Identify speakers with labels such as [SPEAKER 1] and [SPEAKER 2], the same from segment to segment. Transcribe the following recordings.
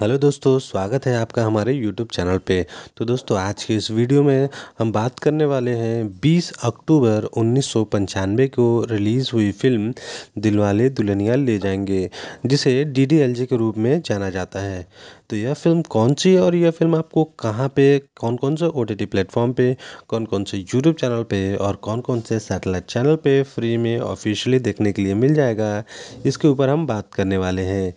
[SPEAKER 1] hello दोस्तों स्वागत है आपका हमारे यूट्यूब चैनल पे तो दोस्तों आज के इस वीडियो में हम बात करने वाले हैं 20 अक्टूबर उन्नीस को रिलीज़ हुई फिल्म दिलवाले दुल्हनिया ले जाएंगे जिसे डी के रूप में जाना जाता है तो यह फिल्म कौन सी है और यह फिल्म आपको कहाँ पे कौन कौन से ओ टी प्लेटफॉर्म पे कौन कौन से यूट्यूब चैनल पे और कौन कौन से सैटेलाइट चैनल पे फ्री में ऑफिशियली देखने के लिए मिल जाएगा इसके ऊपर हम बात करने वाले हैं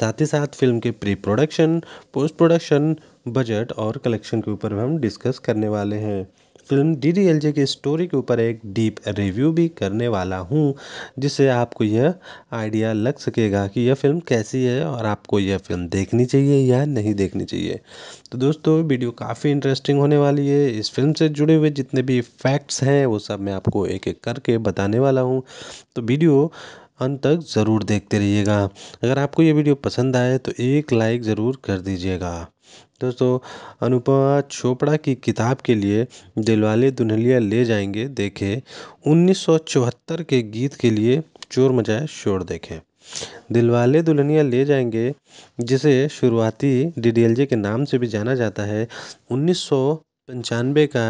[SPEAKER 1] साथ ही साथ फ़िल्म के pre production post production budget और कलेक्शन के ऊपर हम डिस्कस करने वाले हैं film D D L J की स्टोरी के ऊपर एक डीप रिव्यू भी करने वाला हूँ जिससे आपको यह आइडिया लग सकेगा कि यह फ़िल्म कैसी है और आपको यह फ़िल्म देखनी चाहिए या नहीं देखनी चाहिए तो दोस्तों वीडियो काफ़ी इंटरेस्टिंग होने वाली है इस फिल्म से जुड़े हुए जितने भी फैक्ट्स हैं वो सब मैं आपको एक एक करके बताने वाला हूँ तो वीडियो अंत तक ज़रूर देखते रहिएगा अगर आपको ये वीडियो पसंद आए तो एक लाइक ज़रूर कर दीजिएगा दोस्तों अनुपमा चोपड़ा की किताब के लिए दिलवाले दुल्हनिया ले जाएंगे देखें उन्नीस के गीत के लिए चोर मचाए शोर देखें दिलवाले दुल्हनिया ले जाएंगे जिसे शुरुआती डी के नाम से भी जाना जाता है उन्नीस का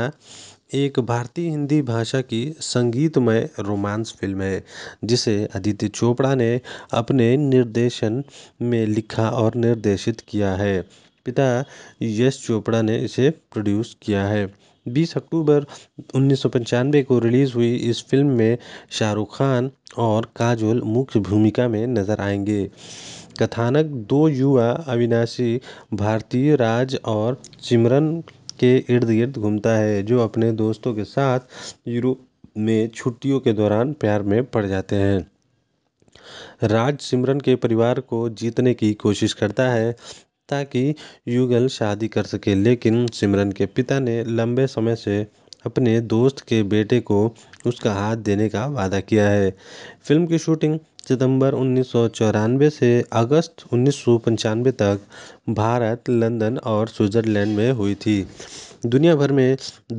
[SPEAKER 1] एक भारतीय हिंदी भाषा की संगीतमय रोमांस फ़िल्म है जिसे अदिति चोपड़ा ने अपने निर्देशन में लिखा और निर्देशित किया है पिता यश चोपड़ा ने इसे प्रोड्यूस किया है बीस अक्टूबर उन्नीस सौ पंचानवे को रिलीज़ हुई इस फिल्म में शाहरुख खान और काजोल मुख्य भूमिका में नज़र आएंगे कथानक दो युवा अविनाशी भारतीय राज और सिमरन के इर्द गिर्द घूमता है जो अपने दोस्तों के साथ यूरोप में छुट्टियों के दौरान प्यार में पड़ जाते हैं राज सिमरन के परिवार को जीतने की कोशिश करता है ताकि युगल शादी कर सके लेकिन सिमरन के पिता ने लंबे समय से अपने दोस्त के बेटे को उसका हाथ देने का वादा किया है फिल्म की शूटिंग सितंबर उन्नीस सौ चौरानवे से अगस्त उन्नीस सौ पंचानवे तक भारत लंदन और स्विट्जरलैंड में हुई थी दुनिया भर में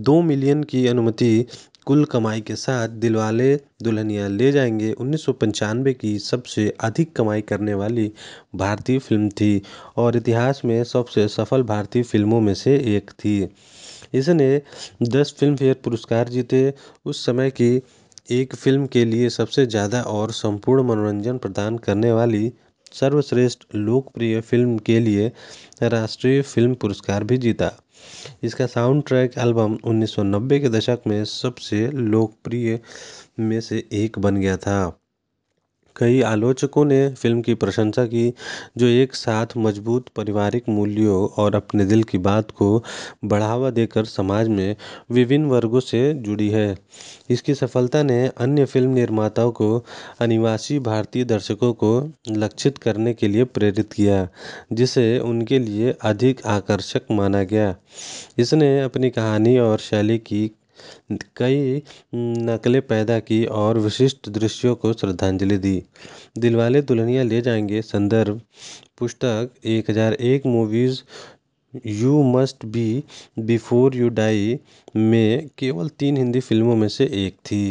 [SPEAKER 1] दो मिलियन की अनुमति कुल कमाई के साथ दिलवाले दुल्हनिया ले जाएंगे उन्नीस सौ पंचानवे की सबसे अधिक कमाई करने वाली भारतीय फिल्म थी और इतिहास में सबसे सफल भारतीय फिल्मों में से एक थी इसने दस फिल्मफेयर पुरस्कार जीते उस समय की एक फ़िल्म के लिए सबसे ज़्यादा और संपूर्ण मनोरंजन प्रदान करने वाली सर्वश्रेष्ठ लोकप्रिय फ़िल्म के लिए राष्ट्रीय फ़िल्म पुरस्कार भी जीता इसका साउंड ट्रैक एल्बम उन्नीस सौ नब्बे के दशक में सबसे लोकप्रिय में से एक बन गया था कई आलोचकों ने फ़िल्म की प्रशंसा की जो एक साथ मजबूत पारिवारिक मूल्यों और अपने दिल की बात को बढ़ावा देकर समाज में विभिन्न वर्गों से जुड़ी है इसकी सफलता ने अन्य फ़िल्म निर्माताओं को अनिवासी भारतीय दर्शकों को लक्षित करने के लिए प्रेरित किया जिसे उनके लिए अधिक आकर्षक माना गया इसने अपनी कहानी और शैली की कई नकलें पैदा की और विशिष्ट दृश्यों को श्रद्धांजलि दी दिलवाले दुल्हनिया ले जाएंगे संदर्भ पुस्तक एक हज़ार एक movies you must be before you die में केवल तीन हिंदी फिल्मों में से एक थी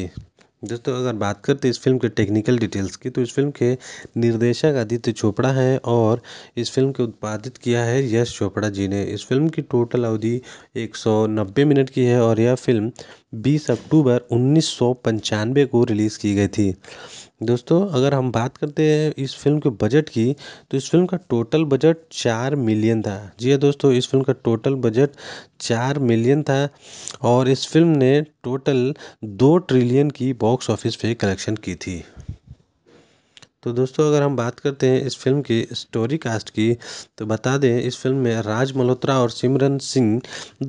[SPEAKER 1] दोस्तों अगर बात करते इस फिल्म के टेक्निकल डिटेल्स की तो इस फिल्म के निर्देशक आदित्य चोपड़ा हैं और इस फिल्म को उत्पादित किया है यश चोपड़ा जी ने इस फिल्म की टोटल अवधि 190 मिनट की है और यह फिल्म 20 अक्टूबर उन्नीस को रिलीज़ की गई थी दोस्तों अगर हम बात करते हैं इस फिल्म के बजट की तो इस फिल्म का टोटल बजट चार मिलियन था जी हाँ दोस्तों इस फिल्म का टोटल बजट चार मिलियन था और इस फिल्म ने टोटल दो ट्रिलियन की बॉक्स ऑफिस पे कलेक्शन की थी तो दोस्तों अगर हम बात करते हैं इस फिल्म की स्टोरी कास्ट की तो बता दें इस फिल्म में राज मल्होत्रा और सिमरन सिंह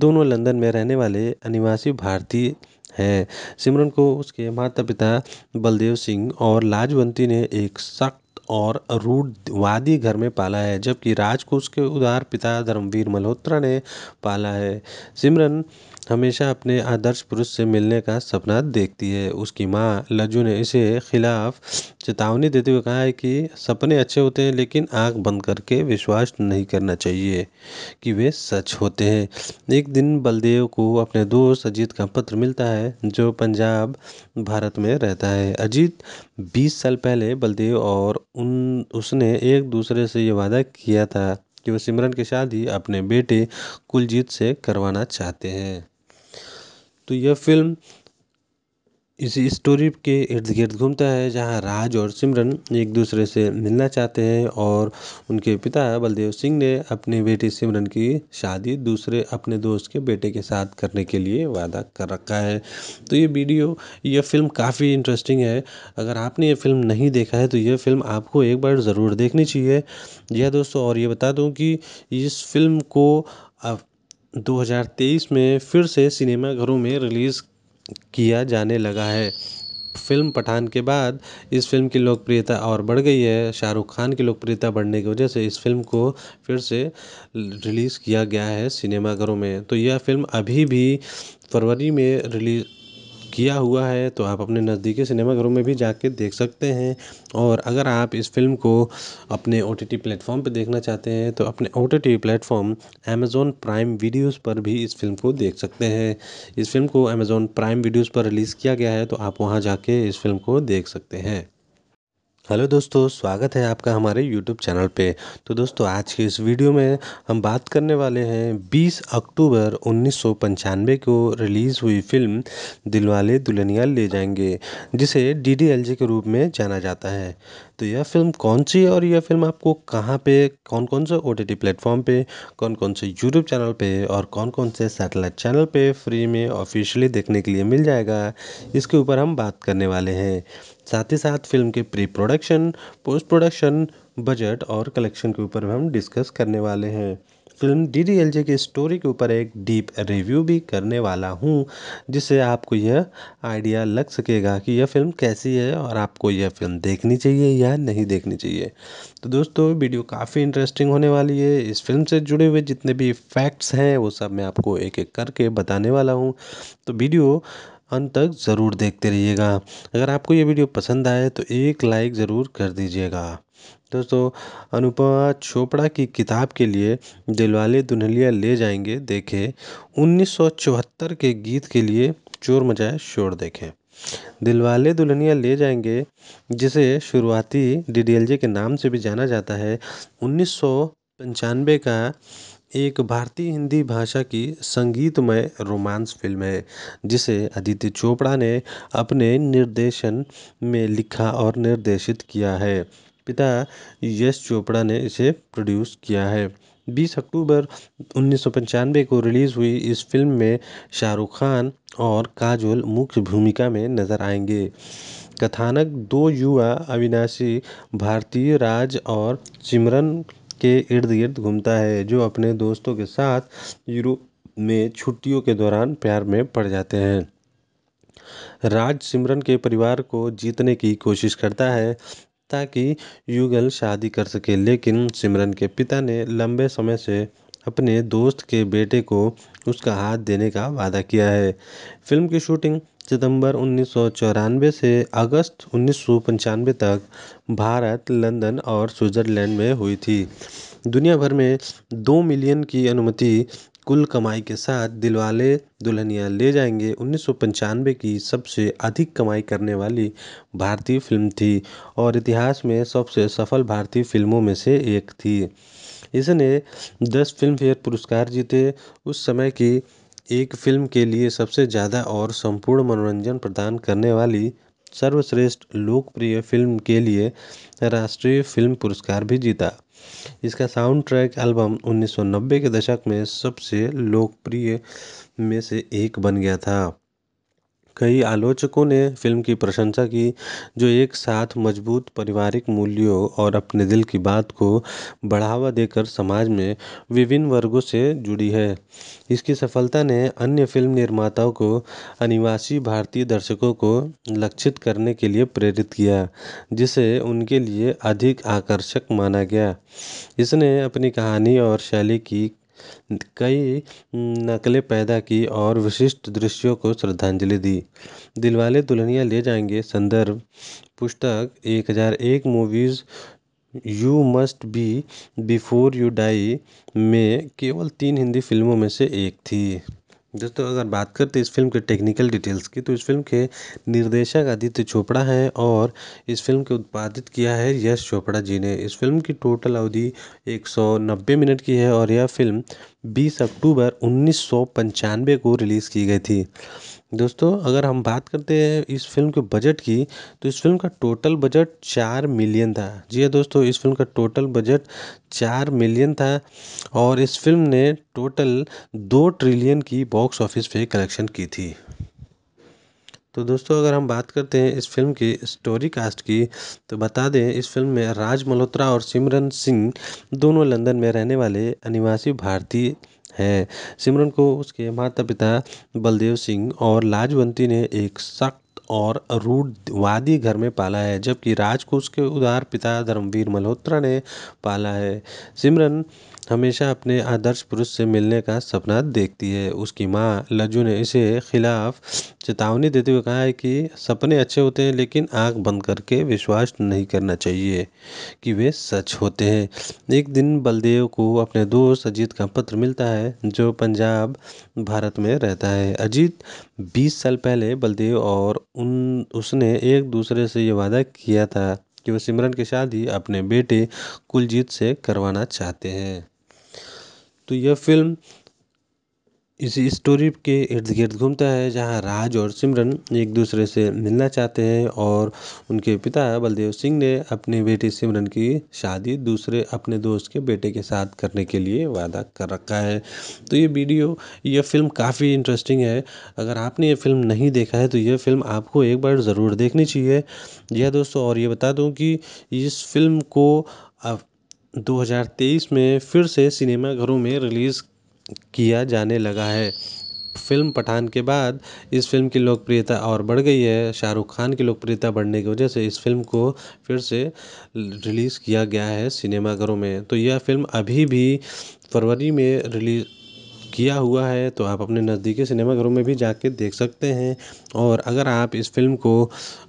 [SPEAKER 1] दोनों लंदन में रहने वाले अनिवासी भारतीय है सिमरन को उसके माता पिता बलदेव सिंह और लाजवंती ने एक सख्त और रूढ़वादी घर में पाला है जबकि राज को उसके उदार पिता धर्मवीर मल्होत्रा ने पाला है सिमरन हमेशा अपने आदर्श पुरुष से मिलने का सपना देखती है उसकी माँ लज्जू ने इसे खिलाफ चेतावनी देते हुए कहा है कि सपने अच्छे होते हैं लेकिन आंख बंद करके विश्वास नहीं करना चाहिए कि वे सच होते हैं एक दिन बलदेव को अपने दोस्त अजीत का पत्र मिलता है जो पंजाब भारत में रहता है अजीत बीस साल पहले बलदेव और उन उसने एक दूसरे से ये वादा किया था कि वो सिमरन की शादी अपने बेटे कुलजीत से करवाना चाहते हैं तो यह फ़िल्म इसी स्टोरी के इर्द गिर्द घूमता है जहाँ राज और सिमरन एक दूसरे से मिलना चाहते हैं और उनके पिता बलदेव सिंह ने अपनी बेटी सिमरन की शादी दूसरे अपने दोस्त के बेटे के साथ करने के लिए वादा कर रखा है तो ये वीडियो यह फ़िल्म काफ़ी इंटरेस्टिंग है अगर आपने ये फ़िल्म नहीं देखा है तो यह फ़िल्म आपको एक बार ज़रूर देखनी चाहिए यह दोस्तों और ये बता दूँ कि इस फ़िल्म को दो हज़ार तेईस में फिर से सिनेमाघरों में रिलीज़ किया जाने लगा है फ़िल्म पठान के बाद इस फ़िल्म की लोकप्रियता और बढ़ गई है शाहरुख खान की लोकप्रियता बढ़ने की वजह से इस फ़िल्म को फिर से रिलीज़ किया गया है सिनेमाघरों में तो यह फ़िल्म अभी भी फरवरी में रिलीज़ किया हुआ है तो आप अपने नज़दीकी सिनेमाघरों में भी जाके देख सकते हैं और अगर आप इस फ़िल्म को अपने ओ टी टी प्लेटफ़ॉर्म पर देखना चाहते हैं तो अपने O T T platform Amazon Prime videos पर भी इस फ़िल्म को देख सकते हैं इस फ़िल्म को अमेज़ोन प्राइम वीडियोज़ पर रिलीज़ किया गया है तो आप वहाँ जाके इस फ़िल्म को देख सकते हैं हेलो दोस्तों स्वागत है आपका हमारे यूट्यूब चैनल पे तो दोस्तों आज के इस वीडियो में हम बात करने वाले हैं 20 अक्टूबर उन्नीस को रिलीज़ हुई फिल्म दिलवाले दुल्हनिया ले जाएंगे जिसे डी के रूप में जाना जाता है तो यह फिल्म कौन सी है और यह फिल्म आपको कहाँ पे कौन कौन से ओ टी प्लेटफॉर्म पर कौन कौन से यूट्यूब चैनल पर और कौन कौन से सैटेलाइट चैनल पर फ्री में ऑफिशियली देखने के लिए मिल जाएगा इसके ऊपर हम बात करने वाले हैं साथ ही साथ फ़िल्म के pre production post production budget और कलेक्शन के ऊपर हम डिस्कस करने वाले हैं film D D L J की स्टोरी के ऊपर एक डीप रिव्यू भी करने वाला हूँ जिससे आपको यह आइडिया लग सकेगा कि यह फिल्म कैसी है और आपको यह फिल्म देखनी चाहिए या नहीं देखनी चाहिए तो दोस्तों वीडियो काफ़ी इंटरेस्टिंग होने वाली है इस फिल्म से जुड़े हुए जितने भी फैक्ट्स हैं वो सब मैं आपको एक एक करके बताने वाला हूँ तो वीडियो अंत तक ज़रूर देखते रहिएगा अगर आपको ये वीडियो पसंद आए तो एक लाइक ज़रूर कर दीजिएगा दोस्तों अनुपमा चोपड़ा की किताब के लिए दिलवाले दुल्हनिया ले जाएंगे देखें उन्नीस के गीत के लिए चोर मचाए शोर देखें दिलवाले दुल्हनिया ले जाएंगे जिसे शुरुआती डी के नाम से भी जाना जाता है उन्नीस का एक भारतीय हिंदी भाषा की संगीतमय रोमांस फ़िल्म है जिसे अदिति चोपड़ा ने अपने निर्देशन में लिखा और निर्देशित किया है पिता यश चोपड़ा ने इसे प्रोड्यूस किया है बीस अक्टूबर उन्नीस सौ पंचानवे को रिलीज़ हुई इस फिल्म में शाहरुख खान और काजोल मुख्य भूमिका में नज़र आएंगे कथानक दो युवा अविनाशी भारतीय राज और सिमरन के इर्द गिर्द घूमता है जो अपने दोस्तों के साथ यूरोप में छुट्टियों के दौरान प्यार में पड़ जाते हैं राज सिमरन के परिवार को जीतने की कोशिश करता है ताकि युगल शादी कर सके लेकिन सिमरन के पिता ने लंबे समय से अपने दोस्त के बेटे को उसका हाथ देने का वादा किया है फिल्म की शूटिंग सितंबर उन्नीस सौ चौरानवे से अगस्त उन्नीस सौ पंचानवे तक भारत लंदन और स्विट्जरलैंड में हुई थी दुनिया भर में दो मिलियन की अनुमति कुल कमाई के साथ दिलवाले दुल्हनिया ले जाएंगे उन्नीस सौ पंचानवे की सबसे अधिक कमाई करने वाली भारतीय फिल्म थी और इतिहास में सबसे सफल भारतीय फिल्मों में से एक थी इसने दस फिल्मफेयर पुरस्कार जीते उस समय की एक फ़िल्म के लिए सबसे ज़्यादा और संपूर्ण मनोरंजन प्रदान करने वाली सर्वश्रेष्ठ लोकप्रिय फ़िल्म के लिए राष्ट्रीय फ़िल्म पुरस्कार भी जीता इसका साउंड ट्रैक एल्बम उन्नीस सौ नब्बे के दशक में सबसे लोकप्रिय में से एक बन गया था कई आलोचकों ने फ़िल्म की प्रशंसा की जो एक साथ मजबूत पारिवारिक मूल्यों और अपने दिल की बात को बढ़ावा देकर समाज में विभिन्न वर्गों से जुड़ी है इसकी सफलता ने अन्य फ़िल्म निर्माताओं को अनिवासी भारतीय दर्शकों को लक्षित करने के लिए प्रेरित किया जिसे उनके लिए अधिक आकर्षक माना गया इसने अपनी कहानी और शैली की कई नकलें पैदा की और विशिष्ट दृश्यों को श्रद्धांजलि दी दिलवाले दुल्हनिया ले जाएंगे संदर्भ पुस्तक एक हज़ार एक movies you must be before you die में केवल तीन हिंदी फिल्मों में से एक थी दोस्तों अगर बात करते इस फिल्म के टेक्निकल डिटेल्स की तो इस फिल्म के निर्देशक आदित्य चोपड़ा हैं और इस फिल्म को उत्पादित किया है यश चोपड़ा जी ने इस फिल्म की टोटल अवधि 190 मिनट की है और यह फिल्म 20 अक्टूबर उन्नीस को रिलीज़ की गई थी दोस्तों अगर हम बात करते हैं इस फिल्म के बजट की तो इस फिल्म का टोटल बजट चार मिलियन था जी हाँ दोस्तों इस फिल्म का टोटल बजट चार मिलियन था और इस फिल्म ने टोटल दो ट्रिलियन की बॉक्स ऑफिस पे कलेक्शन की थी तो दोस्तों अगर हम बात करते हैं इस फिल्म की स्टोरी कास्ट की तो बता दें इस फिल्म में राज मल्होत्रा और सिमरन सिंह दोनों लंदन में रहने वाले अनिवासी भारतीय है सिमरन को उसके माता पिता बलदेव सिंह और लाजवंती ने एक सख्त और रूढ़वादी घर में पाला है जबकि राज को उसके उदार पिता धर्मवीर मल्होत्रा ने पाला है सिमरन हमेशा अपने आदर्श पुरुष से मिलने का सपना देखती है उसकी माँ लज्जू ने इसे खिलाफ चेतावनी देते हुए कहा है कि सपने अच्छे होते हैं लेकिन आंख बंद करके विश्वास नहीं करना चाहिए कि वे सच होते हैं एक दिन बलदेव को अपने दोस्त अजीत का पत्र मिलता है जो पंजाब भारत में रहता है अजीत 20 साल पहले बलदेव और उन उसने एक दूसरे से ये वादा किया था कि वो सिमरन की शादी अपने बेटे कुलजीत से करवाना चाहते हैं तो यह फ़िल्म इसी स्टोरी के इर्द गिर्द घूमता है जहाँ राज और सिमरन एक दूसरे से मिलना चाहते हैं और उनके पिता बलदेव सिंह ने अपनी बेटी सिमरन की शादी दूसरे अपने दोस्त के बेटे के साथ करने के लिए वादा कर रखा है तो ये वीडियो यह फ़िल्म काफ़ी इंटरेस्टिंग है अगर आपने ये फ़िल्म नहीं देखा है तो यह फ़िल्म आपको एक बार ज़रूर देखनी चाहिए यह दोस्तों और ये बता दूँ कि इस फिल्म को अब दो हज़ार तेईस में फिर से सिनेमाघरों में रिलीज़ किया जाने लगा है फ़िल्म पठान के बाद इस फ़िल्म की लोकप्रियता और बढ़ गई है शाहरुख खान की लोकप्रियता बढ़ने की वजह से इस फ़िल्म को फिर से रिलीज़ किया गया है सिनेमाघरों में तो यह फ़िल्म अभी भी फरवरी में रिलीज़ किया हुआ है तो आप अपने नज़दीकी सिनेमाघरों में भी जाके देख सकते हैं और अगर आप इस फ़िल्म को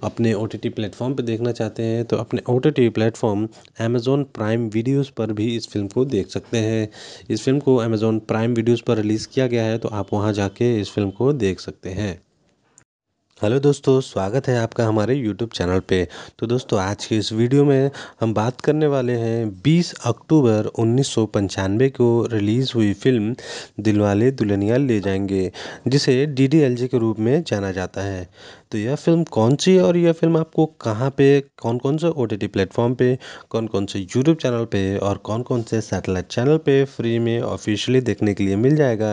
[SPEAKER 1] अपने ओ टी टी प्लेटफ़ॉर्म पर देखना चाहते हैं तो अपने O T T platform Amazon Prime videos पर भी इस फ़िल्म को देख सकते हैं इस फ़िल्म को अमेज़ॉन प्राइम वीडियोज़ पर रिलीज़ किया गया है तो आप वहाँ जाके इस फ़िल्म को देख सकते हैं हेलो दोस्तों स्वागत है आपका हमारे यूट्यूब चैनल पे तो दोस्तों आज के इस वीडियो में हम बात करने वाले हैं 20 अक्टूबर उन्नीस को रिलीज़ हुई फिल्म दिलवाले दुल्हनिया ले जाएंगे जिसे डी के रूप में जाना जाता है तो यह फिल्म कौन सी है और यह फिल्म आपको कहाँ पे कौन कौन से ओ टी प्लेटफॉर्म पर कौन कौन से यूट्यूब चैनल पर और कौन कौन से सैटेलाइट चैनल पर फ्री में ऑफिशियली देखने के लिए मिल जाएगा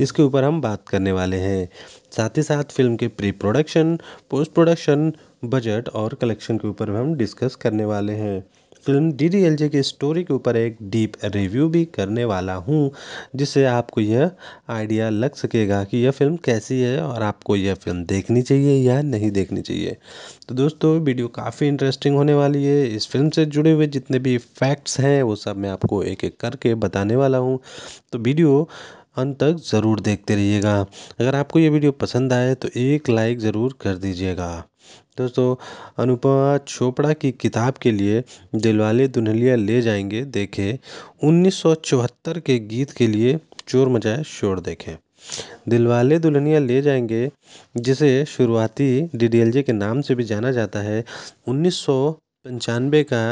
[SPEAKER 1] इसके ऊपर हम बात करने वाले हैं साथ ही साथ फ़िल्म के pre production post production budget और कलेक्शन के ऊपर हम डिस्कस करने वाले हैं film D D L J की स्टोरी के ऊपर एक डीप रिव्यू भी करने वाला हूँ जिससे आपको यह आइडिया लग सकेगा कि यह फिल्म कैसी है और आपको यह फिल्म देखनी चाहिए या नहीं देखनी चाहिए तो दोस्तों वीडियो काफ़ी इंटरेस्टिंग होने वाली है इस फिल्म से जुड़े हुए जितने भी फैक्ट्स हैं वो सब मैं आपको एक एक करके बताने वाला हूँ तो वीडियो अंत तक ज़रूर देखते रहिएगा अगर आपको ये वीडियो पसंद आए तो एक लाइक ज़रूर कर दीजिएगा दोस्तों अनुपमा चोपड़ा की किताब के लिए दिलवाले दुल्हनिया ले जाएंगे देखें उन्नीस के गीत के लिए चोर मचाए शोर देखें दिलवाले दुल्हनिया ले जाएंगे जिसे शुरुआती डी के नाम से भी जाना जाता है उन्नीस का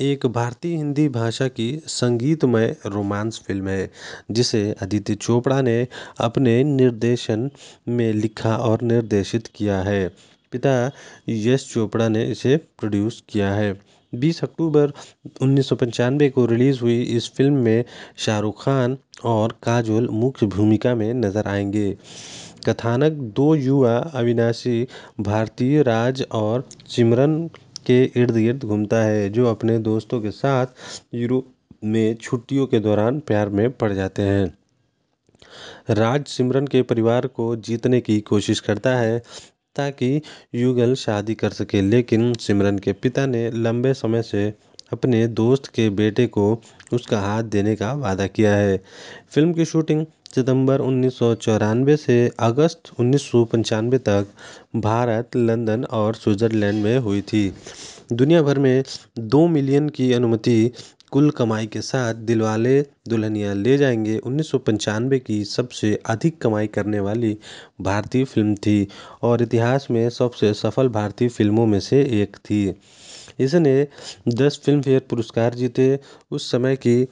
[SPEAKER 1] एक भारतीय हिंदी भाषा की संगीतमय रोमांस फ़िल्म है जिसे अदिति चोपड़ा ने अपने निर्देशन में लिखा और निर्देशित किया है पिता यश चोपड़ा ने इसे प्रोड्यूस किया है बीस अक्टूबर उन्नीस सौ पंचानवे को रिलीज़ हुई इस फिल्म में शाहरुख खान और काजोल मुख्य भूमिका में नज़र आएंगे कथानक दो युवा अविनाशी भारतीय राज और सिमरन के इर्द गिर्द घूमता है जो अपने दोस्तों के साथ यूरोप में छुट्टियों के दौरान प्यार में पड़ जाते हैं राज सिमरन के परिवार को जीतने की कोशिश करता है ताकि युगल शादी कर सके लेकिन सिमरन के पिता ने लंबे समय से अपने दोस्त के बेटे को उसका हाथ देने का वादा किया है फिल्म की शूटिंग सितंबर उन्नीस सौ चौरानवे से अगस्त उन्नीस सौ पंचानवे तक भारत लंदन और स्विट्जरलैंड में हुई थी दुनिया भर में दो मिलियन की अनुमति कुल कमाई के साथ दिलवाले दुल्हनिया ले जाएंगे उन्नीस सौ पंचानवे की सबसे अधिक कमाई करने वाली भारतीय फिल्म थी और इतिहास में सबसे सफल भारतीय फिल्मों में से एक थी इसने दस फिल्मफेयर पुरस्कार जीते उस समय की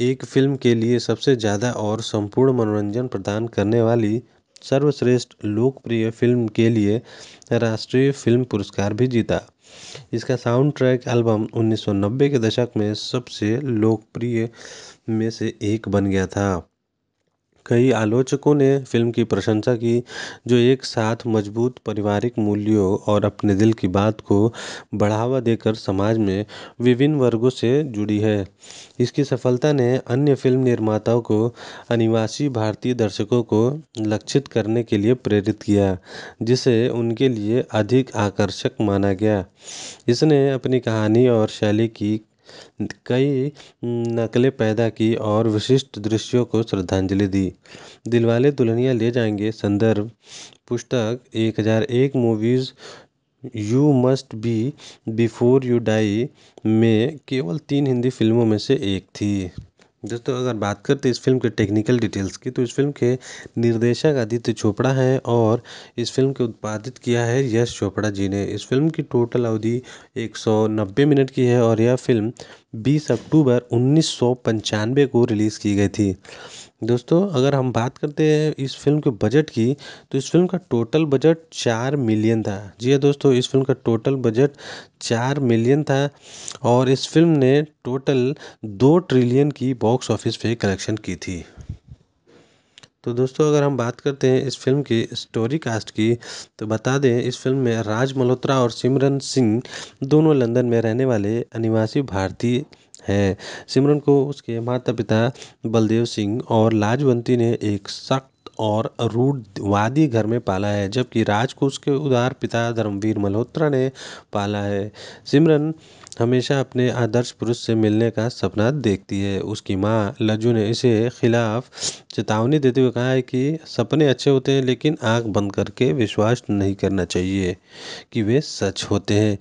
[SPEAKER 1] एक फ़िल्म के लिए सबसे ज़्यादा और संपूर्ण मनोरंजन प्रदान करने वाली सर्वश्रेष्ठ लोकप्रिय फ़िल्म के लिए राष्ट्रीय फ़िल्म पुरस्कार भी जीता इसका साउंड ट्रैक एल्बम उन्नीस सौ नब्बे के दशक में सबसे लोकप्रिय में से एक बन गया था कई आलोचकों ने फ़िल्म की प्रशंसा की जो एक साथ मजबूत पारिवारिक मूल्यों और अपने दिल की बात को बढ़ावा देकर समाज में विभिन्न वर्गों से जुड़ी है इसकी सफलता ने अन्य फ़िल्म निर्माताओं को अनिवासी भारतीय दर्शकों को लक्षित करने के लिए प्रेरित किया जिसे उनके लिए अधिक आकर्षक माना गया इसने अपनी कहानी और शैली की कई नकलें पैदा की और विशिष्ट दृश्यों को श्रद्धांजलि दी दिलवाले दुल्हनिया ले जाएंगे संदर्भ पुस्तक एक हज़ार एक movies you must be before you die में केवल तीन हिंदी फिल्मों में से एक थी दोस्तों अगर बात करते इस फिल्म के टेक्निकल डिटेल्स की तो इस फिल्म के निर्देशक आदित्य चोपड़ा हैं और इस फिल्म को उत्पादित किया है यश चोपड़ा जी ने इस फिल्म की टोटल अवधि 190 मिनट की है और यह फिल्म 20 अक्टूबर उन्नीस को रिलीज़ की गई थी दोस्तों अगर हम बात करते हैं इस फिल्म के बजट की तो इस फिल्म का टोटल बजट चार मिलियन था जी हाँ दोस्तों इस फिल्म का टोटल बजट चार मिलियन था और इस फिल्म ने टोटल दो ट्रिलियन की बॉक्स ऑफिस पे कलेक्शन की थी तो दोस्तों अगर हम बात करते हैं इस फिल्म की स्टोरी कास्ट की तो बता दें इस फिल्म में राज मल्होत्रा और सिमरन सिंह दोनों लंदन में रहने वाले अनिवासी भारतीय है सिमरन को उसके माता पिता बलदेव सिंह और लाजवंती ने एक सख्त और रूढ़वादी घर में पाला है जबकि राज को उसके उदार पिता धर्मवीर मल्होत्रा ने पाला है सिमरन हमेशा अपने आदर्श पुरुष से मिलने का सपना देखती है उसकी माँ लज्जू ने इसे खिलाफ चेतावनी देते हुए कहा है कि सपने अच्छे होते हैं लेकिन आँख बंद करके विश्वास नहीं करना चाहिए कि वे सच होते हैं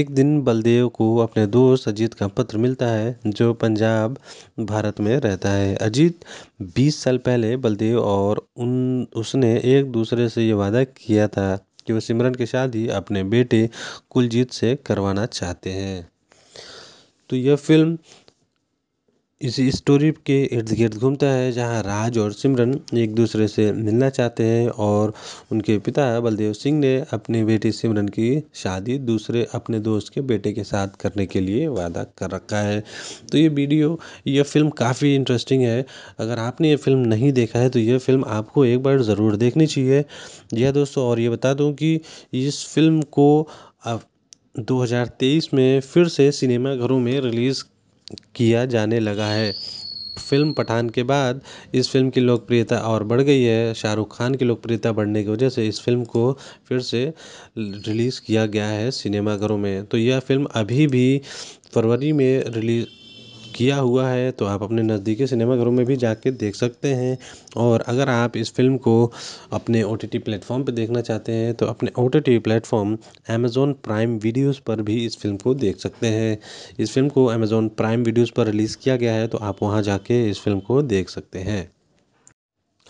[SPEAKER 1] एक दिन बलदेव को अपने दोस्त अजीत का पत्र मिलता है जो पंजाब भारत में रहता है अजीत 20 साल पहले बलदेव और उन उसने एक दूसरे से ये वादा किया था कि वो सिमरन की शादी अपने बेटे कुलजीत से करवाना चाहते हैं तो यह फ़िल्म इसी स्टोरी के इर्द गिर्द घूमता है जहाँ राज और सिमरन एक दूसरे से मिलना चाहते हैं और उनके पिता बलदेव सिंह ने अपनी बेटी सिमरन की शादी दूसरे अपने दोस्त के बेटे के साथ करने के लिए वादा कर रखा है तो ये वीडियो यह फ़िल्म काफ़ी इंटरेस्टिंग है अगर आपने ये फ़िल्म नहीं देखा है तो यह फ़िल्म आपको एक बार ज़रूर देखनी चाहिए यह दोस्तों और ये बता दूँ कि इस फिल्म को अब दो हज़ार तेईस में फिर से सिनेमाघरों में रिलीज़ किया जाने लगा है फ़िल्म पठान के बाद इस फ़िल्म की लोकप्रियता और बढ़ गई है शाहरुख खान की लोकप्रियता बढ़ने की वजह से इस फ़िल्म को फिर से रिलीज़ किया गया है सिनेमाघरों में तो यह फ़िल्म अभी भी फरवरी में रिलीज़ किया हुआ है तो आप अपने नज़दीकी सिनेमाघरों में भी जाके देख सकते हैं और अगर आप इस फ़िल्म को अपने ओ टी टी प्लेटफ़ॉर्म पर देखना चाहते हैं तो अपने O T T platform Amazon Prime videos पर भी इस फ़िल्म को देख सकते हैं इस फ़िल्म को अमेज़ॉन प्राइम वीडियोज़ पर रिलीज़ किया गया है तो आप वहाँ जाके इस फ़िल्म को देख सकते हैं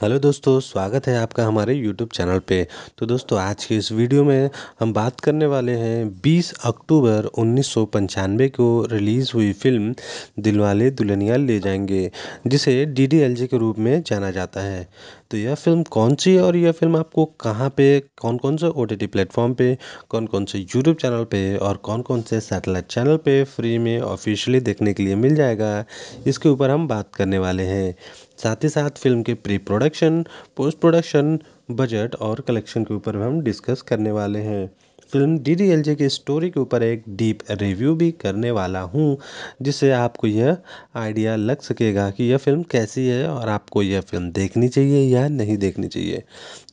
[SPEAKER 1] हेलो दोस्तों स्वागत है आपका हमारे यूट्यूब चैनल पे तो दोस्तों आज के इस वीडियो में हम बात करने वाले हैं 20 अक्टूबर उन्नीस को रिलीज़ हुई फिल्म दिलवाले दुल्हनिया ले जाएंगे जिसे डी के रूप में जाना जाता है तो यह फिल्म कौन सी है और यह फिल्म आपको कहाँ पे कौन कौन से ओ टी प्लेटफॉर्म पर कौन कौन से यूट्यूब चैनल पर और कौन कौन से सैटेलाइट चैनल पर फ्री में ऑफिशियली देखने के लिए मिल जाएगा इसके ऊपर हम बात करने वाले हैं साथ ही साथ फ़िल्म के pre production post production budget और कलेक्शन के ऊपर हम डिस्कस करने वाले हैं film D D L J की स्टोरी के ऊपर एक डीप रिव्यू भी करने वाला हूँ जिससे आपको यह आइडिया लग सकेगा कि यह फिल्म कैसी है और आपको यह फिल्म देखनी चाहिए या नहीं देखनी चाहिए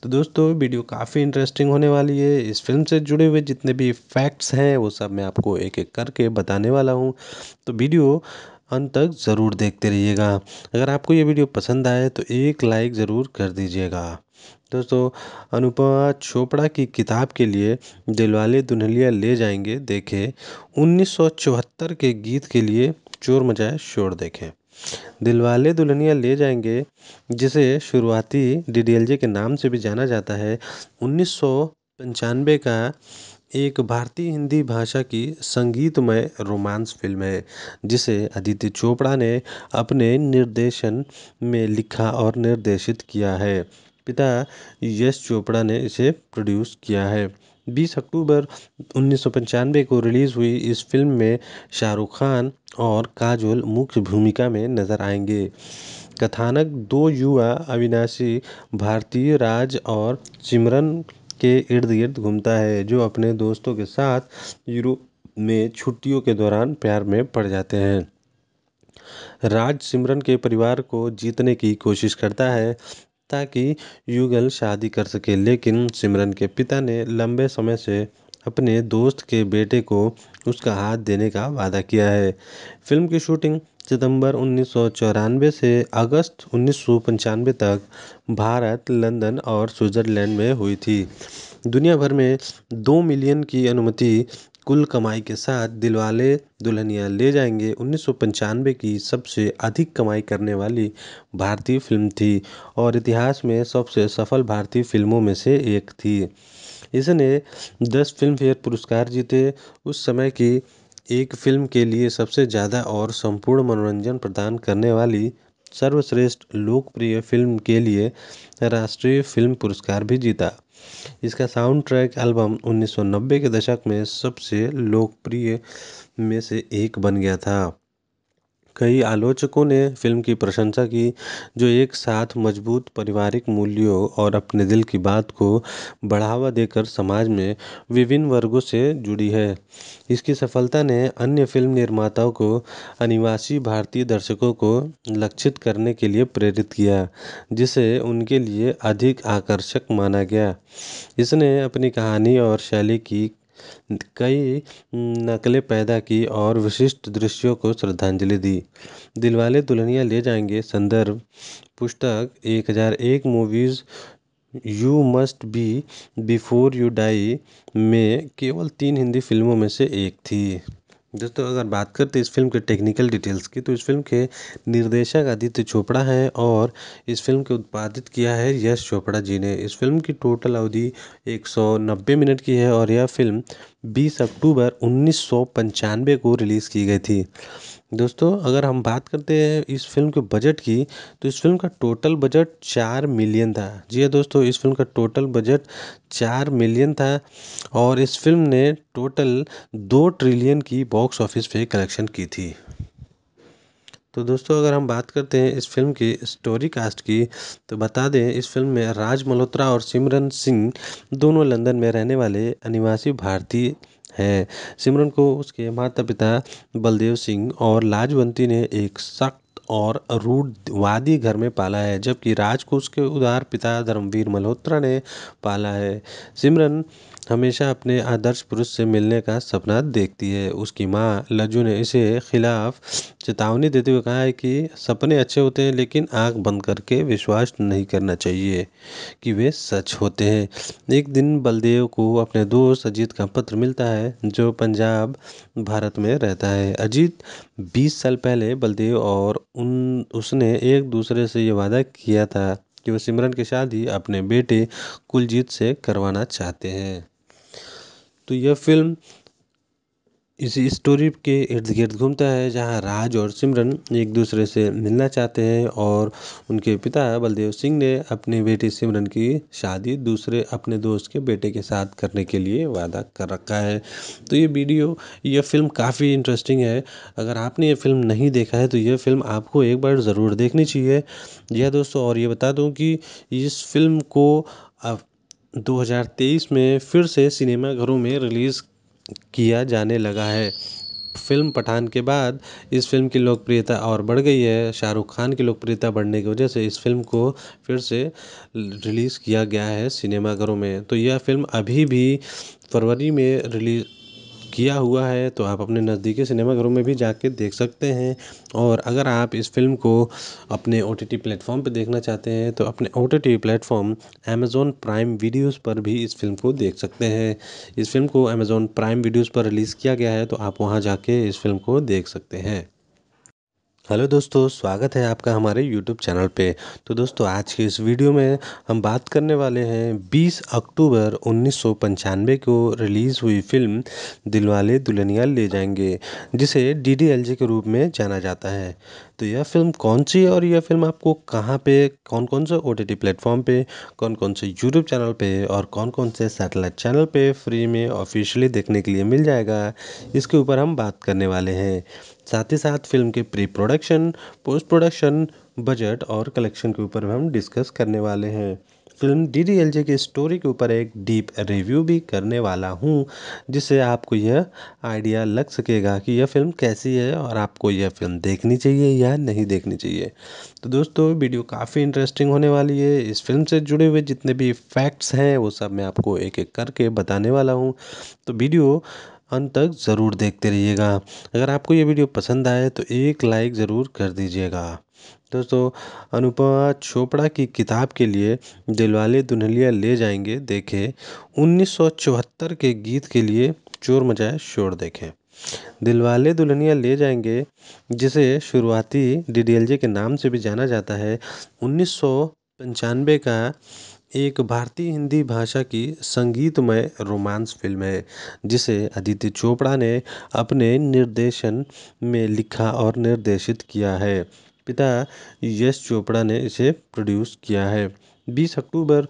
[SPEAKER 1] तो दोस्तों वीडियो काफ़ी इंटरेस्टिंग होने वाली है इस फिल्म से जुड़े हुए जितने भी फैक्ट्स हैं वो सब मैं आपको एक एक करके बताने वाला हूँ तो वीडियो अंत तक ज़रूर देखते रहिएगा अगर आपको ये वीडियो पसंद आए तो एक लाइक ज़रूर कर दीजिएगा दोस्तों अनुपमा चोपड़ा की किताब के लिए दिलवाले दुल्हनिया ले जाएंगे देखें उन्नीस के गीत के लिए चोर मचाए शोर देखें दिलवाले दुल्हनिया ले जाएंगे जिसे शुरुआती डी के नाम से भी जाना जाता है उन्नीस का एक भारतीय हिंदी भाषा की संगीतमय रोमांस फ़िल्म है जिसे अदिति चोपड़ा ने अपने निर्देशन में लिखा और निर्देशित किया है पिता यश चोपड़ा ने इसे प्रोड्यूस किया है बीस अक्टूबर उन्नीस सौ पंचानवे को रिलीज़ हुई इस फिल्म में शाहरुख खान और काजोल मुख्य भूमिका में नज़र आएंगे कथानक दो युवा अविनाशी भारतीय राज और सिमरन के इर्द गिर्द घूमता है जो अपने दोस्तों के साथ यूरोप में छुट्टियों के दौरान प्यार में पड़ जाते हैं राज सिमरन के परिवार को जीतने की कोशिश करता है ताकि युगल शादी कर सके लेकिन सिमरन के पिता ने लंबे समय से अपने दोस्त के बेटे को उसका हाथ देने का वादा किया है फिल्म की शूटिंग सितंबर उन्नीस सौ चौरानवे से अगस्त उन्नीस सौ पंचानवे तक भारत लंदन और स्विट्जरलैंड में हुई थी दुनिया भर में दो मिलियन की अनुमति कुल कमाई के साथ दिलवाले दुल्हनिया ले जाएंगे उन्नीस सौ पंचानवे की सबसे अधिक कमाई करने वाली भारतीय फिल्म थी और इतिहास में सबसे सफल भारतीय फिल्मों में से एक थी इसने दस फिल्मफेयर पुरस्कार जीते उस समय की एक फ़िल्म के लिए सबसे ज़्यादा और संपूर्ण मनोरंजन प्रदान करने वाली सर्वश्रेष्ठ लोकप्रिय फ़िल्म के लिए राष्ट्रीय फ़िल्म पुरस्कार भी जीता इसका साउंड ट्रैक एल्बम उन्नीस सौ नब्बे के दशक में सबसे लोकप्रिय में से एक बन गया था कई आलोचकों ने फ़िल्म की प्रशंसा की जो एक साथ मजबूत पारिवारिक मूल्यों और अपने दिल की बात को बढ़ावा देकर समाज में विभिन्न वर्गों से जुड़ी है इसकी सफलता ने अन्य फ़िल्म निर्माताओं को अनिवासी भारतीय दर्शकों को लक्षित करने के लिए प्रेरित किया जिसे उनके लिए अधिक आकर्षक माना गया इसने अपनी कहानी और शैली की कई नकलें पैदा की और विशिष्ट दृश्यों को श्रद्धांजलि दी दिलवाले दुल्हनिया ले जाएंगे संदर्भ पुस्तक एक हज़ार एक movies you must be before you die में केवल तीन हिंदी फिल्मों में से एक थी दोस्तों अगर बात करते इस फिल्म के टेक्निकल डिटेल्स की तो इस फिल्म के निर्देशक आदित्य चोपड़ा हैं और इस फिल्म को उत्पादित किया है यश चोपड़ा जी ने इस फिल्म की टोटल अवधि 190 मिनट की है और यह फिल्म 20 अक्टूबर उन्नीस को रिलीज़ की गई थी दोस्तों अगर हम बात करते हैं इस फिल्म के बजट की तो इस फिल्म का टोटल बजट चार मिलियन था जी हाँ दोस्तों इस फिल्म का टोटल बजट चार मिलियन था और इस फिल्म ने टोटल दो ट्रिलियन की बॉक्स ऑफिस पे कलेक्शन की थी तो दोस्तों अगर हम बात करते हैं इस फिल्म की स्टोरी कास्ट की तो बता दें इस फिल्म में राज मल्होत्रा और सिमरन सिंह दोनों लंदन में रहने वाले अनिवासी भारतीय है सिमरन को उसके माता पिता बलदेव सिंह और लाजवंती ने एक सख्त और रूढ़वादी घर में पाला है जबकि राज को उसके उदार पिता धर्मवीर मल्होत्रा ने पाला है सिमरन हमेशा अपने आदर्श पुरुष से मिलने का सपना देखती है उसकी माँ लज्जू ने इसे खिलाफ चेतावनी देते हुए कहा है कि सपने अच्छे होते हैं लेकिन आंख बंद करके विश्वास नहीं करना चाहिए कि वे सच होते हैं एक दिन बलदेव को अपने दोस्त अजीत का पत्र मिलता है जो पंजाब भारत में रहता है अजीत 20 साल पहले बलदेव और उन उसने एक दूसरे से ये वादा किया था कि वो सिमरन की शादी अपने बेटे कुलजीत से करवाना चाहते हैं तो यह फ़िल्म इसी स्टोरी के इर्द गिर्द घूमता है जहाँ राज और सिमरन एक दूसरे से मिलना चाहते हैं और उनके पिता बलदेव सिंह ने अपनी बेटी सिमरन की शादी दूसरे अपने दोस्त के बेटे के साथ करने के लिए वादा कर रखा है तो ये वीडियो यह फ़िल्म काफ़ी इंटरेस्टिंग है अगर आपने ये फ़िल्म नहीं देखा है तो यह फ़िल्म आपको एक बार ज़रूर देखनी चाहिए यह दोस्तों और ये बता दूँ कि इस फ़िल्म को अब दो हज़ार तेईस में फिर से सिनेमाघरों में रिलीज़ किया जाने लगा है फ़िल्म पठान के बाद इस फ़िल्म की लोकप्रियता और बढ़ गई है शाहरुख खान की लोकप्रियता बढ़ने की वजह से इस फ़िल्म को फिर से रिलीज़ किया गया है सिनेमाघरों में तो यह फ़िल्म अभी भी फरवरी में रिलीज़ किया हुआ है तो आप अपने नज़दीकी सिनेमाघरों में भी जाके देख सकते हैं और अगर आप इस फ़िल्म को अपने ओ टी टी प्लेटफ़ॉर्म पर देखना चाहते हैं तो अपने O T T platform Amazon Prime videos पर भी इस फ़िल्म को देख सकते हैं इस फ़िल्म को अमेज़ॉन प्राइम वीडियोज़ पर रिलीज़ किया गया है तो आप वहाँ जाके इस फ़िल्म को देख सकते हैं हेलो दोस्तों स्वागत है आपका हमारे यूट्यूब चैनल पे तो दोस्तों आज के इस वीडियो में हम बात करने वाले हैं 20 अक्टूबर उन्नीस को रिलीज़ हुई फिल्म दिलवाले दुल्हनिया ले जाएंगे जिसे डी के रूप में जाना जाता है तो यह फिल्म कौन सी है और यह फिल्म आपको कहाँ पे कौन कौन से ओ टी प्लेटफॉर्म पे कौन कौन से यूट्यूब चैनल पे और कौन कौन से सैटेलाइट चैनल पे फ्री में ऑफिशियली देखने के लिए मिल जाएगा इसके ऊपर हम बात करने वाले हैं साथ ही साथ फ़िल्म के pre production post production budget और कलेक्शन के ऊपर हम डिस्कस करने वाले हैं film D D L J की स्टोरी के ऊपर एक डीप रिव्यू भी करने वाला हूँ जिससे आपको यह आइडिया लग सकेगा कि यह फिल्म कैसी है और आपको यह फिल्म देखनी चाहिए या नहीं देखनी चाहिए तो दोस्तों वीडियो काफ़ी इंटरेस्टिंग होने वाली है इस फिल्म से जुड़े हुए जितने भी फैक्ट्स हैं वो सब मैं आपको एक एक करके बताने वाला हूँ तो वीडियो अंत तक ज़रूर देखते रहिएगा अगर आपको ये वीडियो पसंद आए तो एक लाइक ज़रूर कर दीजिएगा दोस्तों अनुपमा चोपड़ा की किताब के लिए दिलवाले दुल्हनिया ले जाएंगे देखें उन्नीस के गीत के लिए चोर मचाए शोर देखें दिलवाले दुल्हनिया ले जाएंगे जिसे शुरुआती डी के नाम से भी जाना जाता है उन्नीस का एक भारतीय हिंदी भाषा की संगीतमय रोमांस फ़िल्म है जिसे अदिति चोपड़ा ने अपने निर्देशन में लिखा और निर्देशित किया है पिता यश चोपड़ा ने इसे प्रोड्यूस किया है बीस अक्टूबर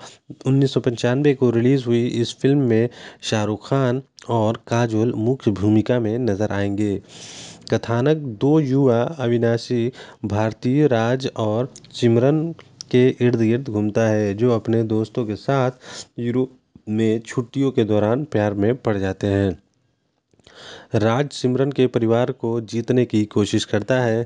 [SPEAKER 1] उन्नीस सौ को रिलीज़ हुई इस फिल्म में शाहरुख खान और काजोल मुख्य भूमिका में नज़र आएंगे कथानक दो युवा अविनाशी भारतीय राज और सिमरन के इर्द गिर्द घूमता है जो अपने दोस्तों के साथ यूरोप में छुट्टियों के दौरान प्यार में पड़ जाते हैं राज सिमरन के परिवार को जीतने की कोशिश करता है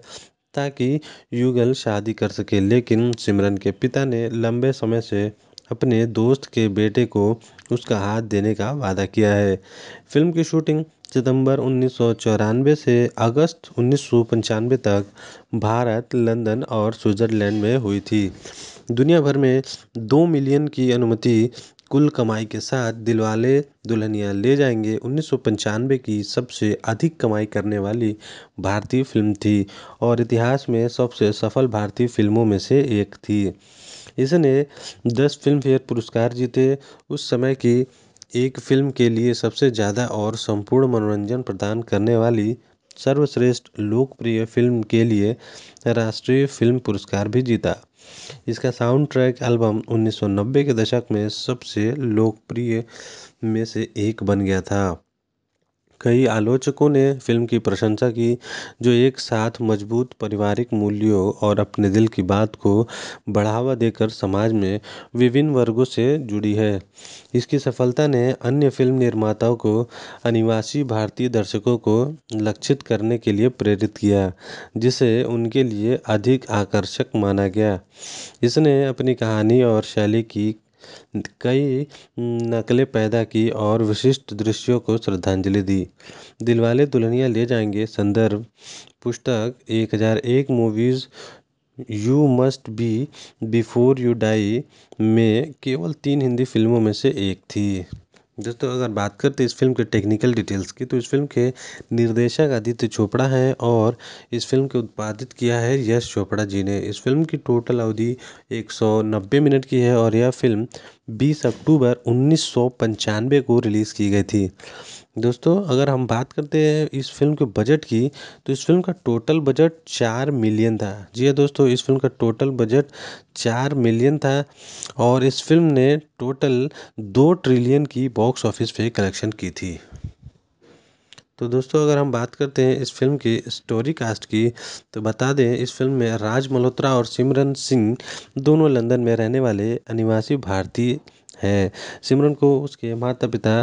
[SPEAKER 1] ताकि युगल शादी कर सके लेकिन सिमरन के पिता ने लंबे समय से अपने दोस्त के बेटे को उसका हाथ देने का वादा किया है फिल्म की शूटिंग सितंबर उन्नीस सौ चौरानवे से अगस्त उन्नीस सौ पंचानवे तक भारत लंदन और स्विट्जरलैंड में हुई थी दुनिया भर में दो मिलियन की अनुमति कुल कमाई के साथ दिलवाले दुल्हनिया ले जाएंगे उन्नीस सौ पंचानवे की सबसे अधिक कमाई करने वाली भारतीय फिल्म थी और इतिहास में सबसे सफल भारतीय फिल्मों में से एक थी इसने दस फिल्मफेयर पुरस्कार जीते उस समय की एक फ़िल्म के लिए सबसे ज़्यादा और संपूर्ण मनोरंजन प्रदान करने वाली सर्वश्रेष्ठ लोकप्रिय फ़िल्म के लिए राष्ट्रीय फ़िल्म पुरस्कार भी जीता इसका साउंड ट्रैक एल्बम उन्नीस सौ नब्बे के दशक में सबसे लोकप्रिय में से एक बन गया था कई आलोचकों ने फ़िल्म की प्रशंसा की जो एक साथ मजबूत पारिवारिक मूल्यों और अपने दिल की बात को बढ़ावा देकर समाज में विभिन्न वर्गों से जुड़ी है इसकी सफलता ने अन्य फ़िल्म निर्माताओं को अनिवासी भारतीय दर्शकों को लक्षित करने के लिए प्रेरित किया जिसे उनके लिए अधिक आकर्षक माना गया इसने अपनी कहानी और शैली की कई नकलें पैदा की और विशिष्ट दृश्यों को श्रद्धांजलि दी दिलवाले दुल्हनिया ले जाएंगे संदर्भ पुस्तक एक हज़ार एक movies you must be before you die में केवल तीन हिंदी फिल्मों में से एक थी दोस्तों अगर बात करते इस फिल्म के टेक्निकल डिटेल्स की तो इस फिल्म के निर्देशक आदित्य चोपड़ा हैं और इस फिल्म को उत्पादित किया है यश चोपड़ा जी ने इस फिल्म की टोटल अवधि 190 मिनट की है और यह फिल्म 20 अक्टूबर उन्नीस को रिलीज़ की गई थी दोस्तों अगर हम बात करते हैं इस फिल्म के बजट की तो इस फिल्म का टोटल बजट चार मिलियन था जी हाँ दोस्तों इस फिल्म का टोटल बजट चार मिलियन था और इस फिल्म ने टोटल दो ट्रिलियन की बॉक्स ऑफिस पे कलेक्शन की थी तो दोस्तों अगर हम बात करते हैं इस फिल्म की स्टोरी कास्ट की तो बता दें इस फिल्म में राज मल्होत्रा और सिमरन सिंह दोनों लंदन में रहने वाले अनिवासी भारतीय है सिमरन को उसके माता पिता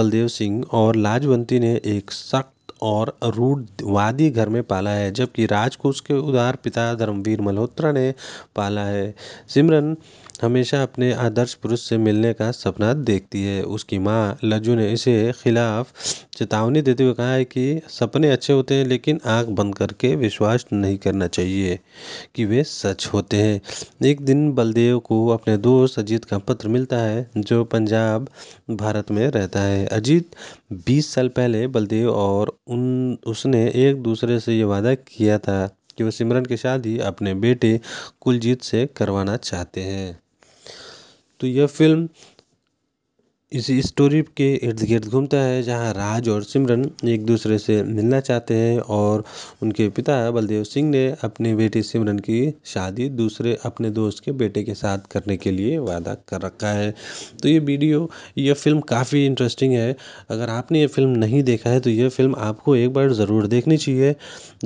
[SPEAKER 1] बलदेव सिंह और लाजवंती ने एक सख्त और रूढ़वादी घर में पाला है जबकि राज को उसके उदार पिता धर्मवीर मल्होत्रा ने पाला है सिमरन हमेशा अपने आदर्श पुरुष से मिलने का सपना देखती है उसकी माँ लज्जू ने इसे खिलाफ चेतावनी देते हुए कहा है कि सपने अच्छे होते हैं लेकिन आंख बंद करके विश्वास नहीं करना चाहिए कि वे सच होते हैं एक दिन बलदेव को अपने दोस्त अजीत का पत्र मिलता है जो पंजाब भारत में रहता है अजीत 20 साल पहले बलदेव और उन उसने एक दूसरे से ये वादा किया था कि वो सिमरन की शादी अपने बेटे कुलजीत से करवाना चाहते हैं तो यह फ़िल्म इसी स्टोरी के इर्द गिर्द घूमता है जहाँ राज और सिमरन एक दूसरे से मिलना चाहते हैं और उनके पिता बलदेव सिंह ने अपनी बेटी सिमरन की शादी दूसरे अपने दोस्त के बेटे के साथ करने के लिए वादा कर रखा है तो ये वीडियो यह फ़िल्म काफ़ी इंटरेस्टिंग है अगर आपने ये फ़िल्म नहीं देखा है तो यह फ़िल्म आपको एक बार ज़रूर देखनी चाहिए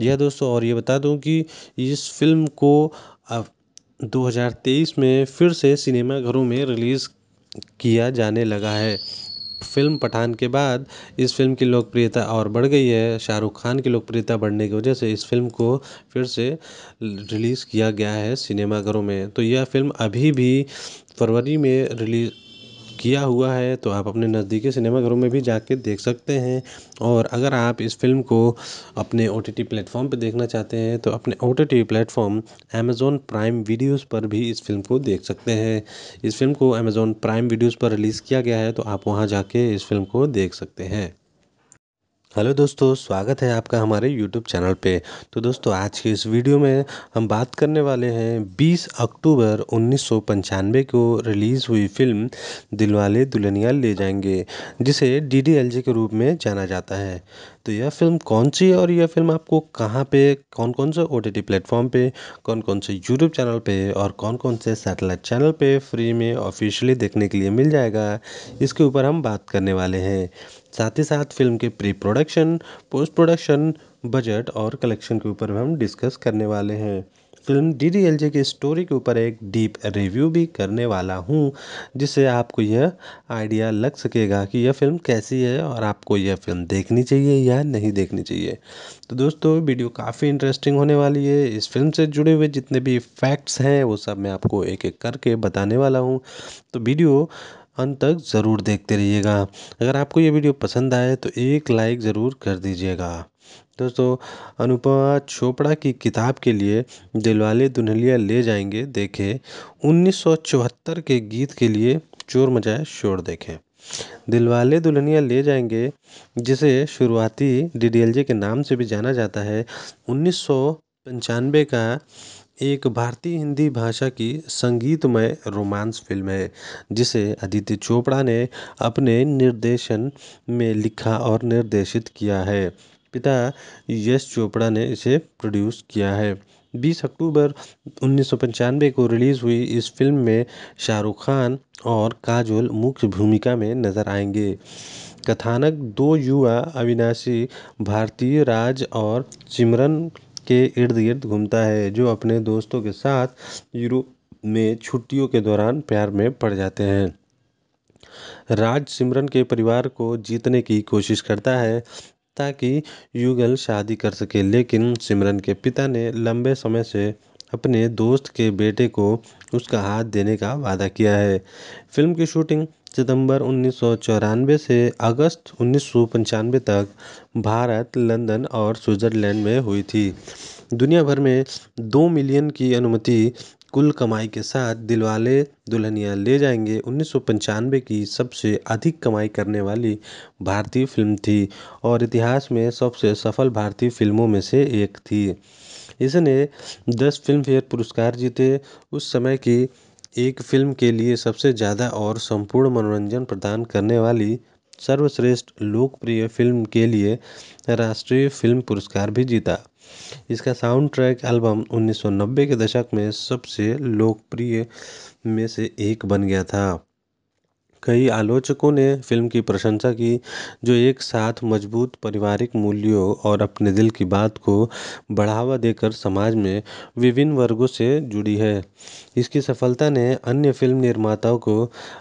[SPEAKER 1] यह दोस्तों और ये बता दूँ कि इस फिल्म को दो हज़ार तेईस में फिर से सिनेमाघरों में रिलीज़ किया जाने लगा है फ़िल्म पठान के बाद इस फ़िल्म की लोकप्रियता और बढ़ गई है शाहरुख खान की लोकप्रियता बढ़ने की वजह से इस फ़िल्म को फिर से रिलीज़ किया गया है सिनेमाघरों में तो यह फ़िल्म अभी भी फरवरी में रिलीज़ किया हुआ है तो आप अपने नज़दीकी सिनेमाघरों में भी जाके देख सकते हैं और अगर आप इस फ़िल्म को अपने ओ टी टी प्लेटफ़ॉर्म पर देखना चाहते हैं तो अपने O T T platform Amazon Prime videos पर भी इस फ़िल्म को देख सकते हैं इस फ़िल्म को अमेज़ॉन प्राइम वीडियोज़ पर रिलीज़ किया गया है तो आप वहाँ जाके इस फ़िल्म को देख सकते हैं हेलो दोस्तों स्वागत है आपका हमारे यूट्यूब चैनल पे तो दोस्तों आज के इस वीडियो में हम बात करने वाले हैं 20 अक्टूबर उन्नीस को रिलीज़ हुई फिल्म दिलवाले दुल्हनिया ले जाएंगे जिसे डी के रूप में जाना जाता है तो यह फिल्म कौन सी है और यह फिल्म आपको कहाँ पे कौन कौन से ओ टी प्लेटफॉर्म पे कौन कौन से यूट्यूब चैनल पे और कौन कौन से सैटेलाइट चैनल पे फ्री में ऑफिशियली देखने के लिए मिल जाएगा इसके ऊपर हम बात करने वाले हैं साथ ही साथ फ़िल्म के pre production post production budget और कलेक्शन के ऊपर हम डिस्कस करने वाले हैं film D D L J की स्टोरी के ऊपर एक डीप रिव्यू भी करने वाला हूँ जिससे आपको यह आइडिया लग सकेगा कि यह फिल्म कैसी है और आपको यह फिल्म देखनी चाहिए या नहीं देखनी चाहिए तो दोस्तों वीडियो काफ़ी इंटरेस्टिंग होने वाली है इस फिल्म से जुड़े हुए जितने भी फैक्ट्स हैं वो सब मैं आपको एक एक करके बताने वाला हूँ तो वीडियो अंत तक ज़रूर देखते रहिएगा अगर आपको ये वीडियो पसंद आए तो एक लाइक ज़रूर कर दीजिएगा दोस्तों अनुपमा चोपड़ा की किताब के लिए दिलवाले दुल्हनिया ले जाएंगे देखें उन्नीस के गीत के लिए चोर मचाए शोर देखें दिलवाले दुल्हनिया ले जाएंगे जिसे शुरुआती डी के नाम से भी जाना जाता है उन्नीस का एक भारतीय हिंदी भाषा की संगीतमय रोमांस फ़िल्म है जिसे अदिति चोपड़ा ने अपने निर्देशन में लिखा और निर्देशित किया है पिता यश चोपड़ा ने इसे प्रोड्यूस किया है बीस अक्टूबर उन्नीस सौ को रिलीज़ हुई इस फिल्म में शाहरुख खान और काजोल मुख्य भूमिका में नज़र आएंगे कथानक दो युवा अविनाशी भारतीय राज और सिमरन के इर्द गिर्द घूमता है जो अपने दोस्तों के साथ यूरोप में छुट्टियों के दौरान प्यार में पड़ जाते हैं राज सिमरन के परिवार को जीतने की कोशिश करता है ताकि युगल शादी कर सके लेकिन सिमरन के पिता ने लंबे समय से अपने दोस्त के बेटे को उसका हाथ देने का वादा किया है फिल्म की शूटिंग सितंबर उन्नीस सौ चौरानवे से अगस्त उन्नीस सौ पंचानवे तक भारत लंदन और स्विट्जरलैंड में हुई थी दुनिया भर में दो मिलियन की अनुमति कुल कमाई के साथ दिलवाले दुल्हनिया ले जाएंगे उन्नीस सौ पंचानवे की सबसे अधिक कमाई करने वाली भारतीय फिल्म थी और इतिहास में सबसे सफल भारतीय फिल्मों में से एक थी इसने दस फिल्मफेयर पुरस्कार जीते उस समय की एक फ़िल्म के लिए सबसे ज़्यादा और संपूर्ण मनोरंजन प्रदान करने वाली सर्वश्रेष्ठ लोकप्रिय फ़िल्म के लिए राष्ट्रीय फ़िल्म पुरस्कार भी जीता इसका साउंड ट्रैक एल्बम उन्नीस सौ नब्बे के दशक में सबसे लोकप्रिय में से एक बन गया था कई आलोचकों ने फ़िल्म की प्रशंसा की जो एक साथ मजबूत पारिवारिक मूल्यों और अपने दिल की बात को बढ़ावा देकर समाज में विभिन्न वर्गों से जुड़ी है इसकी सफलता ने अन्य फ़िल्म निर्माताओं को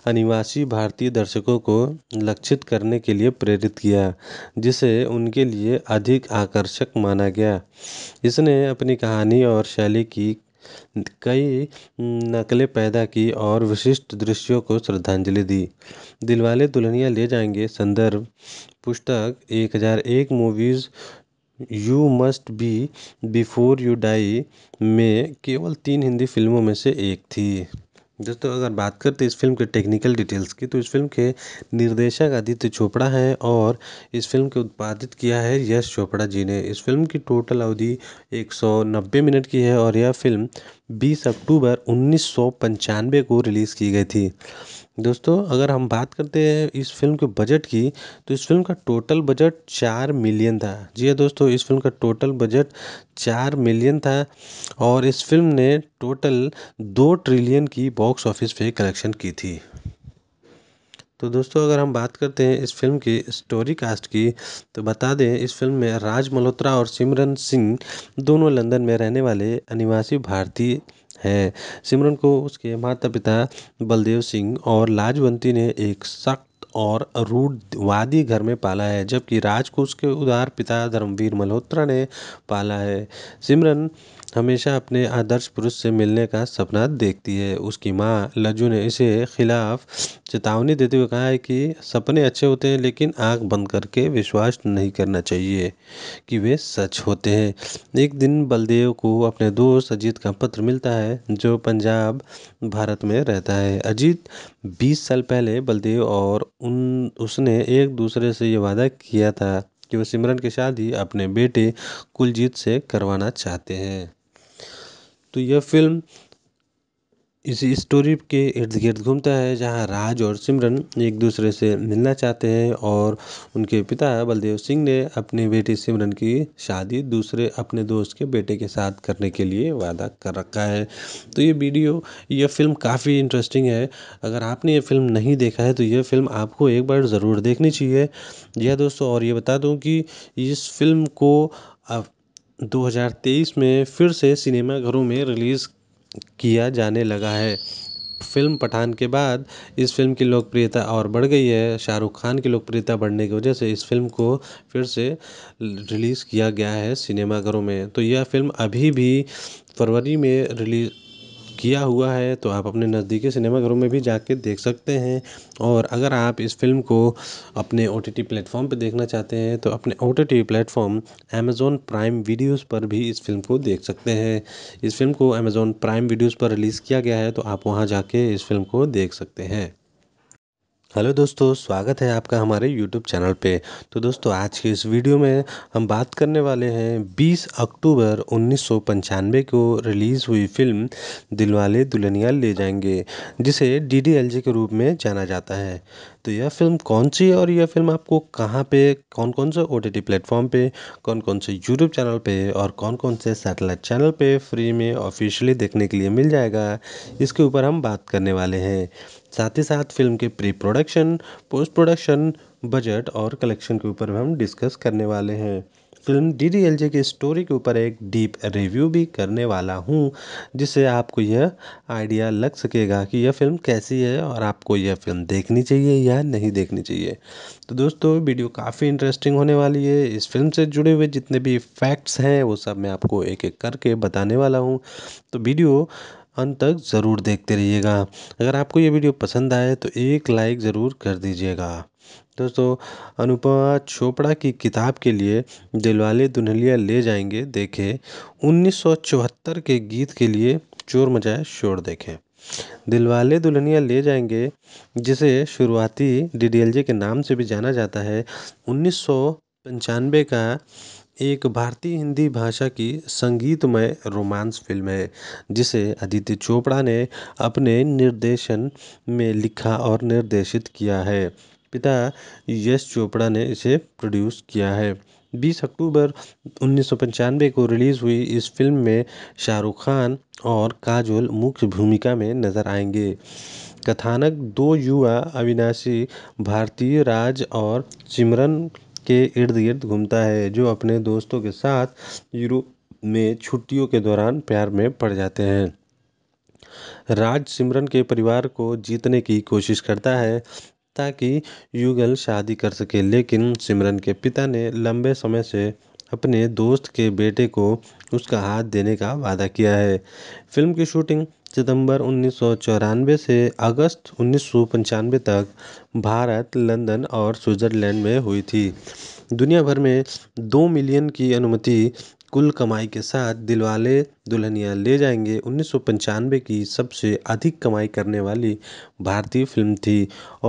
[SPEAKER 1] अनिवासी भारतीय दर्शकों को लक्षित करने के लिए प्रेरित किया जिसे उनके लिए अधिक आकर्षक माना गया इसने अपनी कहानी और शैली की कई नकलें पैदा की और विशिष्ट दृश्यों को श्रद्धांजलि दी दिलवाले दुल्हनिया ले जाएंगे संदर्भ पुस्तक एक हज़ार एक movies you must be before you die में केवल तीन हिंदी फिल्मों में से एक थी दोस्तों अगर बात करते इस फिल्म के टेक्निकल डिटेल्स की तो इस फिल्म के निर्देशक आदित्य चोपड़ा हैं और इस फिल्म को उत्पादित किया है यश चोपड़ा जी ने इस फिल्म की टोटल अवधि 190 मिनट की है और यह फिल्म 20 अक्टूबर उन्नीस को रिलीज़ की गई थी दोस्तों अगर हम बात करते हैं इस फिल्म के बजट की तो इस फिल्म का टोटल बजट चार मिलियन था जी हाँ दोस्तों इस फिल्म का टोटल बजट चार मिलियन था और इस फिल्म ने टोटल दो ट्रिलियन की बॉक्स ऑफिस पे कलेक्शन की थी तो दोस्तों अगर हम बात करते हैं इस फिल्म की स्टोरी कास्ट की तो बता दें इस फिल्म में राज मल्होत्रा और सिमरन सिंह दोनों लंदन में रहने वाले अनिवासी भारतीय है सिमरन को उसके माता पिता बलदेव सिंह और लाजवंती ने एक सख्त और रूढ़वादी घर में पाला है जबकि राज को उसके उदार पिता धर्मवीर मल्होत्रा ने पाला है सिमरन हमेशा अपने आदर्श पुरुष से मिलने का सपना देखती है उसकी माँ लज्जू ने इसे खिलाफ चेतावनी देते हुए कहा है कि सपने अच्छे होते हैं लेकिन आँख बंद करके विश्वास नहीं करना चाहिए कि वे सच होते हैं एक दिन बलदेव को अपने दोस्त अजीत का पत्र मिलता है जो पंजाब भारत में रहता है अजीत 20 साल पहले बलदेव और उन उसने एक दूसरे से ये वादा किया था कि वो सिमरन की शादी अपने बेटे कुलजीत से करवाना चाहते हैं तो यह फ़िल्म इस स्टोरी के इर्द गिर्द घूमता है जहाँ राज और सिमरन एक दूसरे से मिलना चाहते हैं और उनके पिता बलदेव सिंह ने अपनी बेटी सिमरन की शादी दूसरे अपने दोस्त के बेटे के साथ करने के लिए वादा कर रखा है तो ये वीडियो यह फ़िल्म काफ़ी इंटरेस्टिंग है अगर आपने ये फ़िल्म नहीं देखा है तो यह फ़िल्म आपको एक बार ज़रूर देखनी चाहिए यह दोस्तों और ये बता दूँ कि इस फिल्म को दो हज़ार तेईस में फिर से सिनेमाघरों में रिलीज़ किया जाने लगा है फ़िल्म पठान के बाद इस फ़िल्म की लोकप्रियता और बढ़ गई है शाहरुख खान की लोकप्रियता बढ़ने की वजह से इस फ़िल्म को फिर से रिलीज़ किया गया है सिनेमाघरों में तो यह फ़िल्म अभी भी फरवरी में रिलीज़ किया हुआ है तो आप अपने नज़दीकी सिनेमाघरों में भी जाके देख सकते हैं और अगर आप इस फ़िल्म को अपने ओ टी टी प्लेटफ़ॉर्म पर देखना चाहते हैं तो अपने O T T platform Amazon Prime videos पर भी इस फ़िल्म को देख सकते हैं इस फ़िल्म को अमेज़ॉन प्राइम वीडियोज़ पर रिलीज़ किया गया है तो आप वहाँ जाके इस फ़िल्म को देख सकते हैं हेलो दोस्तों स्वागत है आपका हमारे यूट्यूब चैनल पे तो दोस्तों आज के इस वीडियो में हम बात करने वाले हैं 20 अक्टूबर उन्नीस को रिलीज़ हुई फिल्म दिलवाले दुल्हनिया ले जाएंगे जिसे डी के रूप में जाना जाता है तो यह फिल्म कौन सी है और यह फिल्म आपको कहाँ पे कौन कौन से ओ टी प्लेटफॉर्म पे कौन कौन से यूट्यूब चैनल पे और कौन कौन से सैटेलाइट चैनल पे फ्री में ऑफिशियली देखने के लिए मिल जाएगा इसके ऊपर हम बात करने वाले हैं साथ ही साथ फ़िल्म के pre production post production budget और कलेक्शन के ऊपर हम डिस्कस करने वाले हैं film D D L J की स्टोरी के ऊपर एक डीप रिव्यू भी करने वाला हूँ जिससे आपको यह आइडिया लग सकेगा कि यह फिल्म कैसी है और आपको यह फिल्म देखनी चाहिए या नहीं देखनी चाहिए तो दोस्तों वीडियो काफ़ी इंटरेस्टिंग होने वाली है इस फिल्म से जुड़े हुए जितने भी फैक्ट्स हैं वो सब मैं आपको एक एक करके बताने वाला हूँ तो वीडियो अंत तक ज़रूर देखते रहिएगा अगर आपको ये वीडियो पसंद आए तो एक लाइक ज़रूर कर दीजिएगा दोस्तों अनुपमा चोपड़ा की किताब के लिए दिलवाले दुल्हनिया ले जाएंगे देखें उन्नीस के गीत के लिए चोर मचाए शोर देखें दिलवाले दुल्हनिया ले जाएंगे जिसे शुरुआती डी के नाम से भी जाना जाता है उन्नीस का एक भारतीय हिंदी भाषा की संगीतमय रोमांस फ़िल्म है जिसे अदिति चोपड़ा ने अपने निर्देशन में लिखा और निर्देशित किया है पिता यश चोपड़ा ने इसे प्रोड्यूस किया है बीस अक्टूबर उन्नीस सौ को रिलीज़ हुई इस फिल्म में शाहरुख खान और काजोल मुख्य भूमिका में नज़र आएंगे कथानक दो युवा अविनाशी भारतीय राज और सिमरन के इर्द गिर्द घूमता है जो अपने दोस्तों के साथ यूरोप में छुट्टियों के दौरान प्यार में पड़ जाते हैं राज सिमरन के परिवार को जीतने की कोशिश करता है ताकि युगल शादी कर सके लेकिन सिमरन के पिता ने लंबे समय से अपने दोस्त के बेटे को उसका हाथ देने का वादा किया है फ़िल्म की शूटिंग सितंबर उन्नीस सौ चौरानवे से अगस्त उन्नीस सौ पंचानवे तक भारत लंदन और स्विट्ज़रलैंड में हुई थी दुनिया भर में दो मिलियन की अनुमति कुल कमाई के साथ दिलवाले दुल्हनिया ले जाएंगे उन्नीस सौ पंचानवे की सबसे अधिक कमाई करने वाली भारतीय फिल्म थी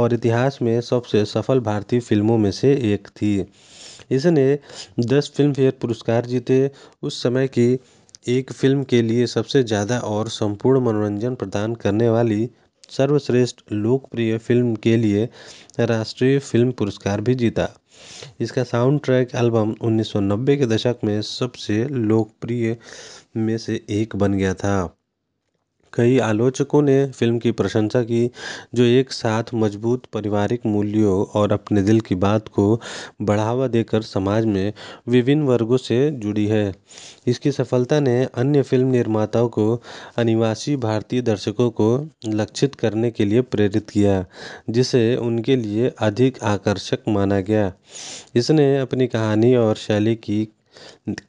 [SPEAKER 1] और इतिहास में सबसे सफल भारतीय फिल्मों में से एक थी इसने दस फ़िल्मफेयर पुरस्कार जीते उस समय की एक फ़िल्म के लिए सबसे ज़्यादा और संपूर्ण मनोरंजन प्रदान करने वाली सर्वश्रेष्ठ लोकप्रिय फ़िल्म के लिए राष्ट्रीय फ़िल्म पुरस्कार भी जीता इसका साउंड ट्रैक एल्बम उन्नीस सौ नब्बे के दशक में सबसे लोकप्रिय में से एक बन गया था कई आलोचकों ने फ़िल्म की प्रशंसा की जो एक साथ मजबूत पारिवारिक मूल्यों और अपने दिल की बात को बढ़ावा देकर समाज में विभिन्न वर्गों से जुड़ी है इसकी सफलता ने अन्य फ़िल्म निर्माताओं को अनिवासी भारतीय दर्शकों को लक्षित करने के लिए प्रेरित किया जिसे उनके लिए अधिक आकर्षक माना गया इसने अपनी कहानी और शैली की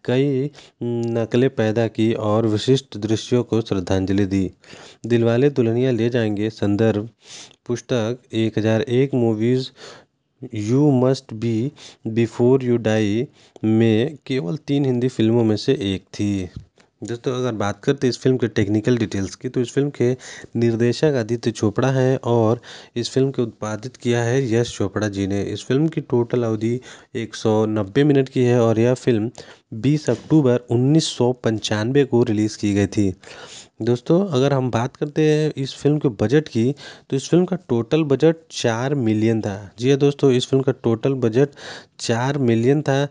[SPEAKER 1] कई नकलें पैदा की और विशिष्ट दृश्यों को श्रद्धांजलि दी दिलवाले दुल्हनिया ले जाएंगे संदर्भ पुस्तक एक हज़ार एक movies you must be before you die में केवल तीन हिंदी फिल्मों में से एक थी दोस्तों अगर बात करते इस फिल्म के टेक्निकल डिटेल्स की तो इस फिल्म के निर्देशक आदित्य चोपड़ा हैं और इस फिल्म के उत्पादित किया है यश चोपड़ा जी ने इस फिल्म की टोटल अवधि 190 मिनट की है और यह फिल्म 20 अक्टूबर उन्नीस को रिलीज़ की गई थी दोस्तों अगर हम बात करते हैं इस फिल्म के बजट की तो इस फिल्म का टोटल बजट चार मिलियन था जी हाँ दोस्तों इस फिल्म का टोटल बजट चार मिलियन था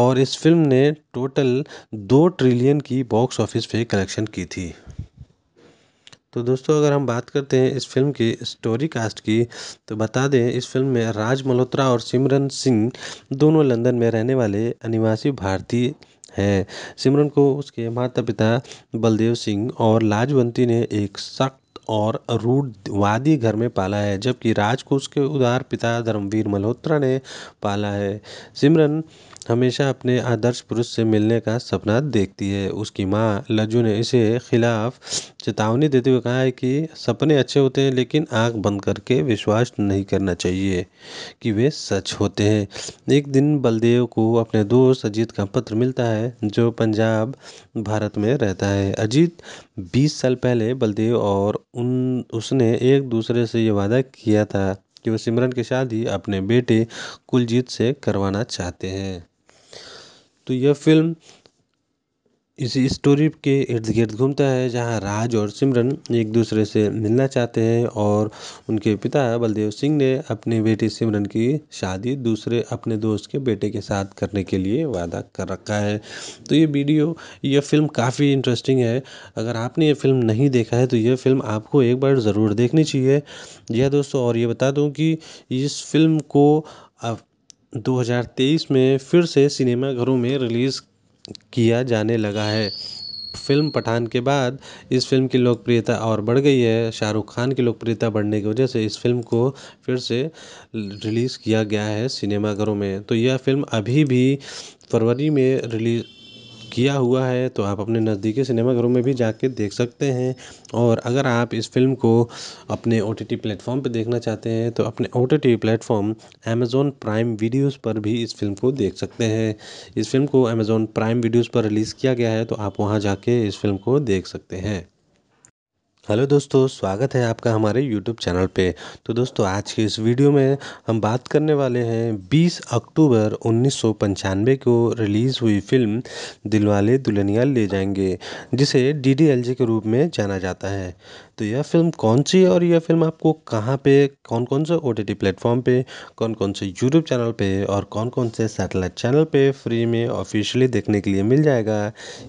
[SPEAKER 1] और इस फिल्म ने टोटल दो ट्रिलियन की बॉक्स ऑफिस पे कलेक्शन की थी तो दोस्तों अगर हम बात करते हैं इस फिल्म की स्टोरी कास्ट की तो बता दें इस फिल्म में राज मल्होत्रा और सिमरन सिंह दोनों लंदन में रहने वाले अनिवासी भारतीय है सिमरन को उसके माता पिता बलदेव सिंह और लाजवंती ने एक सख्त और रूढ़वादी घर में पाला है जबकि राज को उसके उदार पिता धर्मवीर मल्होत्रा ने पाला है सिमरन हमेशा अपने आदर्श पुरुष से मिलने का सपना देखती है उसकी माँ लज्जू ने इसे खिलाफ चेतावनी देते हुए कहा है कि सपने अच्छे होते हैं लेकिन आंख बंद करके विश्वास नहीं करना चाहिए कि वे सच होते हैं एक दिन बलदेव को अपने दोस्त अजीत का पत्र मिलता है जो पंजाब भारत में रहता है अजीत 20 साल पहले बलदेव और उन उसने एक दूसरे से ये वादा किया था कि वो सिमरन की शादी अपने बेटे कुलजीत से करवाना चाहते हैं तो यह फ़िल्म इस स्टोरी के इर्द गिर्द घूमता है जहाँ राज और सिमरन एक दूसरे से मिलना चाहते हैं और उनके पिता बलदेव सिंह ने अपनी बेटी सिमरन की शादी दूसरे अपने दोस्त के बेटे के साथ करने के लिए वादा कर रखा है तो ये वीडियो यह फ़िल्म काफ़ी इंटरेस्टिंग है अगर आपने ये फ़िल्म नहीं देखा है तो यह फ़िल्म आपको एक बार ज़रूर देखनी चाहिए यह दोस्तों और ये बता दूँ कि इस फ़िल्म को दो हज़ार तेईस में फिर से सिनेमाघरों में रिलीज़ किया जाने लगा है फ़िल्म पठान के बाद इस फ़िल्म की लोकप्रियता और बढ़ गई है शाहरुख खान की लोकप्रियता बढ़ने की वजह से इस फ़िल्म को फिर से रिलीज़ किया गया है सिनेमाघरों में तो यह फ़िल्म अभी भी फरवरी में रिलीज़ किया हुआ है तो आप अपने नज़दीकी सिनेमाघरों में भी जाके देख सकते हैं और अगर आप इस फ़िल्म को अपने ओ टी टी प्लेटफ़ॉर्म पर देखना चाहते हैं तो अपने O T T platform Amazon Prime videos पर भी इस फ़िल्म को देख सकते हैं इस फ़िल्म को अमेज़ोन प्राइम वीडियोज़ पर रिलीज़ किया गया है तो आप वहाँ जाके इस फ़िल्म को देख सकते हैं हेलो दोस्तों स्वागत है आपका हमारे यूट्यूब चैनल पे तो दोस्तों आज के इस वीडियो में हम बात करने वाले हैं 20 अक्टूबर उन्नीस को रिलीज़ हुई फिल्म दिलवाले दुल्हनिया ले जाएंगे जिसे डी के रूप में जाना जाता है तो यह फिल्म कौन सी है और यह फिल्म आपको कहाँ पे कौन कौन से ओ टी प्लेटफॉर्म पे कौन कौन से यूट्यूब चैनल पे और कौन कौन से सैटेलाइट चैनल पे फ्री में ऑफिशियली देखने के लिए मिल जाएगा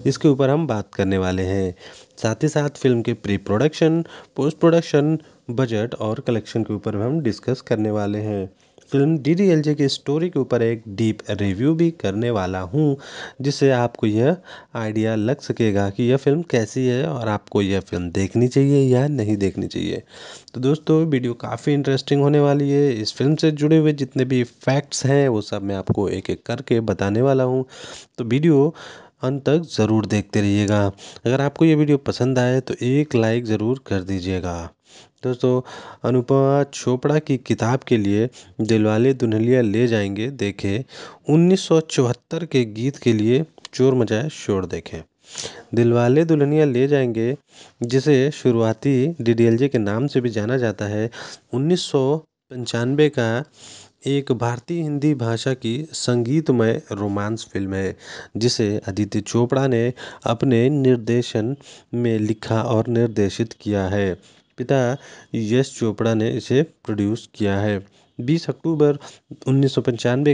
[SPEAKER 1] इसके ऊपर हम बात करने वाले हैं साथ ही साथ फ़िल्म के pre production post production budget और कलेक्शन के ऊपर हम डिस्कस करने वाले हैं film D D L J की स्टोरी के ऊपर एक डीप रिव्यू भी करने वाला हूँ जिससे आपको यह आइडिया लग सकेगा कि यह फिल्म कैसी है और आपको यह फिल्म देखनी चाहिए या नहीं देखनी चाहिए तो दोस्तों वीडियो काफ़ी इंटरेस्टिंग होने वाली है इस फिल्म से जुड़े हुए जितने भी फैक्ट्स हैं वो सब मैं आपको एक एक करके बताने वाला हूँ तो वीडियो अंत तक ज़रूर देखते रहिएगा अगर आपको ये वीडियो पसंद आए तो एक लाइक ज़रूर कर दीजिएगा दोस्तों अनुपमा चोपड़ा की किताब के लिए दिलवाले दुल्हनिया ले जाएंगे देखें उन्नीस के गीत के लिए चोर मचाए शोर देखें दिलवाले दुल्हनिया ले जाएंगे जिसे शुरुआती डी के नाम से भी जाना जाता है उन्नीस का एक भारतीय हिंदी भाषा की संगीतमय रोमांस फ़िल्म है जिसे अदिति चोपड़ा ने अपने निर्देशन में लिखा और निर्देशित किया है पिता यश चोपड़ा ने इसे प्रोड्यूस किया है बीस अक्टूबर उन्नीस सौ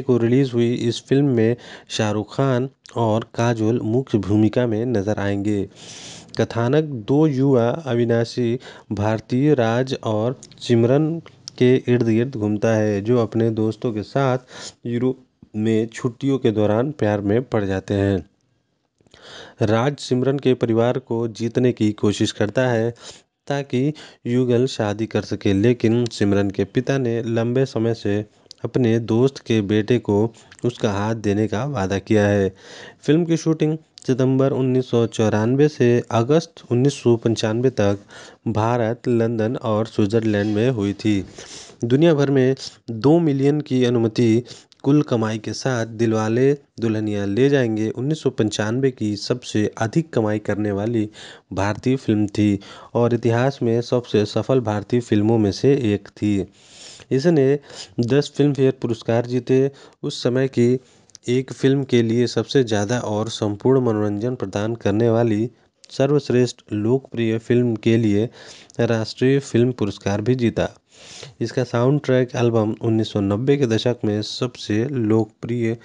[SPEAKER 1] को रिलीज़ हुई इस फ़िल्म में शाहरुख खान और काजोल मुख्य भूमिका में नज़र आएंगे कथानक दो युवा अविनाशी भारतीय राज और सिमरन के इर्द गिर्द घूमता है जो अपने दोस्तों के साथ यूरोप में छुट्टियों के दौरान प्यार में पड़ जाते हैं राज सिमरन के परिवार को जीतने की कोशिश करता है ताकि युगल शादी कर सके लेकिन सिमरन के पिता ने लंबे समय से अपने दोस्त के बेटे को उसका हाथ देने का वादा किया है फिल्म की शूटिंग सितंबर उन्नीस सौ चौरानवे से अगस्त उन्नीस सौ पंचानवे तक भारत लंदन और स्विट्जरलैंड में हुई थी दुनिया भर में दो मिलियन की अनुमति कुल कमाई के साथ दिलवाले दुल्हनिया ले जाएंगे उन्नीस सौ पंचानवे की सबसे अधिक कमाई करने वाली भारतीय फिल्म थी और इतिहास में सबसे सफल भारतीय फिल्मों में से एक थी इसने दस फिल्मफेयर पुरस्कार जीते उस समय की एक फ़िल्म के लिए सबसे ज़्यादा और संपूर्ण मनोरंजन प्रदान करने वाली सर्वश्रेष्ठ लोकप्रिय फ़िल्म के लिए राष्ट्रीय फ़िल्म पुरस्कार भी जीता इसका साउंड ट्रैक एल्बम उन्नीस सौ नब्बे के दशक में सबसे लोकप्रिय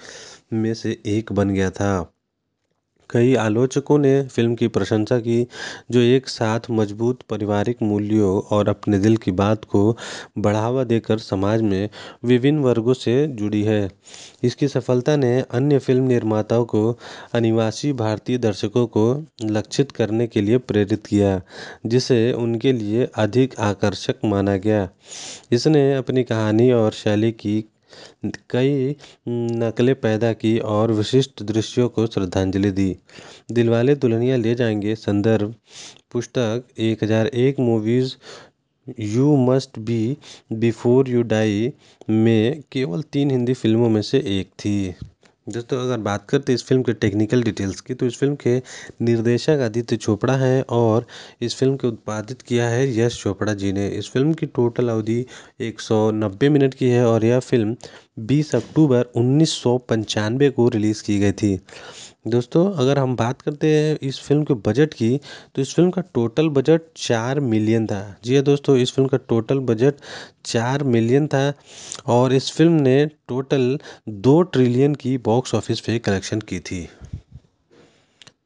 [SPEAKER 1] में से एक बन गया था कई आलोचकों ने फ़िल्म की प्रशंसा की जो एक साथ मजबूत पारिवारिक मूल्यों और अपने दिल की बात को बढ़ावा देकर समाज में विभिन्न वर्गों से जुड़ी है इसकी सफलता ने अन्य फ़िल्म निर्माताओं को अनिवासी भारतीय दर्शकों को लक्षित करने के लिए प्रेरित किया जिसे उनके लिए अधिक आकर्षक माना गया इसने अपनी कहानी और शैली की कई नकलें पैदा की और विशिष्ट दृश्यों को श्रद्धांजलि दी दिलवाले दुल्हनिया ले जाएंगे संदर्भ पुस्तक एक हज़ार एक movies you must be before you die में केवल तीन हिंदी फिल्मों में से एक थी दोस्तों अगर बात करते तो इस फिल्म के टेक्निकल डिटेल्स की तो इस फिल्म के निर्देशक आदित्य चोपड़ा हैं और इस फिल्म के उत्पादित किया है यश चोपड़ा जी ने इस फिल्म की टोटल अवधि 190 मिनट की है और यह फिल्म 20 अक्टूबर उन्नीस को रिलीज़ की गई थी दोस्तों अगर हम बात करते हैं इस फिल्म के बजट की तो इस फिल्म का टोटल बजट चार मिलियन था जी हाँ दोस्तों इस फिल्म का टोटल बजट चार मिलियन था और इस फिल्म ने टोटल दो ट्रिलियन की बॉक्स ऑफिस पे कलेक्शन की थी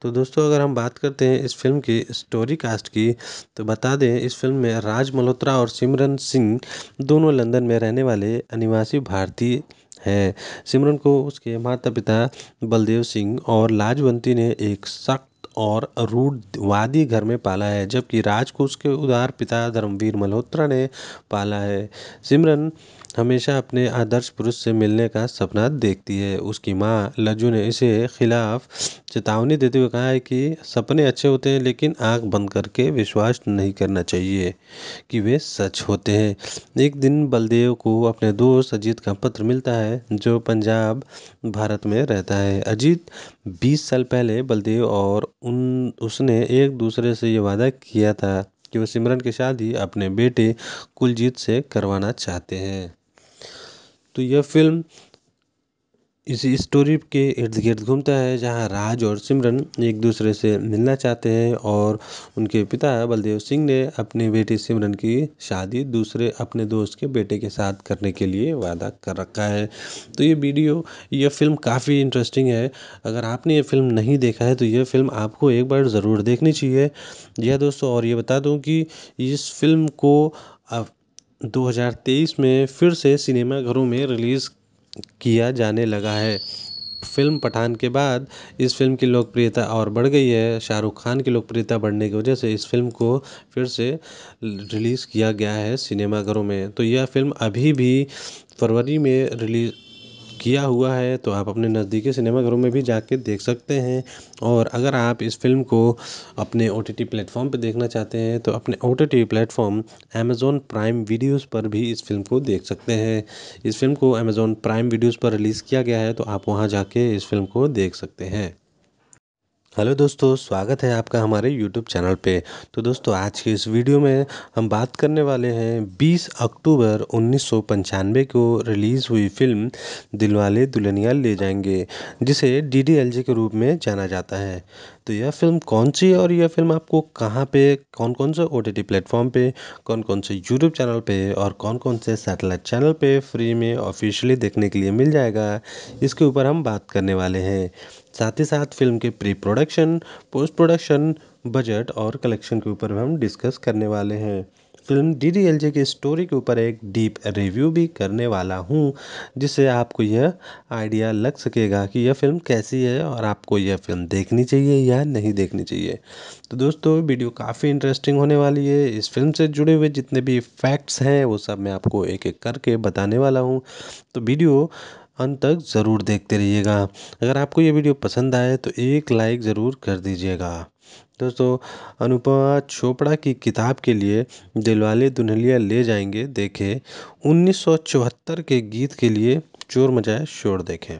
[SPEAKER 1] तो दोस्तों अगर हम बात करते हैं इस फिल्म की स्टोरी कास्ट की तो बता दें इस फिल्म में राज मल्होत्रा और सिमरन सिंह दोनों लंदन में रहने वाले अनिवासी भारतीय है सिमरन को उसके माता पिता बलदेव सिंह और लाजवंती ने एक सख्त और रूढ़वादी घर में पाला है जबकि राज को उसके उदार पिता धर्मवीर मल्होत्रा ने पाला है सिमरन हमेशा अपने आदर्श पुरुष से मिलने का सपना देखती है उसकी माँ लज्जू ने इसे खिलाफ चेतावनी देते हुए कहा है कि सपने अच्छे होते हैं लेकिन आंख बंद करके विश्वास नहीं करना चाहिए कि वे सच होते हैं एक दिन बलदेव को अपने दोस्त अजीत का पत्र मिलता है जो पंजाब भारत में रहता है अजीत 20 साल पहले बलदेव और उन उसने एक दूसरे से ये वादा किया था कि वो सिमरन की शादी अपने बेटे कुलजीत से करवाना चाहते हैं तो यह फ़िल्म इस स्टोरी के इर्द गिर्द घूमता है जहाँ राज और सिमरन एक दूसरे से मिलना चाहते हैं और उनके पिता बलदेव सिंह ने अपनी बेटी सिमरन की शादी दूसरे अपने दोस्त के बेटे के साथ करने के लिए वादा कर रखा है तो ये वीडियो यह फ़िल्म काफ़ी इंटरेस्टिंग है अगर आपने ये फ़िल्म नहीं देखा है तो यह फ़िल्म आपको एक बार ज़रूर देखनी चाहिए यह दोस्तों और ये बता दूँ कि इस फिल्म को दो हज़ार तेईस में फिर से सिनेमाघरों में रिलीज़ किया जाने लगा है फ़िल्म पठान के बाद इस फ़िल्म की लोकप्रियता और बढ़ गई है शाहरुख खान की लोकप्रियता बढ़ने की वजह से इस फ़िल्म को फिर से रिलीज़ किया गया है सिनेमाघरों में तो यह फ़िल्म अभी भी फरवरी में रिलीज़ किया हुआ है तो आप अपने नज़दीकी सिनेमाघरों में भी जाके देख सकते हैं और अगर आप इस फ़िल्म को अपने ओ टी टी प्लेटफ़ॉर्म पर देखना चाहते हैं तो अपने O T T platform Amazon Prime videos पर भी इस फ़िल्म को देख सकते हैं इस फ़िल्म को अमेज़ोन प्राइम वीडियोज़ पर रिलीज़ किया गया है तो आप वहाँ जाके इस फ़िल्म को देख सकते हैं हेलो दोस्तों स्वागत है आपका हमारे यूट्यूब चैनल पे तो दोस्तों आज के इस वीडियो में हम बात करने वाले हैं 20 अक्टूबर उन्नीस को रिलीज़ हुई फिल्म दिलवाले दुल्हनिया ले जाएंगे जिसे डी के रूप में जाना जाता है तो यह फ़िल्म कौन सी है और यह फ़िल्म आपको कहाँ पे कौन कौन से ओ टी टी प्लेटफॉर्म पे कौन कौन से यूट्यूब चैनल पे और कौन कौन से सैटेलाइट चैनल पे फ्री में ऑफिशियली देखने के लिए मिल जाएगा इसके ऊपर हम बात करने वाले हैं साथ ही साथ फिल्म के pre production post production budget और कलेक्शन के ऊपर हम डिस्कस करने वाले हैं film D D L J की स्टोरी के ऊपर एक डीप रिव्यू भी करने वाला हूँ जिससे आपको यह आइडिया लग सकेगा कि यह फिल्म कैसी है और आपको यह फिल्म देखनी चाहिए या नहीं देखनी चाहिए तो दोस्तों वीडियो काफ़ी इंटरेस्टिंग होने वाली है इस फिल्म से जुड़े हुए जितने भी फैक्ट्स हैं वो सब मैं आपको एक एक करके बताने वाला हूँ तो वीडियो अंत तक ज़रूर देखते रहिएगा अगर आपको ये वीडियो पसंद आए तो एक लाइक ज़रूर कर दीजिएगा दोस्तों अनुपमा चोपड़ा की किताब के लिए दिलवाले दुल्हनिया ले जाएंगे देखें उन्नीस सौ चौहत्तर के गीत के लिए चोर मचाए शोर देखें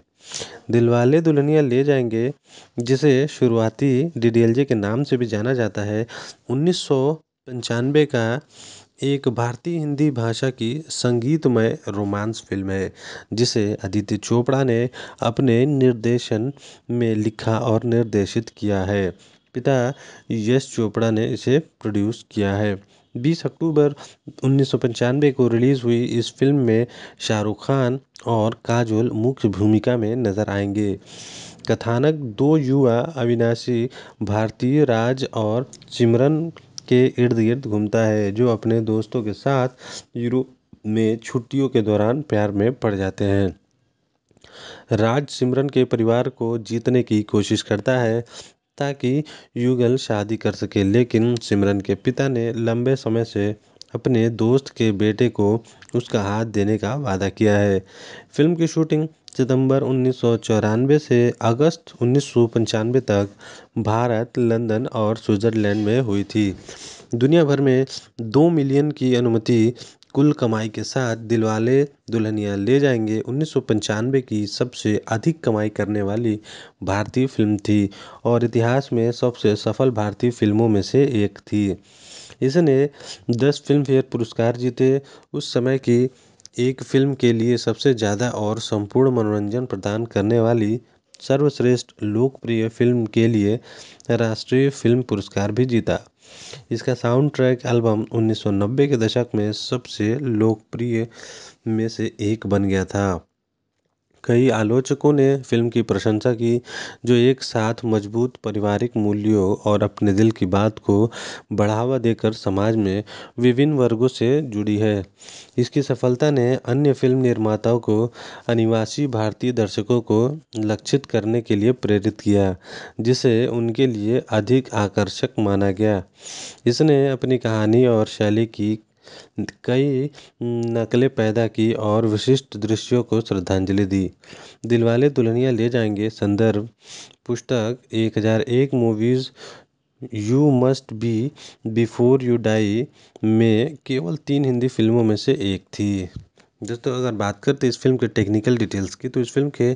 [SPEAKER 1] दिलवाले दुल्हनिया ले जाएंगे जिसे शुरुआती डी के नाम से भी जाना जाता है उन्नीस पंचानवे का एक भारतीय हिंदी भाषा की संगीतमय रोमांस फिल्म है जिसे आदित्य चोपड़ा ने अपने निर्देशन में लिखा और निर्देशित किया है पिता यश चोपड़ा ने इसे प्रोड्यूस किया है बीस अक्टूबर उन्नीस सौ पंचानवे को रिलीज़ हुई इस फ़िल्म में शाहरुख खान और काजोल मुख्य भूमिका में नज़र आएंगे कथानक दो युवा अविनाशी भारतीय राज और सिमरन के इर्द गिर्द घूमता है जो अपने दोस्तों के साथ यूरोप में छुट्टियों के दौरान प्यार में पड़ जाते हैं राज सिमरन के परिवार को जीतने की कोशिश करता है ताकि युगल शादी कर सके लेकिन सिमरन के पिता ने लंबे समय से अपने दोस्त के बेटे को उसका हाथ देने का वादा किया है फिल्म की शूटिंग सितंबर उन्नीस से अगस्त उन्नीस तक भारत लंदन और स्विट्ज़रलैंड में हुई थी दुनिया भर में दो मिलियन की अनुमति कुल कमाई के साथ दिलवाले दुल्हनिया ले जाएंगे उन्नीस सौ पंचानवे की सबसे अधिक कमाई करने वाली भारतीय फिल्म थी और इतिहास में सबसे सफल भारतीय फिल्मों में से एक थी इसने दस फिल्मफेयर पुरस्कार जीते उस समय की एक फिल्म के लिए सबसे ज़्यादा और संपूर्ण मनोरंजन प्रदान करने वाली सर्वश्रेष्ठ लोकप्रिय फिल्म के लिए राष्ट्रीय फिल्म पुरस्कार भी जीता इसका साउंड ट्रैक एल्बम उन्नीस सौ नब्बे के दशक में सबसे लोकप्रिय में से एक बन गया था कई आलोचकों ने फ़िल्म की प्रशंसा की जो एक साथ मजबूत पारिवारिक मूल्यों और अपने दिल की बात को बढ़ावा देकर समाज में विभिन्न वर्गों से जुड़ी है इसकी सफलता ने अन्य फ़िल्म निर्माताओं को अनिवासी भारतीय दर्शकों को लक्षित करने के लिए प्रेरित किया जिसे उनके लिए अधिक आकर्षक माना गया इसने अपनी कहानी और शैली की कई नकलें पैदा की और विशिष्ट दृश्यों को श्रद्धांजलि दी दिलवाले दुल्हनिया ले जाएंगे संदर्भ पुस्तक एक हज़ार एक movies you must be before you die में केवल तीन हिंदी फिल्मों में से एक थी दोस्तों अगर बात करते तो इस फिल्म के टेक्निकल डिटेल्स की तो इस फिल्म के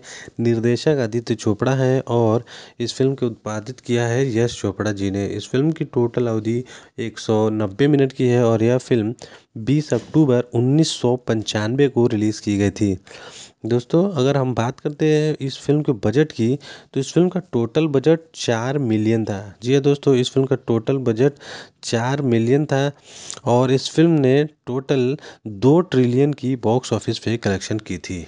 [SPEAKER 1] निर्देशक आदित्य चोपड़ा हैं और इस फिल्म के उत्पादित किया है यश चोपड़ा जी ने इस फिल्म की टोटल अवधि 190 मिनट की है और यह फिल्म 20 अक्टूबर उन्नीस को रिलीज़ की गई थी दोस्तों अगर हम बात करते हैं इस फिल्म के बजट की तो इस फिल्म का टोटल बजट चार मिलियन था जी हाँ दोस्तों इस फिल्म का टोटल बजट चार मिलियन था और इस फिल्म ने टोटल दो ट्रिलियन की बॉक्स ऑफिस पे कलेक्शन की थी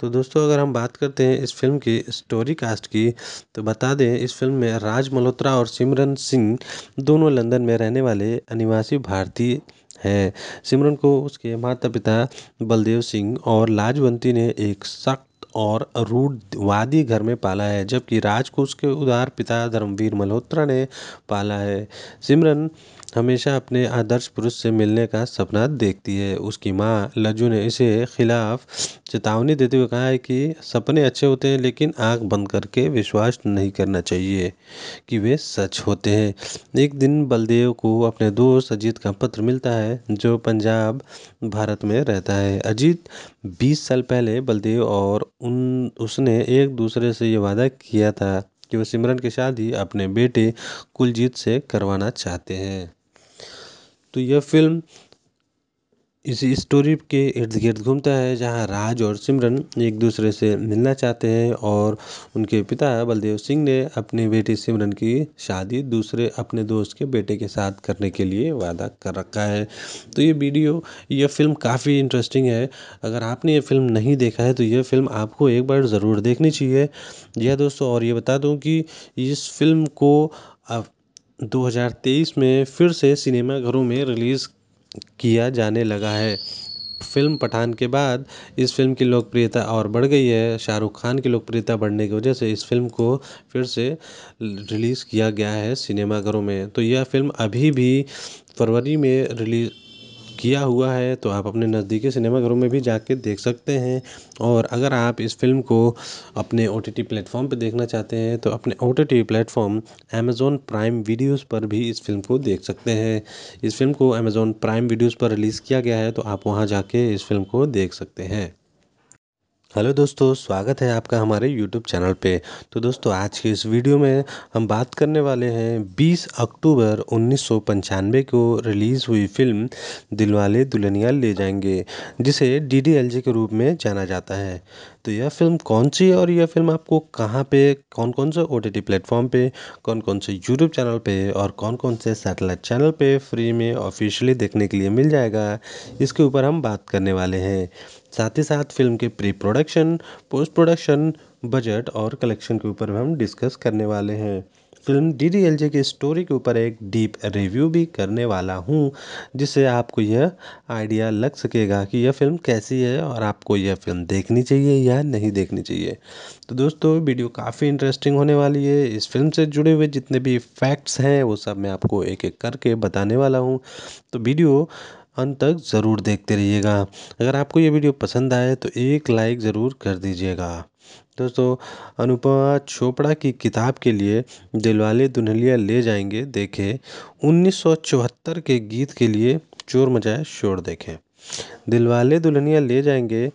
[SPEAKER 1] तो दोस्तों अगर हम बात करते हैं इस फिल्म की स्टोरी कास्ट की तो बता दें इस फिल्म में राज मल्होत्रा और सिमरन सिंह दोनों लंदन में रहने वाले अनिवासी भारतीय है सिमरन को उसके माता पिता बलदेव सिंह और लाजवंती ने एक सख्त और रूढ़वादी घर में पाला है जबकि राज को उसके उदार पिता धर्मवीर मल्होत्रा ने पाला है सिमरन हमेशा अपने आदर्श पुरुष से मिलने का सपना देखती है उसकी माँ लज्जू ने इसे खिलाफ चेतावनी देते हुए कहा है कि सपने अच्छे होते हैं लेकिन आंख बंद करके विश्वास नहीं करना चाहिए कि वे सच होते हैं एक दिन बलदेव को अपने दोस्त अजीत का पत्र मिलता है जो पंजाब भारत में रहता है अजीत 20 साल पहले बलदेव और उन उसने एक दूसरे से ये वादा किया था कि वो सिमरन की शादी अपने बेटे कुलजीत से करवाना चाहते हैं तो यह फ़िल्म इस स्टोरी के इर्द गिर्द घूमता है जहाँ राज और सिमरन एक दूसरे से मिलना चाहते हैं और उनके पिता बलदेव सिंह ने अपनी बेटी सिमरन की शादी दूसरे अपने दोस्त के बेटे के साथ करने के लिए वादा कर रखा है तो ये वीडियो यह फ़िल्म काफ़ी इंटरेस्टिंग है अगर आपने ये फ़िल्म नहीं देखा है तो यह फ़िल्म आपको एक बार ज़रूर देखनी चाहिए यह दोस्तों और ये बता दूँ कि इस फिल्म को दो हज़ार तेईस में फिर से सिनेमाघरों में रिलीज़ किया जाने लगा है फ़िल्म पठान के बाद इस फ़िल्म की लोकप्रियता और बढ़ गई है शाहरुख खान की लोकप्रियता बढ़ने की वजह से इस फ़िल्म को फिर से रिलीज़ किया गया है सिनेमाघरों में तो यह फ़िल्म अभी भी फरवरी में रिलीज़ किया हुआ है तो आप अपने नज़दीकी सिनेमाघरों में भी जाके देख सकते हैं और अगर आप इस फ़िल्म को अपने ओ टी टी प्लेटफ़ॉर्म पर देखना चाहते हैं तो अपने O T T platform Amazon Prime videos पर भी इस फ़िल्म को देख सकते हैं इस फ़िल्म को अमेज़ोन प्राइम वीडियोज़ पर रिलीज़ किया गया है तो आप वहाँ जाके इस फ़िल्म को देख सकते हैं हेलो दोस्तों स्वागत है आपका हमारे यूट्यूब चैनल पे तो दोस्तों आज के इस वीडियो में हम बात करने वाले हैं 20 अक्टूबर उन्नीस को रिलीज़ हुई फिल्म दिलवाले दुल्हनिया ले जाएंगे जिसे डी के रूप में जाना जाता है तो यह फिल्म कौन सी है और यह फिल्म आपको कहाँ पे कौन कौन से ओ टी प्लेटफॉर्म पे कौन कौन से यूट्यूब चैनल पे और कौन कौन से सैटेलाइट चैनल पे फ्री में ऑफिशियली देखने के लिए मिल जाएगा इसके ऊपर हम बात करने वाले हैं साथ ही साथ फ़िल्म के pre production post production budget और कलेक्शन के ऊपर हम डिस्कस करने वाले हैं film D D L J की स्टोरी के ऊपर एक डीप रिव्यू भी करने वाला हूँ जिससे आपको यह आइडिया लग सकेगा कि यह फिल्म कैसी है और आपको यह फिल्म देखनी चाहिए या नहीं देखनी चाहिए तो दोस्तों वीडियो काफ़ी इंटरेस्टिंग होने वाली है इस फिल्म से जुड़े हुए जितने भी फैक्ट्स हैं वो सब मैं आपको एक एक करके बताने वाला हूँ तो वीडियो अंत तक ज़रूर देखते रहिएगा अगर आपको ये वीडियो पसंद आए तो एक लाइक ज़रूर कर दीजिएगा दोस्तों अनुपमा चोपड़ा की किताब के लिए दिलवाले दुल्हनिया ले जाएंगे देखें उन्नीस के गीत के लिए चोर मचाए शोर देखें दिलवाले दुल्हनिया ले जाएंगे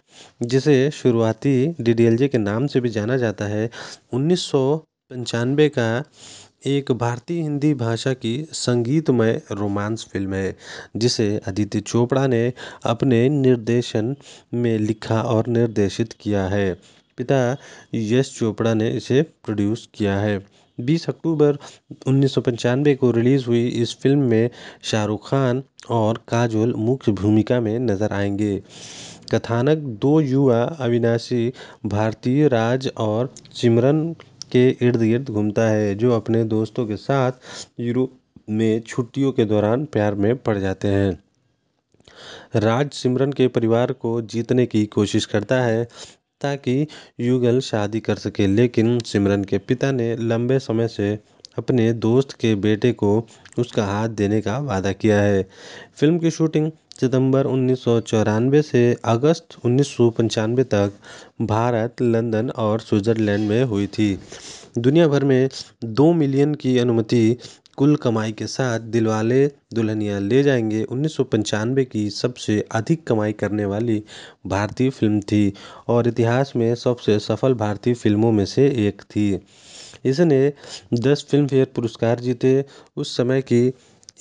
[SPEAKER 1] जिसे शुरुआती डी के नाम से भी जाना जाता है उन्नीस का एक भारतीय हिंदी भाषा की संगीतमय रोमांस फ़िल्म है जिसे अदिति चोपड़ा ने अपने निर्देशन में लिखा और निर्देशित किया है पिता यश चोपड़ा ने इसे प्रोड्यूस किया है बीस अक्टूबर उन्नीस सौ को रिलीज़ हुई इस फ़िल्म में शाहरुख खान और काजोल मुख्य भूमिका में नज़र आएंगे कथानक दो युवा अविनाशी भारतीय राज और सिमरन के इर्द गिर्द घूमता है जो अपने दोस्तों के साथ यूरोप में छुट्टियों के दौरान प्यार में पड़ जाते हैं राज सिमरन के परिवार को जीतने की कोशिश करता है ताकि युगल शादी कर सके लेकिन सिमरन के पिता ने लंबे समय से अपने दोस्त के बेटे को उसका हाथ देने का वादा किया है फिल्म की शूटिंग सितंबर उन्नीस सौ चौरानवे से अगस्त उन्नीस सौ पंचानवे तक भारत लंदन और स्विट्जरलैंड में हुई थी दुनिया भर में दो मिलियन की अनुमति कुल कमाई के साथ दिलवाले दुल्हनिया ले जाएंगे उन्नीस सौ पंचानवे की सबसे अधिक कमाई करने वाली भारतीय फिल्म थी और इतिहास में सबसे सफल भारतीय फिल्मों में से एक थी इसने दस फिल्मफेयर पुरस्कार जीते उस समय की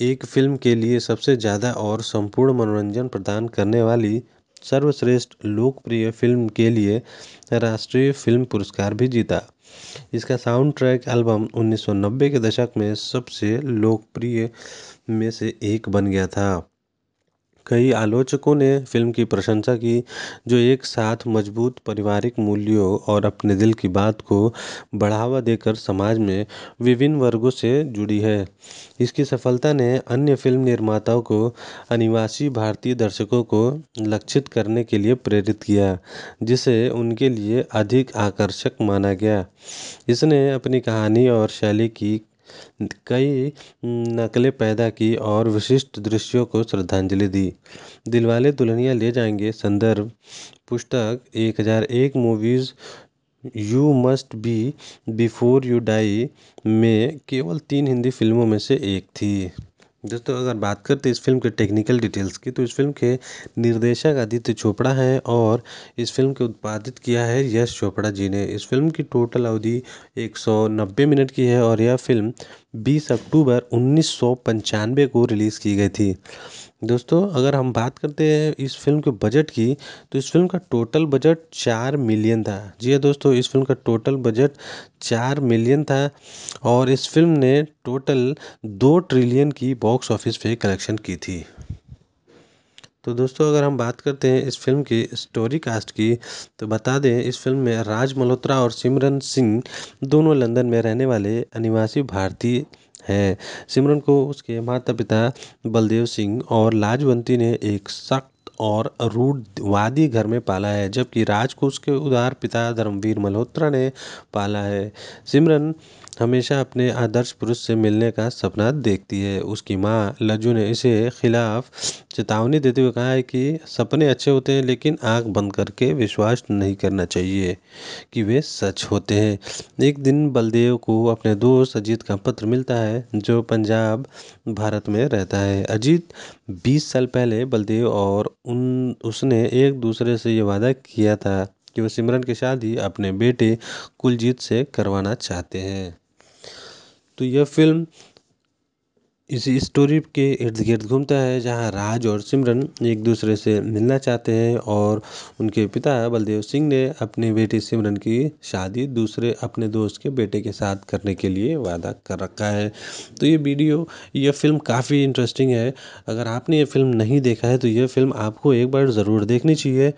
[SPEAKER 1] एक फ़िल्म के लिए सबसे ज़्यादा और संपूर्ण मनोरंजन प्रदान करने वाली सर्वश्रेष्ठ लोकप्रिय फ़िल्म के लिए राष्ट्रीय फ़िल्म पुरस्कार भी जीता इसका साउंड ट्रैक एल्बम उन्नीस सौ नब्बे के दशक में सबसे लोकप्रिय में से एक बन गया था कई आलोचकों ने फ़िल्म की प्रशंसा की जो एक साथ मजबूत पारिवारिक मूल्यों और अपने दिल की बात को बढ़ावा देकर समाज में विभिन्न वर्गों से जुड़ी है इसकी सफलता ने अन्य फ़िल्म निर्माताओं को अनिवासी भारतीय दर्शकों को लक्षित करने के लिए प्रेरित किया जिसे उनके लिए अधिक आकर्षक माना गया इसने अपनी कहानी और शैली की कई नकलें पैदा की और विशिष्ट दृश्यों को श्रद्धांजलि दी दिलवाले दुल्हनिया ले जाएंगे संदर्भ पुस्तक एक हज़ार एक movies you must be before you die में केवल तीन हिंदी फिल्मों में से एक थी दोस्तों अगर बात करते तो इस फिल्म के टेक्निकल डिटेल्स की तो इस फिल्म के निर्देशक आदित्य चोपड़ा हैं और इस फिल्म के उत्पादित किया है यश चोपड़ा जी ने इस फिल्म की टोटल अवधि 190 मिनट की है और यह फिल्म 20 अक्टूबर उन्नीस को रिलीज़ की गई थी दोस्तों अगर हम बात करते हैं इस फिल्म के बजट की तो इस फिल्म का टोटल बजट चार मिलियन था जी हाँ दोस्तों इस फिल्म का टोटल बजट चार मिलियन था और इस फिल्म ने टोटल दो ट्रिलियन की बॉक्स ऑफिस पे कलेक्शन की थी तो दोस्तों अगर हम बात करते हैं इस फिल्म की स्टोरी कास्ट की तो बता दें इस फिल्म में राज मल्होत्रा और सिमरन सिंह दोनों लंदन में रहने वाले अनिवासी भारतीय है सिमरन को उसके माता पिता बलदेव सिंह और लाजवंती ने एक सख्त और रूढ़वादी घर में पाला है जबकि राज को उसके उदार पिता धर्मवीर मल्होत्रा ने पाला है सिमरन हमेशा अपने आदर्श पुरुष से मिलने का सपना देखती है उसकी माँ लज्जू ने इसे खिलाफ चेतावनी देते हुए कहा है कि सपने अच्छे होते हैं लेकिन आंख बंद करके विश्वास नहीं करना चाहिए कि वे सच होते हैं एक दिन बलदेव को अपने दोस्त अजीत का पत्र मिलता है जो पंजाब भारत में रहता है अजीत 20 साल पहले बलदेव और उन उसने एक दूसरे से ये वादा किया था कि वह सिमरन की शादी अपने बेटे कुलजीत से करवाना चाहते हैं तो यह फ़िल्म इस स्टोरी के इर्द गिर्द घूमता है जहाँ राज और सिमरन एक दूसरे से मिलना चाहते हैं और उनके पिता बलदेव सिंह ने अपनी बेटी सिमरन की शादी दूसरे अपने दोस्त के बेटे के साथ करने के लिए वादा कर रखा है तो ये वीडियो यह फ़िल्म काफ़ी इंटरेस्टिंग है अगर आपने ये फ़िल्म नहीं देखा है तो यह फ़िल्म आपको एक बार ज़रूर देखनी चाहिए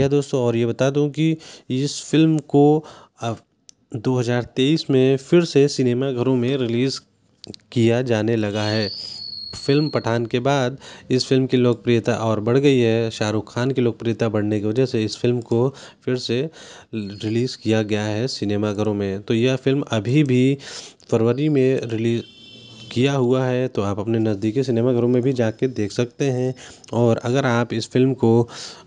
[SPEAKER 1] यह दोस्तों और ये बता दूँ कि इस फ़िल्म को दो हज़ार तेईस में फिर से सिनेमाघरों में रिलीज़ किया जाने लगा है फ़िल्म पठान के बाद इस फ़िल्म की लोकप्रियता और बढ़ गई है शाहरुख खान की लोकप्रियता बढ़ने की वजह से इस फ़िल्म को फिर से रिलीज़ किया गया है सिनेमाघरों में तो यह फ़िल्म अभी भी फरवरी में रिलीज़ किया हुआ है तो आप अपने नज़दीकी सिनेमाघरों में भी जाके देख सकते हैं और अगर आप इस फ़िल्म को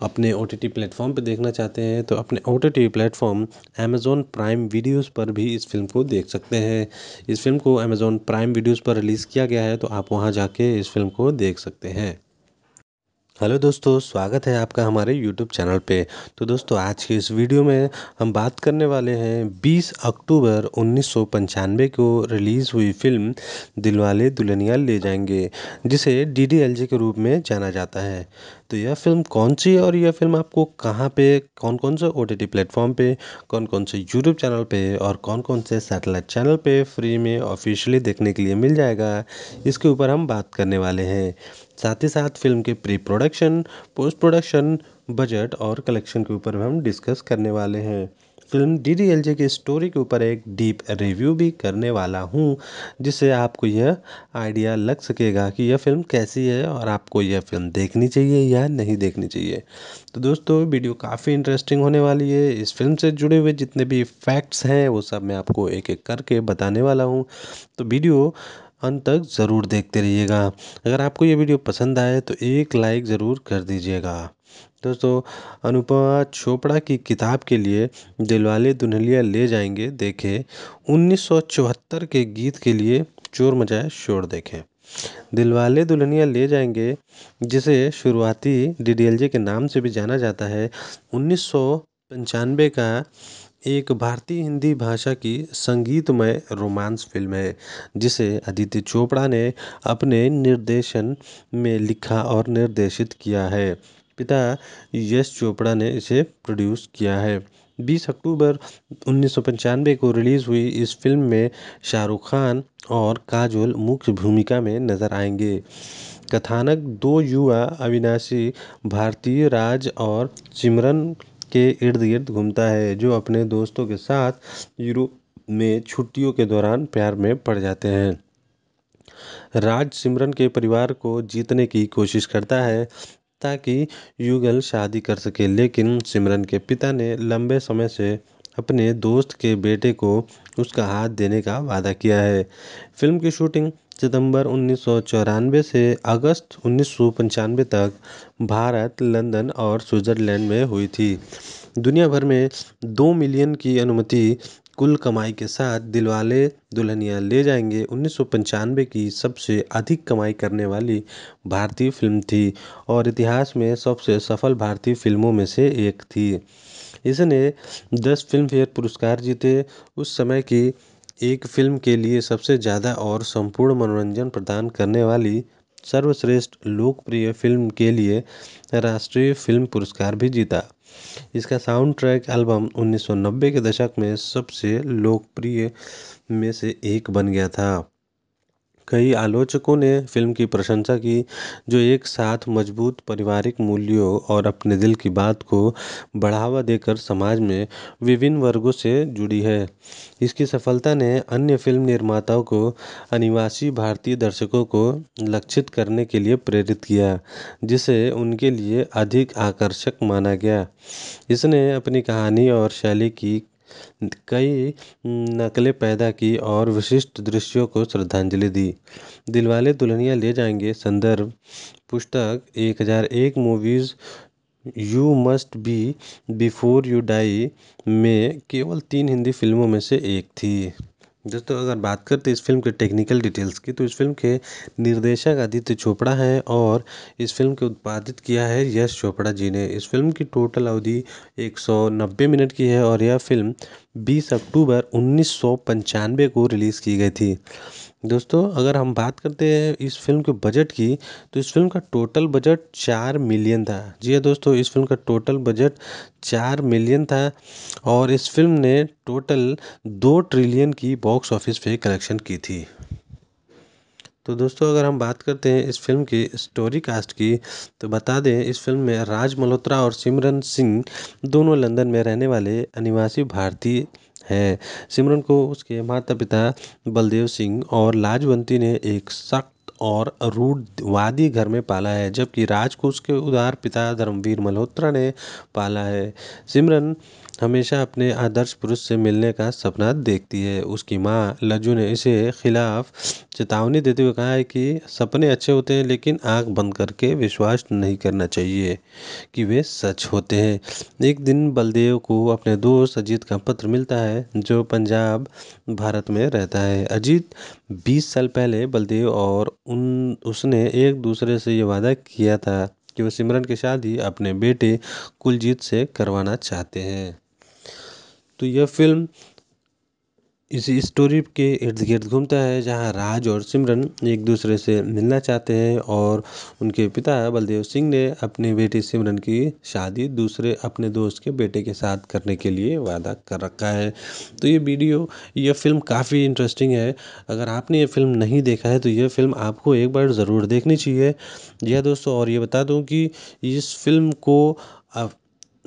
[SPEAKER 1] अपने ओ टी टी प्लेटफ़ॉर्म पर देखना चाहते हैं तो अपने O T T platform Amazon Prime videos पर भी इस फ़िल्म को देख सकते हैं इस फ़िल्म को अमेज़ोन प्राइम वीडियोज़ पर रिलीज़ किया गया है तो आप वहाँ जाके इस फ़िल्म को देख सकते हैं हेलो दोस्तों स्वागत है आपका हमारे यूट्यूब चैनल पे तो दोस्तों आज के इस वीडियो में हम बात करने वाले हैं 20 अक्टूबर उन्नीस को रिलीज़ हुई फिल्म दिलवाले दुल्हनिया ले जाएंगे जिसे डी के रूप में जाना जाता है तो यह फिल्म कौन सी है और यह फिल्म आपको कहाँ पे कौन कौन से ओ टी प्लेटफॉर्म पे कौन कौन से यूट्यूब चैनल पे और कौन कौन से सैटेलाइट चैनल पे फ्री में ऑफिशियली देखने के लिए मिल जाएगा इसके ऊपर हम बात करने वाले हैं साथ ही साथ फ़िल्म के pre production post production budget और कलेक्शन के ऊपर हम डिस्कस करने वाले हैं film D D L J की स्टोरी के ऊपर एक डीप रिव्यू भी करने वाला हूँ जिससे आपको यह आइडिया लग सकेगा कि यह फिल्म कैसी है और आपको यह फिल्म देखनी चाहिए या नहीं देखनी चाहिए तो दोस्तों वीडियो काफ़ी इंटरेस्टिंग होने वाली है इस फिल्म से जुड़े हुए जितने भी फैक्ट्स हैं वो सब मैं आपको एक एक करके बताने वाला हूँ तो वीडियो अंत तक ज़रूर देखते रहिएगा अगर आपको ये वीडियो पसंद आए तो एक लाइक ज़रूर कर दीजिएगा दोस्तों अनुपमा चोपड़ा की किताब के लिए दिलवाले दुल्हनिया ले जाएंगे देखें उन्नीस के गीत के लिए चोर मचाए शोर देखें दिलवाले दुल्हनिया ले जाएंगे जिसे शुरुआती डी के नाम से भी जाना जाता है उन्नीस का एक भारतीय हिंदी भाषा की संगीतमय रोमांस फ़िल्म है जिसे अदिति चोपड़ा ने अपने निर्देशन में लिखा और निर्देशित किया है पिता यश चोपड़ा ने इसे प्रोड्यूस किया है बीस अक्टूबर उन्नीस सौ को रिलीज़ हुई इस फ़िल्म में शाहरुख खान और काजोल मुख्य भूमिका में नज़र आएंगे कथानक दो युवा अविनाशी भारतीय राज और सिमरन के इर्द गिर्द घूमता है जो अपने दोस्तों के साथ यूरोप में छुट्टियों के दौरान प्यार में पड़ जाते हैं राज सिमरन के परिवार को जीतने की कोशिश करता है ताकि युगल शादी कर सके लेकिन सिमरन के पिता ने लंबे समय से अपने दोस्त के बेटे को उसका हाथ देने का वादा किया है फिल्म की शूटिंग सितंबर उन्नीस सौ चौरानवे से अगस्त उन्नीस सौ पंचानवे तक भारत लंदन और स्विट्जरलैंड में हुई थी दुनिया भर में दो मिलियन की अनुमति कुल कमाई के साथ दिलवाले दुल्हनिया ले जाएंगे उन्नीस सौ पंचानवे की सबसे अधिक कमाई करने वाली भारतीय फिल्म थी और इतिहास में सबसे सफल भारतीय फिल्मों में से एक थी इसने दस फिल्मफेयर पुरस्कार जीते उस समय की एक फ़िल्म के लिए सबसे ज़्यादा और संपूर्ण मनोरंजन प्रदान करने वाली सर्वश्रेष्ठ लोकप्रिय फ़िल्म के लिए राष्ट्रीय फ़िल्म पुरस्कार भी जीता इसका साउंड ट्रैक एल्बम उन्नीस सौ नब्बे के दशक में सबसे लोकप्रिय में से एक बन गया था कई आलोचकों ने फ़िल्म की प्रशंसा की जो एक साथ मजबूत पारिवारिक मूल्यों और अपने दिल की बात को बढ़ावा देकर समाज में विभिन्न वर्गों से जुड़ी है इसकी सफलता ने अन्य फ़िल्म निर्माताओं को अनिवासी भारतीय दर्शकों को लक्षित करने के लिए प्रेरित किया जिसे उनके लिए अधिक आकर्षक माना गया इसने अपनी कहानी और शैली की कई नकलें पैदा की और विशिष्ट दृश्यों को श्रद्धांजलि दी दिलवाले दुल्हनिया ले जाएंगे संदर्भ पुस्तक एक हज़ार एक movies you must be before you die में केवल तीन हिंदी फिल्मों में से एक थी दोस्तों अगर बात करते तो इस फिल्म के टेक्निकल डिटेल्स की तो इस फिल्म के निर्देशक आदित्य चोपड़ा हैं और इस फिल्म के उत्पादित किया है यश चोपड़ा जी ने इस फिल्म की टोटल अवधि 190 मिनट की है और यह फिल्म 20 अक्टूबर उन्नीस को रिलीज़ की गई थी दोस्तों अगर हम बात करते हैं इस फ़िल्म के बजट की तो इस फ़िल्म का टोटल बजट चार मिलियन था जी हाँ दोस्तों इस फ़िल्म का टोटल बजट चार मिलियन था और इस फ़िल्म ने टोटल दो ट्रिलियन की बॉक्स ऑफिस पे कलेक्शन की थी तो दोस्तों अगर हम बात करते हैं इस फिल्म की स्टोरी कास्ट की तो बता दें इस फिल्म में राज मल्होत्रा और सिमरन सिंह दोनों लंदन में रहने वाले अनिवासी भारतीय है सिमरन को उसके माता पिता बलदेव सिंह और लाजवंती ने एक सख्त और रूढ़वादी घर में पाला है जबकि राज को उसके उदार पिता धर्मवीर मल्होत्रा ने पाला है सिमरन हमेशा अपने आदर्श पुरुष से मिलने का सपना देखती है उसकी माँ लज्जू ने इसे खिलाफ चेतावनी देते हुए कहा है कि सपने अच्छे होते हैं लेकिन आंख बंद करके विश्वास नहीं करना चाहिए कि वे सच होते हैं एक दिन बलदेव को अपने दोस्त अजीत का पत्र मिलता है जो पंजाब भारत में रहता है अजीत 20 साल पहले बलदेव और उन उसने एक दूसरे से ये वादा किया था कि वो सिमरन की शादी अपने बेटे कुलजीत से करवाना चाहते हैं तो यह फ़िल्म इस स्टोरी के इर्द गिर्द घूमता है जहाँ राज और सिमरन एक दूसरे से मिलना चाहते हैं और उनके पिता बलदेव सिंह ने अपनी बेटी सिमरन की शादी दूसरे अपने दोस्त के बेटे के साथ करने के लिए वादा कर रखा है तो ये वीडियो यह फ़िल्म काफ़ी इंटरेस्टिंग है अगर आपने ये फ़िल्म नहीं देखा है तो यह फ़िल्म आपको एक बार ज़रूर देखनी चाहिए यह दोस्तों और ये बता दूँ कि इस फ़िल्म को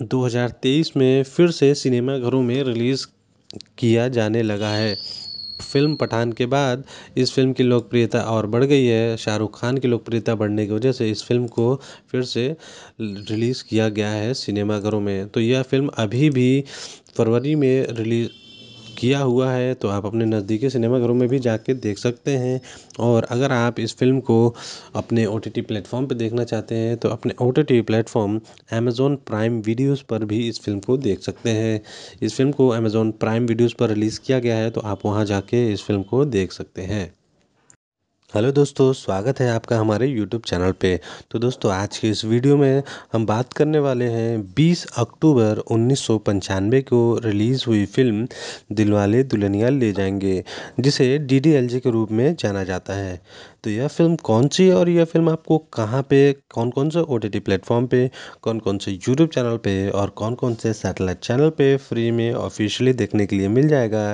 [SPEAKER 1] दो हज़ार तेईस में फिर से सिनेमाघरों में रिलीज़ किया जाने लगा है फ़िल्म पठान के बाद इस फ़िल्म की लोकप्रियता और बढ़ गई है शाहरुख खान की लोकप्रियता बढ़ने की वजह से इस फ़िल्म को फिर से रिलीज़ किया गया है सिनेमाघरों में तो यह फ़िल्म अभी भी फरवरी में रिलीज़ किया हुआ है तो आप अपने नज़दीकी सिनेमाघरों में भी जाके देख सकते हैं और अगर आप इस फ़िल्म को अपने ओ टी टी प्लेटफ़ॉर्म पर देखना चाहते हैं तो अपने O T T platform Amazon Prime videos पर भी इस फ़िल्म को देख सकते हैं इस फ़िल्म को अमेज़ोन प्राइम वीडियोज़ पर रिलीज़ किया गया है तो आप वहाँ जाके इस फ़िल्म को देख सकते हैं हेलो दोस्तों स्वागत है आपका हमारे यूट्यूब चैनल पे तो दोस्तों आज के इस वीडियो में हम बात करने वाले हैं 20 अक्टूबर उन्नीस को रिलीज़ हुई फिल्म दिलवाले दुल्हनिया ले जाएंगे जिसे डी के रूप में जाना जाता है तो यह फिल्म कौन सी है और यह फिल्म आपको कहाँ पे कौन कौन से ओ टी प्लेटफॉर्म पर कौन कौन से यूट्यूब चैनल पर और कौन कौन से सैटेलाइट चैनल पर फ्री में ऑफिशियली देखने के लिए मिल जाएगा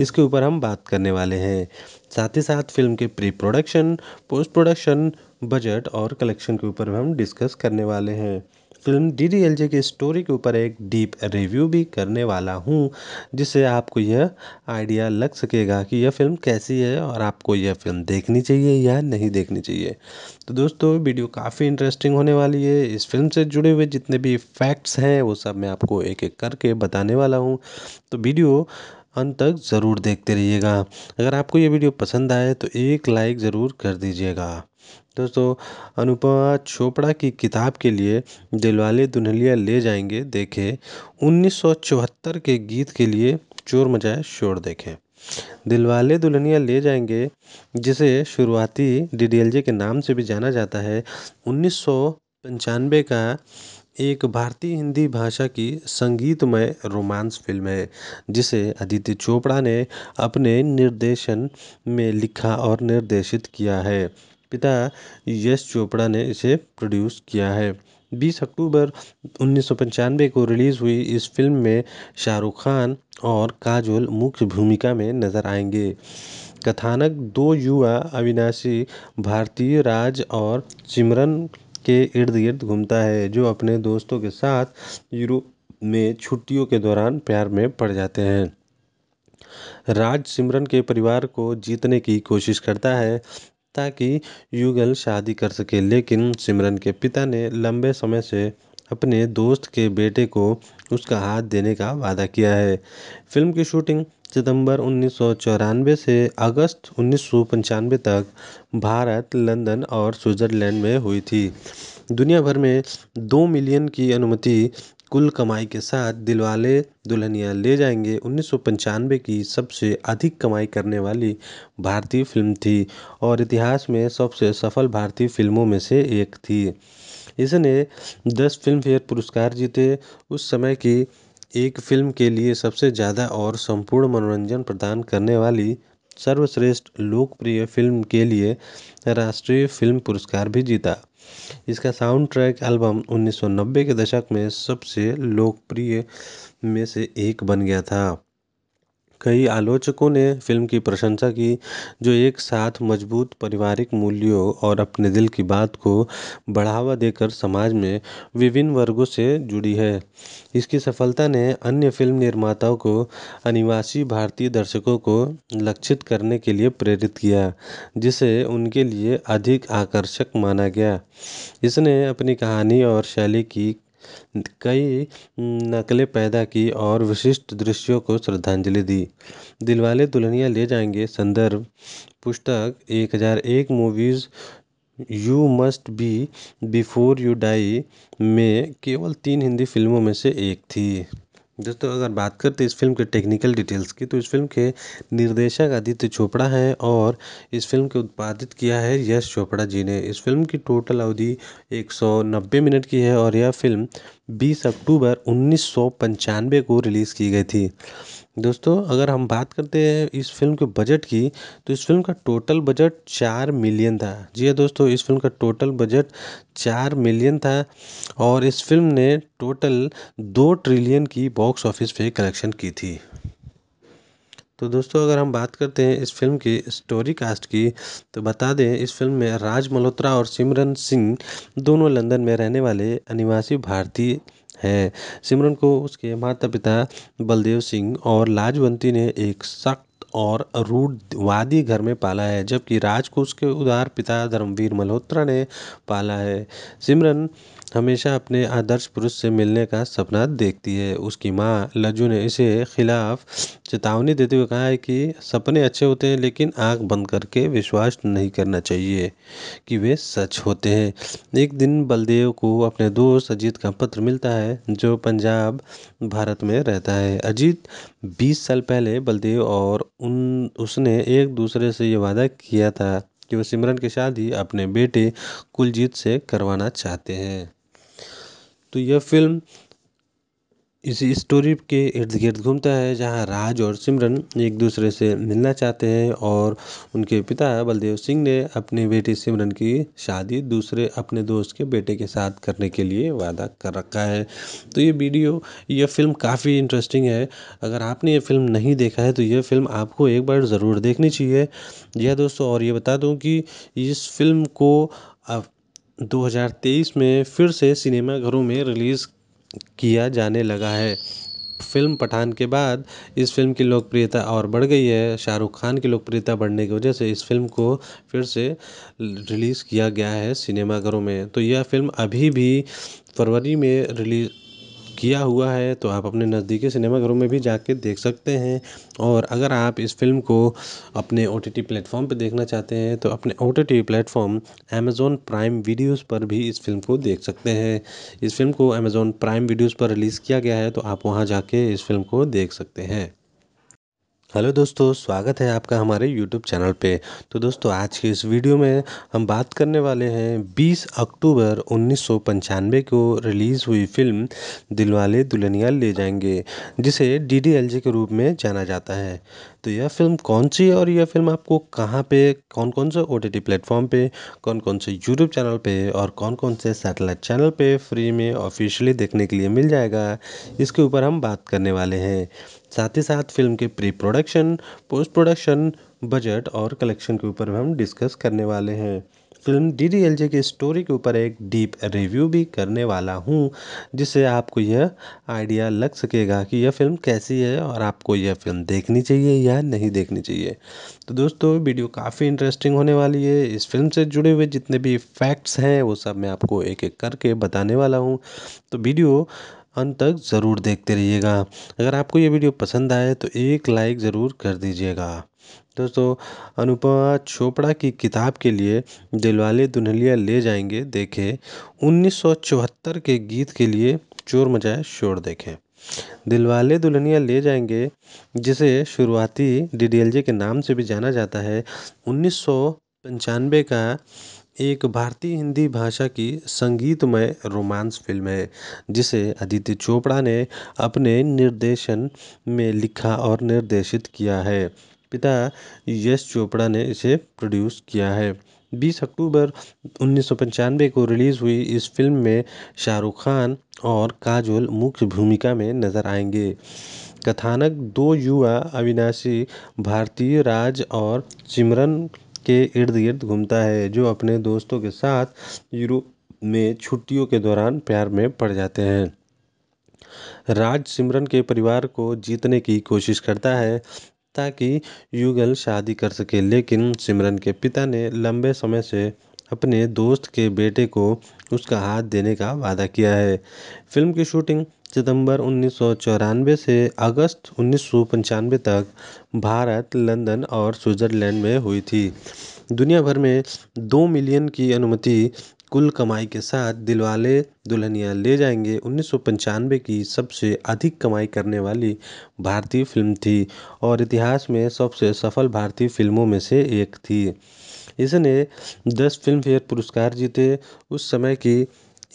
[SPEAKER 1] इसके ऊपर हम बात करने वाले हैं साथ ही साथ फिल्म के pre production post production budget और कलेक्शन के ऊपर हम डिस्कस करने वाले हैं film D D L J के स्टोरी के ऊपर एक डीप रिव्यू भी करने वाला हूँ जिससे आपको यह आइडिया लग सकेगा कि यह फिल्म कैसी है और आपको यह फिल्म देखनी चाहिए या नहीं देखनी चाहिए तो दोस्तों वीडियो काफ़ी इंटरेस्टिंग होने वाली है इस फिल्म से जुड़े हुए जितने भी फैक्ट्स हैं वो सब मैं आपको एक एक करके बताने वाला हूँ तो वीडियो अंत तक ज़रूर देखते रहिएगा अगर आपको ये वीडियो पसंद आए तो एक लाइक ज़रूर कर दीजिएगा दोस्तों अनुपमा चोपड़ा की किताब के लिए दिलवाले दुल्हनिया ले जाएंगे देखें उन्नीस के गीत के लिए चोर मचाए शोर देखें दिलवाले दुल्हनिया ले जाएंगे जिसे शुरुआती डी के नाम से भी जाना जाता है उन्नीस का एक भारतीय हिंदी भाषा की संगीतमय रोमांस फ़िल्म है जिसे अदिति चोपड़ा ने अपने निर्देशन में लिखा और निर्देशित किया है पिता यश चोपड़ा ने इसे प्रोड्यूस किया है बीस अक्टूबर उन्नीस सौ को रिलीज़ हुई इस फ़िल्म में शाहरुख खान और काजोल मुख्य भूमिका में नज़र आएंगे कथानक दो युवा अविनाशी भारतीय राज और सिमरन के इर्द गिर्द घूमता है जो अपने दोस्तों के साथ यूरोप में छुट्टियों के दौरान प्यार में पड़ जाते हैं राज सिमरन के परिवार को जीतने की कोशिश करता है ताकि युगल शादी कर सके लेकिन सिमरन के पिता ने लंबे समय से अपने दोस्त के बेटे को उसका हाथ देने का वादा किया है फिल्म की शूटिंग सितंबर उन्नीस सौ चौरानवे से अगस्त उन्नीस सौ तक भारत लंदन और स्विट्जरलैंड में हुई थी दुनिया भर में दो मिलियन की अनुमति कुल कमाई के साथ दिलवाले दुल्हनिया ले जाएंगे उन्नीस सौ पंचानवे की सबसे अधिक कमाई करने वाली भारतीय फिल्म थी और इतिहास में सबसे सफल भारतीय फिल्मों में से एक थी इसने दस फिल्मफेयर पुरस्कार जीते उस समय की एक फ़िल्म के लिए सबसे ज़्यादा और संपूर्ण मनोरंजन प्रदान करने वाली सर्वश्रेष्ठ लोकप्रिय फ़िल्म के लिए राष्ट्रीय फ़िल्म पुरस्कार भी जीता इसका साउंड ट्रैक एल्बम उन्नीस सौ नब्बे के दशक में सबसे लोकप्रिय में से एक बन गया था कई आलोचकों ने फ़िल्म की प्रशंसा की जो एक साथ मजबूत पारिवारिक मूल्यों और अपने दिल की बात को बढ़ावा देकर समाज में विभिन्न वर्गों से जुड़ी है इसकी सफलता ने अन्य फ़िल्म निर्माताओं को अनिवासी भारतीय दर्शकों को लक्षित करने के लिए प्रेरित किया जिसे उनके लिए अधिक आकर्षक माना गया इसने अपनी कहानी और शैली की कई नकलें पैदा की और विशिष्ट दृश्यों को श्रद्धांजलि दी दिलवाले दुल्हनिया ले जाएंगे संदर्भ पुस्तक एक हज़ार एक movies you must be before you die में केवल तीन हिंदी फिल्मों में से एक थी दोस्तों अगर बात करते तो इस फिल्म के टेक्निकल डिटेल्स की तो इस फिल्म के निर्देशक आदित्य चोपड़ा हैं और इस फिल्म के उत्पादित किया है यश चोपड़ा जी ने इस फिल्म की टोटल अवधि 190 मिनट की है और यह फिल्म 20 अक्टूबर उन्नीस को रिलीज़ की गई थी दोस्तों अगर हम बात करते हैं इस फिल्म के बजट की तो इस फिल्म का टोटल बजट चार मिलियन था जी हाँ दोस्तों इस फिल्म का टोटल बजट चार मिलियन था और इस फिल्म ने टोटल दो ट्रिलियन की बॉक्स ऑफिस पे कलेक्शन की थी तो दोस्तों अगर हम बात करते हैं इस फिल्म की स्टोरी कास्ट की तो बता दें इस फिल्म में राज मल्होत्रा और सिमरन सिंह दोनों लंदन में रहने वाले अनिवासी भारतीय है सिमरन को उसके माता पिता बलदेव सिंह और लाजवंती ने एक सख्त और रूढ़वादी घर में पाला है जबकि राज को उसके उदार पिता धर्मवीर मल्होत्रा ने पाला है सिमरन हमेशा अपने आदर्श पुरुष से मिलने का सपना देखती है उसकी माँ लज्जू ने इसे खिलाफ चेतावनी देते हुए कहा है कि सपने अच्छे होते हैं लेकिन आंख बंद करके विश्वास नहीं करना चाहिए कि वे सच होते हैं एक दिन बलदेव को अपने दोस्त अजीत का पत्र मिलता है जो पंजाब भारत में रहता है अजीत 20 साल पहले बलदेव और उन उसने एक दूसरे से ये वादा किया था कि वह सिमरन की शादी अपने बेटे कुलजीत से करवाना चाहते हैं तो यह फ़िल्म इस स्टोरी के इर्द गिर्द घूमता है जहाँ राज और सिमरन एक दूसरे से मिलना चाहते हैं और उनके पिता बलदेव सिंह ने अपनी बेटी सिमरन की शादी दूसरे अपने दोस्त के बेटे के साथ करने के लिए वादा कर रखा है तो ये वीडियो यह फ़िल्म काफ़ी इंटरेस्टिंग है अगर आपने ये फ़िल्म नहीं देखा है तो यह फ़िल्म आपको एक बार ज़रूर देखनी चाहिए यह दोस्तों और ये बता दूँ कि इस फ़िल्म को दो हज़ार तेईस में फिर से सिनेमाघरों में रिलीज़ किया जाने लगा है फ़िल्म पठान के बाद इस फ़िल्म की लोकप्रियता और बढ़ गई है शाहरुख खान की लोकप्रियता बढ़ने की वजह से इस फ़िल्म को फिर से रिलीज़ किया गया है सिनेमाघरों में तो यह फ़िल्म अभी भी फरवरी में रिलीज़ किया हुआ है तो आप अपने नज़दीकी सिनेमाघरों में भी जाके देख सकते हैं और अगर आप इस फ़िल्म को अपने ओ टी टी प्लेटफ़ॉर्म पर देखना चाहते हैं तो अपने O T T platform Amazon Prime videos पर भी इस फ़िल्म को देख सकते हैं इस फ़िल्म को अमेज़ोन प्राइम वीडियोज़ पर रिलीज़ किया गया है तो आप वहाँ जाके इस फ़िल्म को देख सकते हैं हेलो दोस्तों स्वागत है आपका हमारे यूट्यूब चैनल पे तो दोस्तों आज के इस वीडियो में हम बात करने वाले हैं 20 अक्टूबर उन्नीस को रिलीज़ हुई फिल्म दिलवाले दुल्हनिया ले जाएंगे जिसे डी के रूप में जाना जाता है तो यह फिल्म कौन सी है और यह फिल्म आपको कहाँ पे कौन कौन से ओ टी प्लेटफॉर्म पर कौन कौन से यूट्यूब चैनल पर और कौन कौन से सैटेलाइट चैनल पर फ्री में ऑफिशियली देखने के लिए मिल जाएगा इसके ऊपर हम बात करने वाले हैं साथ ही साथ फिल्म के pre production post production budget और कलेक्शन के ऊपर हम डिस्कस करने वाले हैं film D D L J की स्टोरी के ऊपर एक डीप रिव्यू भी करने वाला हूँ जिससे आपको यह आइडिया लग सकेगा कि यह फिल्म कैसी है और आपको यह फिल्म देखनी चाहिए या नहीं देखनी चाहिए तो दोस्तों वीडियो काफ़ी इंटरेस्टिंग होने वाली है इस फिल्म से जुड़े हुए जितने भी फैक्ट्स हैं वो सब मैं आपको एक एक करके बताने वाला हूँ तो वीडियो अंत तक ज़रूर देखते रहिएगा अगर आपको ये वीडियो पसंद आए तो एक लाइक ज़रूर कर दीजिएगा दोस्तों अनुपमा चोपड़ा की किताब के लिए दिलवाले दुल्हनिया ले जाएंगे देखें उन्नीस के गीत के लिए चोर मचाए शोर देखें दिलवाले दुल्हनिया ले जाएंगे जिसे शुरुआती डी के नाम से भी जाना जाता है उन्नीस का एक भारतीय हिंदी भाषा की संगीतमय रोमांस फ़िल्म है जिसे अदिति चोपड़ा ने अपने निर्देशन में लिखा और निर्देशित किया है पिता यश चोपड़ा ने इसे प्रोड्यूस किया है बीस अक्टूबर उन्नीस सौ को रिलीज़ हुई इस फ़िल्म में शाहरुख खान और काजोल मुख्य भूमिका में नज़र आएंगे कथानक दो युवा अविनाशी भारतीय राज और सिमरन के इर्द गिर्द घूमता है जो अपने दोस्तों के साथ यूरोप में छुट्टियों के दौरान प्यार में पड़ जाते हैं राज सिमरन के परिवार को जीतने की कोशिश करता है ताकि युगल शादी कर सके लेकिन सिमरन के पिता ने लंबे समय से अपने दोस्त के बेटे को उसका हाथ देने का वादा किया है फिल्म की शूटिंग सितंबर उन्नीस सौ चौरानवे से अगस्त उन्नीस सौ तक भारत लंदन और स्विट्जरलैंड में हुई थी दुनिया भर में दो मिलियन की अनुमति कुल कमाई के साथ दिलवाले दुल्हनिया ले जाएंगे उन्नीस सौ पंचानवे की सबसे अधिक कमाई करने वाली भारतीय फिल्म थी और इतिहास में सबसे सफल भारतीय फिल्मों में से एक थी इसने दस फिल्म फेयर पुरस्कार जीते उस समय की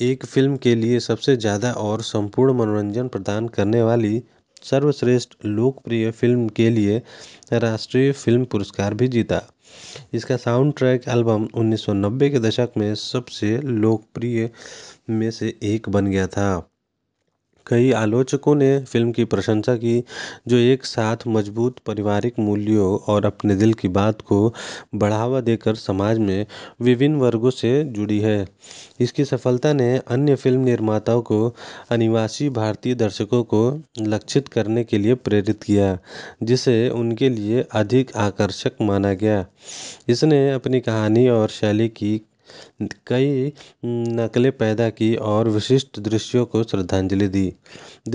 [SPEAKER 1] एक फ़िल्म के लिए सबसे ज़्यादा और संपूर्ण मनोरंजन प्रदान करने वाली सर्वश्रेष्ठ लोकप्रिय फ़िल्म के लिए राष्ट्रीय फ़िल्म पुरस्कार भी जीता इसका साउंड ट्रैक एल्बम उन्नीस सौ नब्बे के दशक में सबसे लोकप्रिय में से एक बन गया था कई आलोचकों ने फ़िल्म की प्रशंसा की जो एक साथ मजबूत पारिवारिक मूल्यों और अपने दिल की बात को बढ़ावा देकर समाज में विभिन्न वर्गों से जुड़ी है इसकी सफलता ने अन्य फ़िल्म निर्माताओं को अनिवासी भारतीय दर्शकों को लक्षित करने के लिए प्रेरित किया जिसे उनके लिए अधिक आकर्षक माना गया इसने अपनी कहानी और शैली की कई नकलें पैदा की और विशिष्ट दृश्यों को श्रद्धांजलि दी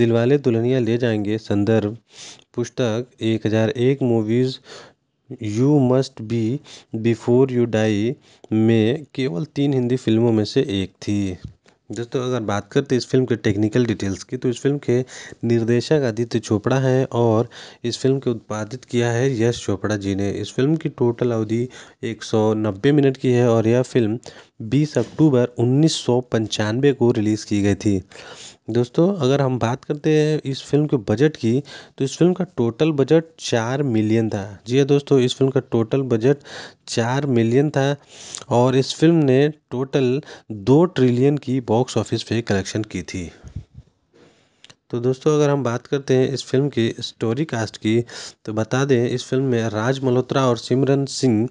[SPEAKER 1] दिलवाले दुल्हनिया ले जाएंगे संदर्भ पुस्तक एक हज़ार एक movies you must be before you die में केवल तीन हिंदी फिल्मों में से एक थी दोस्तों अगर बात करते तो इस फिल्म के टेक्निकल डिटेल्स की तो इस फिल्म के निर्देशक आदित्य चोपड़ा हैं और इस फिल्म के उत्पादित किया है यश चोपड़ा जी ने इस फिल्म की टोटल अवधि 190 मिनट की है और यह फिल्म 20 अक्टूबर उन्नीस को रिलीज़ की गई थी दोस्तों अगर हम बात करते हैं इस फ़िल्म के बजट की तो इस फ़िल्म का टोटल बजट चार मिलियन था जी हाँ दोस्तों इस फ़िल्म का टोटल बजट चार मिलियन था और इस फ़िल्म ने टोटल दो ट्रिलियन की बॉक्स ऑफिस पे कलेक्शन की थी तो दोस्तों अगर हम बात करते हैं इस फिल्म की स्टोरी कास्ट की तो बता दें इस फिल्म में राज मल्होत्रा और सिमरन सिंह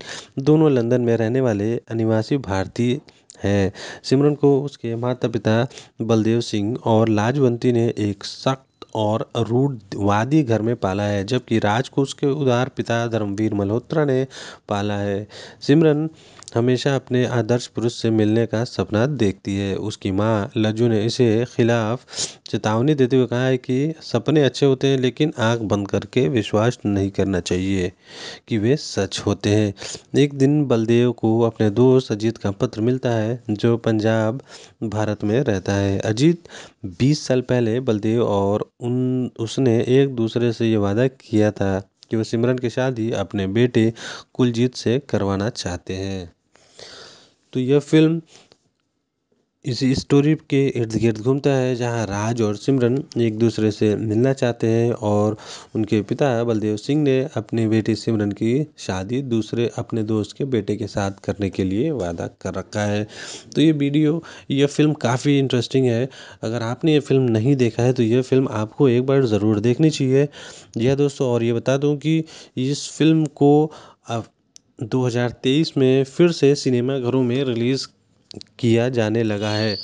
[SPEAKER 1] दोनों लंदन में रहने वाले अनिवासी भारतीय है सिमरन को उसके माता पिता बलदेव सिंह और लाजवंती ने एक सख्त और रूढ़वादी घर में पाला है जबकि राज को उसके उदार पिता धर्मवीर मल्होत्रा ने पाला है सिमरन हमेशा अपने आदर्श पुरुष से मिलने का सपना देखती है उसकी माँ लज्जू ने इसे खिलाफ चेतावनी देते हुए कहा है कि सपने अच्छे होते हैं लेकिन आंख बंद करके विश्वास नहीं करना चाहिए कि वे सच होते हैं एक दिन बलदेव को अपने दोस्त अजीत का पत्र मिलता है जो पंजाब भारत में रहता है अजीत 20 साल पहले बलदेव और उन उसने एक दूसरे से ये वादा किया था कि वह सिमरन की शादी अपने बेटे कुलजीत से करवाना चाहते हैं तो यह फ़िल्म इस स्टोरी के इर्द गिर्द घूमता है जहाँ राज और सिमरन एक दूसरे से मिलना चाहते हैं और उनके पिता बलदेव सिंह ने अपनी बेटी सिमरन की शादी दूसरे अपने दोस्त के बेटे के साथ करने के लिए वादा कर रखा है तो ये वीडियो यह फ़िल्म काफ़ी इंटरेस्टिंग है अगर आपने ये फ़िल्म नहीं देखा है तो यह फ़िल्म आपको एक बार ज़रूर देखनी चाहिए यह हाँ दोस्तों और ये बता दूँ कि इस फिल्म को दो हज़ार तेईस में फिर से सिनेमाघरों में रिलीज़ किया जाने लगा है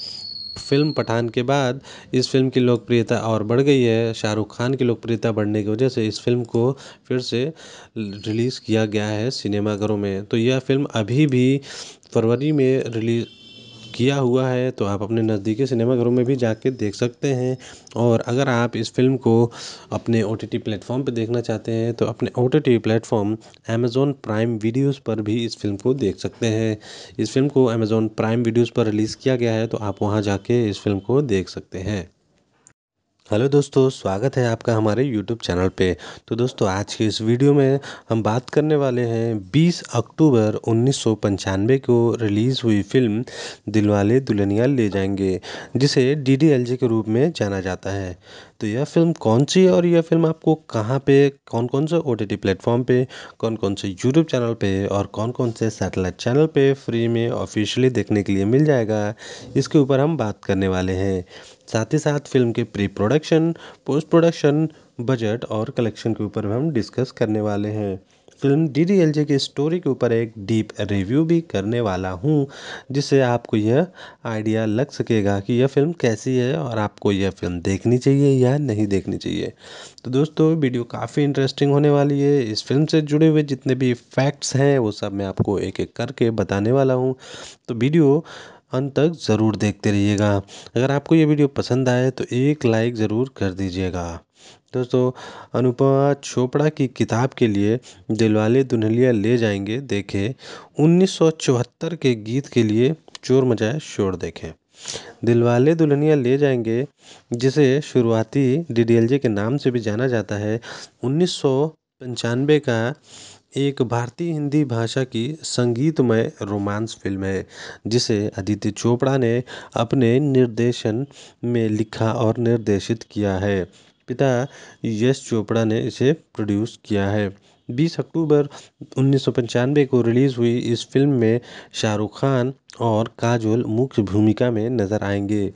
[SPEAKER 1] फ़िल्म पठान के बाद इस फ़िल्म की लोकप्रियता और बढ़ गई है शाहरुख खान की लोकप्रियता बढ़ने की वजह से इस फ़िल्म को फिर से रिलीज़ किया गया है सिनेमाघरों में तो यह फ़िल्म अभी भी फरवरी में रिलीज़ किया हुआ है तो आप अपने नज़दीकी सिनेमाघरों में भी जाके देख सकते हैं और अगर आप इस फ़िल्म को अपने ओ टी टी प्लेटफ़ॉर्म पर देखना चाहते हैं तो अपने O T T platform Amazon Prime videos पर भी इस फ़िल्म को देख सकते हैं इस फ़िल्म को अमेज़ोन प्राइम वीडियोज़ पर रिलीज़ किया गया है तो आप वहाँ जाके इस फ़िल्म को देख सकते हैं हेलो दोस्तों स्वागत है आपका हमारे यूट्यूब चैनल पे तो दोस्तों आज के इस वीडियो में हम बात करने वाले हैं 20 अक्टूबर उन्नीस को रिलीज़ हुई फिल्म दिलवाले दुल्हनिया ले जाएंगे जिसे डी के रूप में जाना जाता है तो यह फिल्म कौन सी है और यह फिल्म आपको कहाँ पे कौन कौन से ओ टी प्लेटफॉर्म पर कौन कौन से यूट्यूब चैनल पर और कौन कौन से सैटेलाइट चैनल पर फ्री में ऑफिशियली देखने के लिए मिल जाएगा इसके ऊपर हम बात करने वाले हैं साथ ही साथ फिल्म के pre production post production budget और कलेक्शन के ऊपर हम डिस्कस करने वाले हैं film D D L J की स्टोरी के ऊपर एक डीप रिव्यू भी करने वाला हूँ जिससे आपको यह आइडिया लग सकेगा कि यह फिल्म कैसी है और आपको यह फिल्म देखनी चाहिए या नहीं देखनी चाहिए तो दोस्तों वीडियो काफ़ी इंटरेस्टिंग होने वाली है इस फिल्म से जुड़े हुए जितने भी फैक्ट्स हैं वो सब मैं आपको एक एक करके बताने वाला हूँ तो वीडियो अंत तक ज़रूर देखते रहिएगा अगर आपको ये वीडियो पसंद आए तो एक लाइक ज़रूर कर दीजिएगा दोस्तों अनुपमा चोपड़ा की किताब के लिए दिलवाले दुल्हनिया ले जाएंगे देखें उन्नीस के गीत के लिए चोर मचाए शोर देखें दिलवाले दुल्हनिया ले जाएंगे जिसे शुरुआती डी के नाम से भी जाना जाता है उन्नीस का एक भारतीय हिंदी भाषा की संगीतमय रोमांस फ़िल्म है जिसे अदिति चोपड़ा ने अपने निर्देशन में लिखा और निर्देशित किया है पिता यश चोपड़ा ने इसे प्रोड्यूस किया है बीस अक्टूबर उन्नीस सौ को रिलीज़ हुई इस फ़िल्म में शाहरुख खान और काजोल मुख्य भूमिका में नज़र आएंगे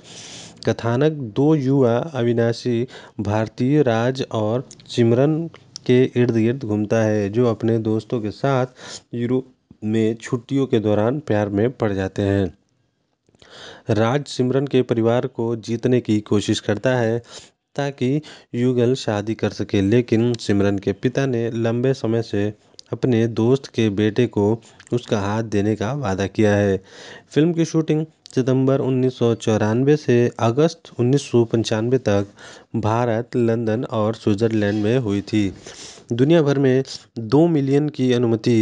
[SPEAKER 1] कथानक दो युवा अविनाशी भारतीय राज और सिमरन के इर्द गिर्द घूमता है जो अपने दोस्तों के साथ यूरोप में छुट्टियों के दौरान प्यार में पड़ जाते हैं राज सिमरन के परिवार को जीतने की कोशिश करता है ताकि युगल शादी कर सके लेकिन सिमरन के पिता ने लंबे समय से अपने दोस्त के बेटे को उसका हाथ देने का वादा किया है फिल्म की शूटिंग सितंबर उन्नीस सौ चौरानवे से अगस्त उन्नीस सौ तक भारत लंदन और स्विट्जरलैंड में हुई थी दुनिया भर में दो मिलियन की अनुमति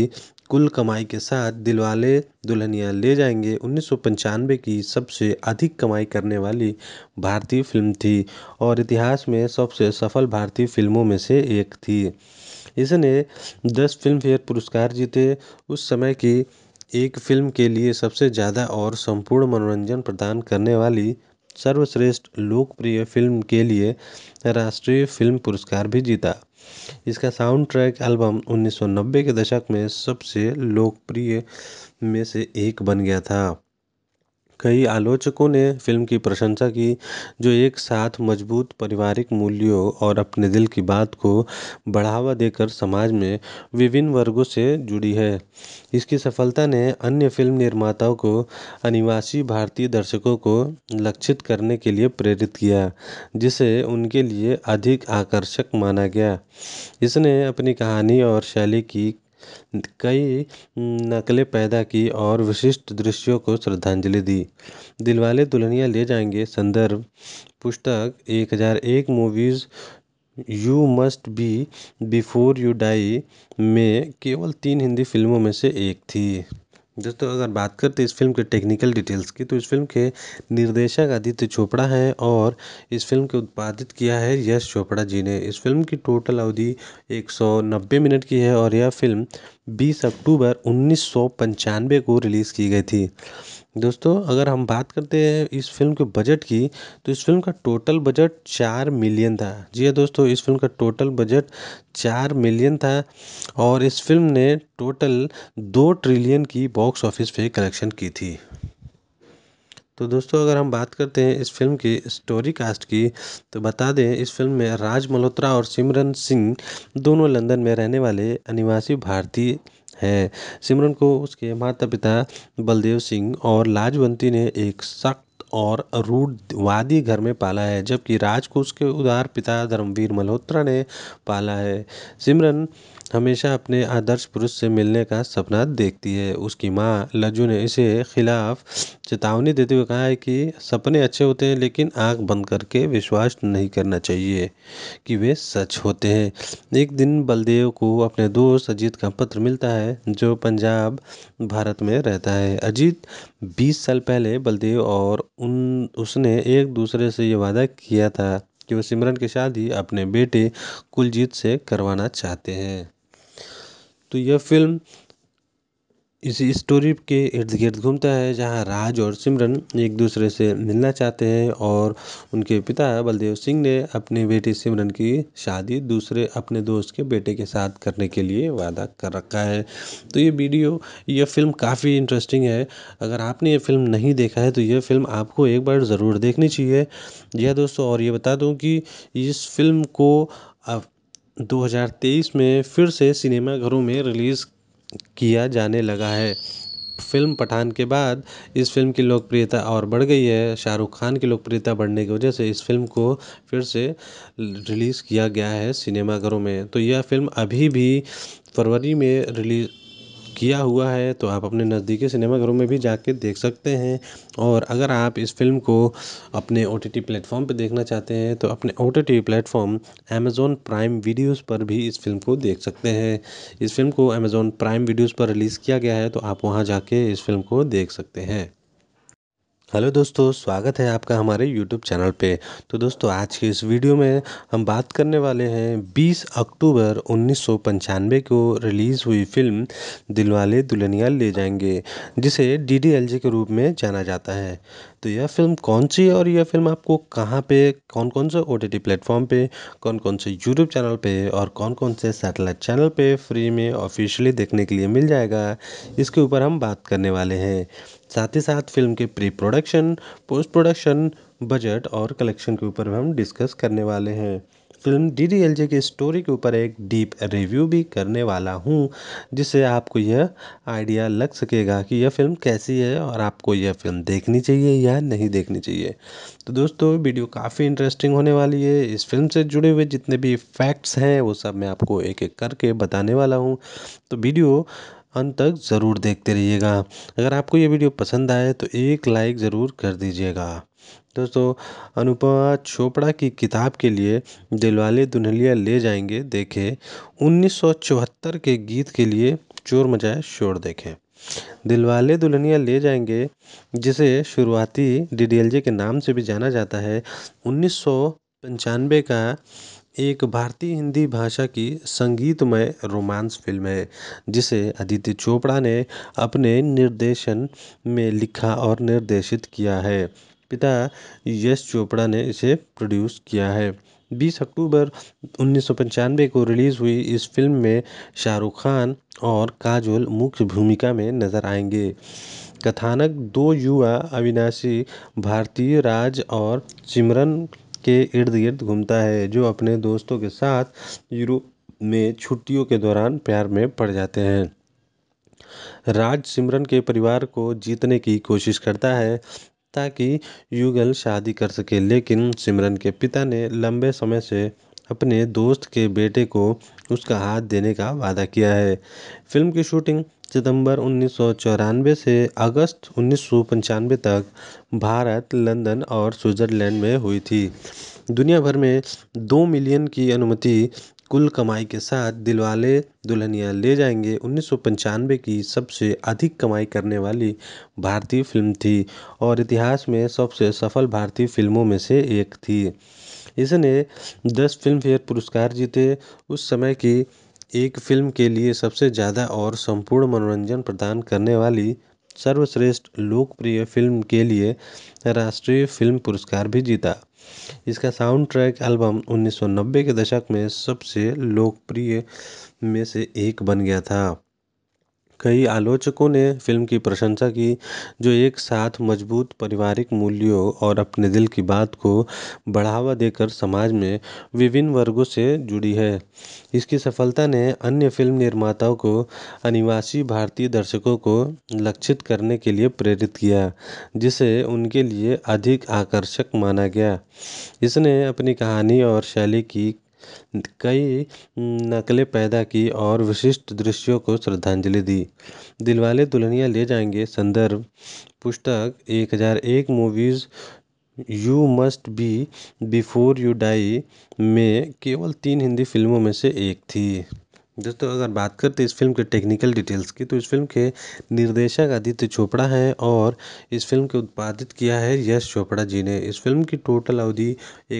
[SPEAKER 1] कुल कमाई के साथ दिलवाले दुल्हनिया ले जाएंगे उन्नीस सौ पंचानवे की सबसे अधिक कमाई करने वाली भारतीय फिल्म थी और इतिहास में सबसे सफल भारतीय फिल्मों में से एक थी इसने दस फिल्म फेयर पुरस्कार जीते उस समय की एक फ़िल्म के लिए सबसे ज़्यादा और संपूर्ण मनोरंजन प्रदान करने वाली सर्वश्रेष्ठ लोकप्रिय फ़िल्म के लिए राष्ट्रीय फ़िल्म पुरस्कार भी जीता इसका साउंड ट्रैक एल्बम उन्नीस सौ नब्बे के दशक में सबसे लोकप्रिय में से एक बन गया था कई आलोचकों ने फ़िल्म की प्रशंसा की जो एक साथ मजबूत पारिवारिक मूल्यों और अपने दिल की बात को बढ़ावा देकर समाज में विभिन्न वर्गों से जुड़ी है इसकी सफलता ने अन्य फ़िल्म निर्माताओं को अनिवासी भारतीय दर्शकों को लक्षित करने के लिए प्रेरित किया जिसे उनके लिए अधिक आकर्षक माना गया इसने अपनी कहानी और शैली की कई नकलें पैदा की और विशिष्ट दृश्यों को श्रद्धांजलि दी दिलवाले दुल्हनिया ले जाएंगे संदर्भ पुस्तक एक हज़ार एक movies you must be before you die में केवल तीन हिंदी फिल्मों में से एक थी दोस्तों अगर बात करते तो इस फिल्म के टेक्निकल डिटेल्स की तो इस फिल्म के निर्देशक आदित्य चोपड़ा हैं और इस फिल्म के उत्पादित किया है यश चोपड़ा जी ने इस फिल्म की टोटल अवधि 190 मिनट की है और यह फिल्म 20 अक्टूबर उन्नीस को रिलीज़ की गई थी दोस्तों अगर हम बात करते हैं इस फ़िल्म के बजट की तो इस फ़िल्म का टोटल बजट चार मिलियन था जी हाँ दोस्तों इस फ़िल्म का टोटल बजट चार मिलियन था और इस फ़िल्म ने टोटल दो ट्रिलियन की बॉक्स ऑफिस पे कलेक्शन की थी तो दोस्तों अगर हम बात करते हैं इस फिल्म की स्टोरी कास्ट की तो बता दें इस फिल्म में राज मल्होत्रा और सिमरन सिंह दोनों लंदन में रहने वाले अनिवासी भारतीय है सिमरन को उसके माता पिता बलदेव सिंह और लाजवंती ने एक सख्त और रूढ़वादी घर में पाला है जबकि राज को उसके उदार पिता धर्मवीर मल्होत्रा ने पाला है सिमरन हमेशा अपने आदर्श पुरुष से मिलने का सपना देखती है उसकी माँ लज्जू ने इसे खिलाफ चेतावनी देते हुए कहा है कि सपने अच्छे होते हैं लेकिन आंख बंद करके विश्वास नहीं करना चाहिए कि वे सच होते हैं एक दिन बलदेव को अपने दोस्त अजीत का पत्र मिलता है जो पंजाब भारत में रहता है अजीत 20 साल पहले बलदेव और उन उसने एक दूसरे से ये वादा किया था कि वह सिमरन की शादी अपने बेटे कुलजीत से करवाना चाहते हैं तो यह फिल्म इस स्टोरी के इर्द गिर्द घूमता है जहाँ राज और सिमरन एक दूसरे से मिलना चाहते हैं और उनके पिता बलदेव सिंह ने अपनी बेटी सिमरन की शादी दूसरे अपने दोस्त के बेटे के साथ करने के लिए वादा कर रखा है तो ये वीडियो यह फिल्म काफ़ी इंटरेस्टिंग है अगर आपने ये फिल्म नहीं देखा है तो यह फिल्म आपको एक बार ज़रूर देखनी चाहिए यह दोस्तों और ये बता दूँ कि इस फिल्म को दो हज़ार तेईस में फिर से सिनेमाघरों में रिलीज़ किया जाने लगा है फ़िल्म पठान के बाद इस फ़िल्म की लोकप्रियता और बढ़ गई है शाहरुख खान की लोकप्रियता बढ़ने की वजह से इस फ़िल्म को फिर से रिलीज़ किया गया है सिनेमाघरों में तो यह फ़िल्म अभी भी फरवरी में रिलीज़ किया हुआ है तो आप अपने नज़दीकी सिनेमाघरों में भी जाके देख सकते हैं और अगर आप इस फ़िल्म को अपने ओ टी टी प्लेटफ़ॉर्म पर देखना चाहते हैं तो अपने O T T platform Amazon Prime videos पर भी इस फ़िल्म को देख सकते हैं इस फ़िल्म को अमेज़ॉन प्राइम वीडियोज़ पर रिलीज़ किया गया है तो आप वहाँ जाके इस फ़िल्म को देख सकते हैं हेलो दोस्तों स्वागत है आपका हमारे यूट्यूब चैनल पे तो दोस्तों आज के इस वीडियो में हम बात करने वाले हैं 20 अक्टूबर उन्नीस को रिलीज़ हुई फिल्म दिलवाले दुल्हनिया ले जाएंगे जिसे डी के रूप में जाना जाता है तो यह फिल्म कौन सी है और यह फिल्म आपको कहाँ पे कौन कौन से ओ टी प्लेटफॉर्म पर कौन कौन से यूट्यूब चैनल पर और कौन कौन से सैटेलाइट चैनल पर फ्री में ऑफिशियली देखने के लिए मिल जाएगा इसके ऊपर हम बात करने वाले हैं साथ ही साथ फिल्म के pre production post production budget और कलेक्शन के ऊपर हम डिस्कस करने वाले हैं film D D L J की स्टोरी के ऊपर एक डीप रिव्यू भी करने वाला हूँ जिससे आपको यह आइडिया लग सकेगा कि यह फिल्म कैसी है और आपको यह फिल्म देखनी चाहिए या नहीं देखनी चाहिए तो दोस्तों वीडियो काफ़ी इंटरेस्टिंग होने वाली है इस फिल्म से जुड़े हुए जितने भी फैक्ट्स हैं वो सब मैं आपको एक एक करके बताने वाला हूँ तो वीडियो अंत तक ज़रूर देखते रहिएगा अगर आपको ये वीडियो पसंद आए तो एक लाइक ज़रूर कर दीजिएगा दोस्तों अनुपमा चोपड़ा की किताब के लिए दिलवाले दुल्हनिया ले जाएंगे देखें उन्नीस के गीत के लिए चोर मचाए शोर देखें दिलवाले दुल्हनिया ले जाएंगे जिसे शुरुआती डी के नाम से भी जाना जाता है उन्नीस का एक भारतीय हिंदी भाषा की संगीतमय रोमांस फ़िल्म है जिसे अदिति चोपड़ा ने अपने निर्देशन में लिखा और निर्देशित किया है पिता यश चोपड़ा ने इसे प्रोड्यूस किया है बीस अक्टूबर उन्नीस सौ को रिलीज़ हुई इस फ़िल्म में शाहरुख खान और काजोल मुख्य भूमिका में नज़र आएंगे कथानक दो युवा अविनाशी भारतीय राज और सिमरन के इर्द गिर्द घूमता है जो अपने दोस्तों के साथ यूरोप में छुट्टियों के दौरान प्यार में पड़ जाते हैं राज सिमरन के परिवार को जीतने की कोशिश करता है ताकि युगल शादी कर सके लेकिन सिमरन के पिता ने लंबे समय से अपने दोस्त के बेटे को उसका हाथ देने का वादा किया है फिल्म की शूटिंग सितंबर उन्नीस सौ चौरानवे से अगस्त उन्नीस सौ तक भारत लंदन और स्विट्जरलैंड में हुई थी दुनिया भर में दो मिलियन की अनुमति कुल कमाई के साथ दिलवाले दुल्हनिया ले जाएंगे उन्नीस सौ पंचानवे की सबसे अधिक कमाई करने वाली भारतीय फिल्म थी और इतिहास में सबसे सफल भारतीय फिल्मों में से एक थी इसने दस फिल्मफेयर पुरस्कार जीते उस समय की एक फ़िल्म के लिए सबसे ज़्यादा और संपूर्ण मनोरंजन प्रदान करने वाली सर्वश्रेष्ठ लोकप्रिय फ़िल्म के लिए राष्ट्रीय फ़िल्म पुरस्कार भी जीता इसका साउंड ट्रैक एल्बम उन्नीस सौ नब्बे के दशक में सबसे लोकप्रिय में से एक बन गया था कई आलोचकों ने फ़िल्म की प्रशंसा की जो एक साथ मजबूत पारिवारिक मूल्यों और अपने दिल की बात को बढ़ावा देकर समाज में विभिन्न वर्गों से जुड़ी है इसकी सफलता ने अन्य फ़िल्म निर्माताओं को अनिवासी भारतीय दर्शकों को लक्षित करने के लिए प्रेरित किया जिसे उनके लिए अधिक आकर्षक माना गया इसने अपनी कहानी और शैली की कई नकलें पैदा की और विशिष्ट दृश्यों को श्रद्धांजलि दी दिलवाले दुल्हनिया ले जाएंगे संदर्भ पुस्तक एक हज़ार एक movies you must be before you die में केवल तीन हिंदी फिल्मों में से एक थी दोस्तों अगर बात करते तो इस फिल्म के टेक्निकल डिटेल्स की तो इस फिल्म के निर्देशक आदित्य चोपड़ा हैं और इस फिल्म के उत्पादित किया है यश चोपड़ा जी ने इस फिल्म की टोटल अवधि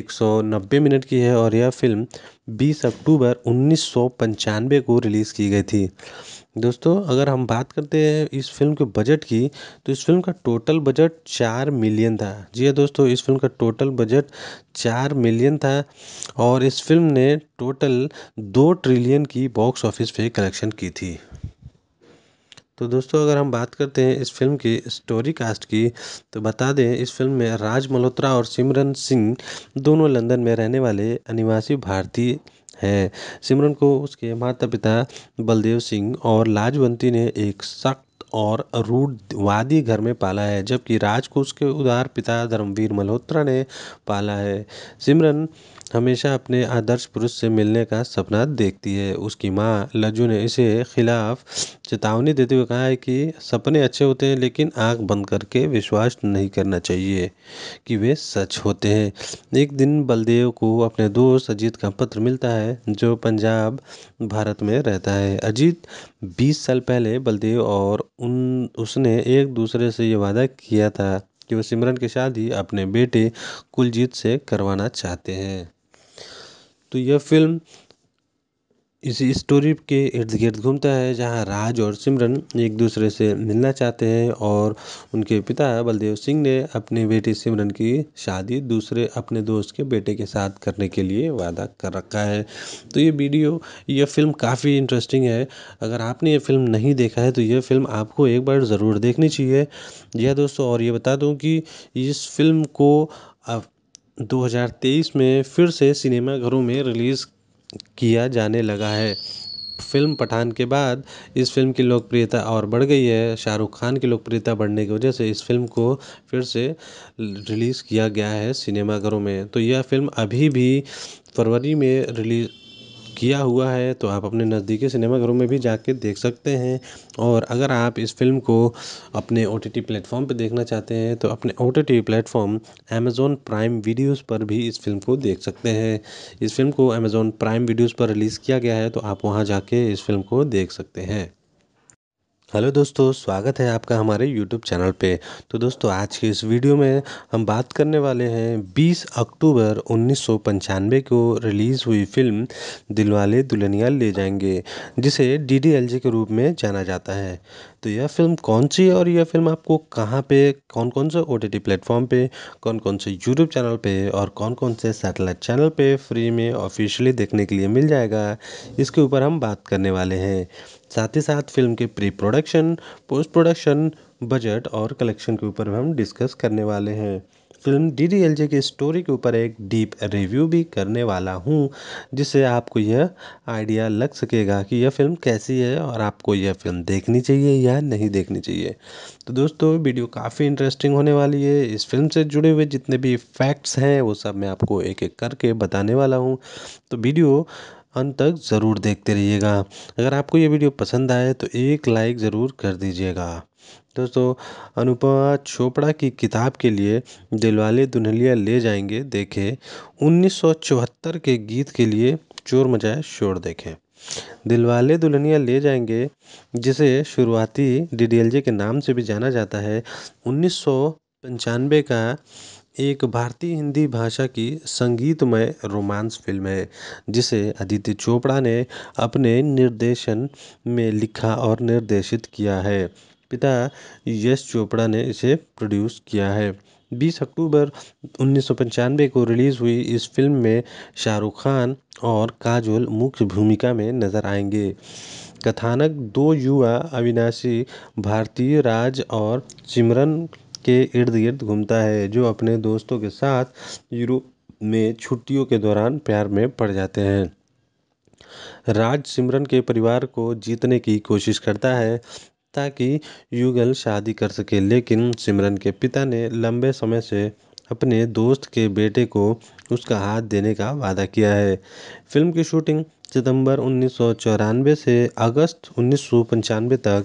[SPEAKER 1] 190 मिनट की है और यह फिल्म 20 अक्टूबर उन्नीस को रिलीज़ की गई थी दोस्तों अगर हम बात करते हैं इस फिल्म के बजट की तो इस फिल्म का टोटल बजट चार मिलियन था जी हाँ दोस्तों इस फिल्म का टोटल बजट चार मिलियन था और इस फिल्म ने टोटल दो ट्रिलियन की बॉक्स ऑफिस पे कलेक्शन की थी तो दोस्तों अगर हम बात करते हैं इस फिल्म की स्टोरी कास्ट की तो बता दें इस फिल्म में राज मल्होत्रा और सिमरन सिंह दोनों लंदन में रहने वाले अनिवासी भारतीय है सिमरन को उसके माता पिता बलदेव सिंह और लाजवंती ने एक सख्त और रूढ़वादी घर में पाला है जबकि राज को उसके उदार पिता धर्मवीर मल्होत्रा ने पाला है सिमरन हमेशा अपने आदर्श पुरुष से मिलने का सपना देखती है उसकी माँ लज्जू ने इसे खिलाफ चेतावनी देते हुए कहा है कि सपने अच्छे होते हैं लेकिन आंख बंद करके विश्वास नहीं करना चाहिए कि वे सच होते हैं एक दिन बलदेव को अपने दोस्त अजीत का पत्र मिलता है जो पंजाब भारत में रहता है अजीत 20 साल पहले बलदेव और उन उसने एक दूसरे से ये वादा किया था कि वह सिमरन की शादी अपने बेटे कुलजीत से करवाना चाहते हैं तो यह फ़िल्म इस स्टोरी के इर्द गिर्द घूमता है जहाँ राज और सिमरन एक दूसरे से मिलना चाहते हैं और उनके पिता बलदेव सिंह ने अपनी बेटी सिमरन की शादी दूसरे अपने दोस्त के बेटे के साथ करने के लिए वादा कर रखा है तो ये वीडियो यह फ़िल्म काफ़ी इंटरेस्टिंग है अगर आपने ये फ़िल्म नहीं देखा है तो यह फ़िल्म आपको एक बार ज़रूर देखनी चाहिए यह दोस्तों और ये बता दूँ कि इस फ़िल्म को दो हज़ार तेईस में फिर से सिनेमाघरों में रिलीज़ किया जाने लगा है फ़िल्म पठान के बाद इस फ़िल्म की लोकप्रियता और बढ़ गई है शाहरुख खान की लोकप्रियता बढ़ने की वजह से इस फ़िल्म को फिर से रिलीज़ किया गया है सिनेमाघरों में तो यह फ़िल्म अभी भी फरवरी में रिलीज़ किया हुआ है तो आप अपने नज़दीकी सिनेमाघरों में भी जाके देख सकते हैं और अगर आप इस फ़िल्म को अपने ओ टी टी प्लेटफ़ॉर्म पर देखना चाहते हैं तो अपने O T T platform Amazon Prime videos पर भी इस फ़िल्म को देख सकते हैं इस फ़िल्म को अमेज़ॉन प्राइम वीडियोज़ पर रिलीज़ किया गया है तो आप वहाँ जाके इस फ़िल्म को देख सकते हैं हेलो दोस्तों स्वागत है आपका हमारे यूट्यूब चैनल पे तो दोस्तों आज के इस वीडियो में हम बात करने वाले हैं 20 अक्टूबर उन्नीस को रिलीज़ हुई फिल्म दिलवाले दुल्हनिया ले जाएंगे जिसे डी के रूप में जाना जाता है तो यह फिल्म कौन सी है और यह फिल्म आपको कहाँ पे कौन कौन से ओ टी प्लेटफॉर्म पर कौन कौन से यूट्यूब चैनल पर और कौन कौन से सैटेलाइट चैनल पर फ्री में ऑफिशियली देखने के लिए मिल जाएगा इसके ऊपर हम बात करने वाले हैं साथ ही साथ फिल्म के pre production post production budget और कलेक्शन के ऊपर हम डिस्कस करने वाले हैं film D D L J की स्टोरी के ऊपर एक डीप रिव्यू भी करने वाला हूँ जिससे आपको यह आइडिया लग सकेगा कि यह फिल्म कैसी है और आपको यह फिल्म देखनी चाहिए या नहीं देखनी चाहिए तो दोस्तों वीडियो काफ़ी इंटरेस्टिंग होने वाली है इस फिल्म से जुड़े हुए जितने भी फैक्ट्स हैं वो सब मैं आपको एक एक करके बताने वाला हूँ तो वीडियो अंत तक ज़रूर देखते रहिएगा अगर आपको ये वीडियो पसंद आए तो एक लाइक ज़रूर कर दीजिएगा दोस्तों अनुपमा चोपड़ा की किताब के लिए दिलवाले दुल्हनिया ले जाएंगे देखें उन्नीस के गीत के लिए चोर मचाए शोर देखें दिलवाले दुल्हनिया ले जाएंगे जिसे शुरुआती डी के नाम से भी जाना जाता है उन्नीस का एक भारतीय हिंदी भाषा की संगीतमय रोमांस फ़िल्म है जिसे अदिति चोपड़ा ने अपने निर्देशन में लिखा और निर्देशित किया है पिता यश चोपड़ा ने इसे प्रोड्यूस किया है बीस अक्टूबर उन्नीस सौ को रिलीज़ हुई इस फ़िल्म में शाहरुख खान और काजोल मुख्य भूमिका में नज़र आएंगे कथानक दो युवा अविनाशी भारतीय राज और सिमरन के इर्द गिर्द घूमता है जो अपने दोस्तों के साथ यूरोप में छुट्टियों के दौरान प्यार में पड़ जाते हैं राज सिमरन के परिवार को जीतने की कोशिश करता है ताकि युगल शादी कर सके लेकिन सिमरन के पिता ने लंबे समय से अपने दोस्त के बेटे को उसका हाथ देने का वादा किया है फिल्म की शूटिंग सितंबर उन्नीस सौ चौरानवे से अगस्त उन्नीस सौ पंचानवे तक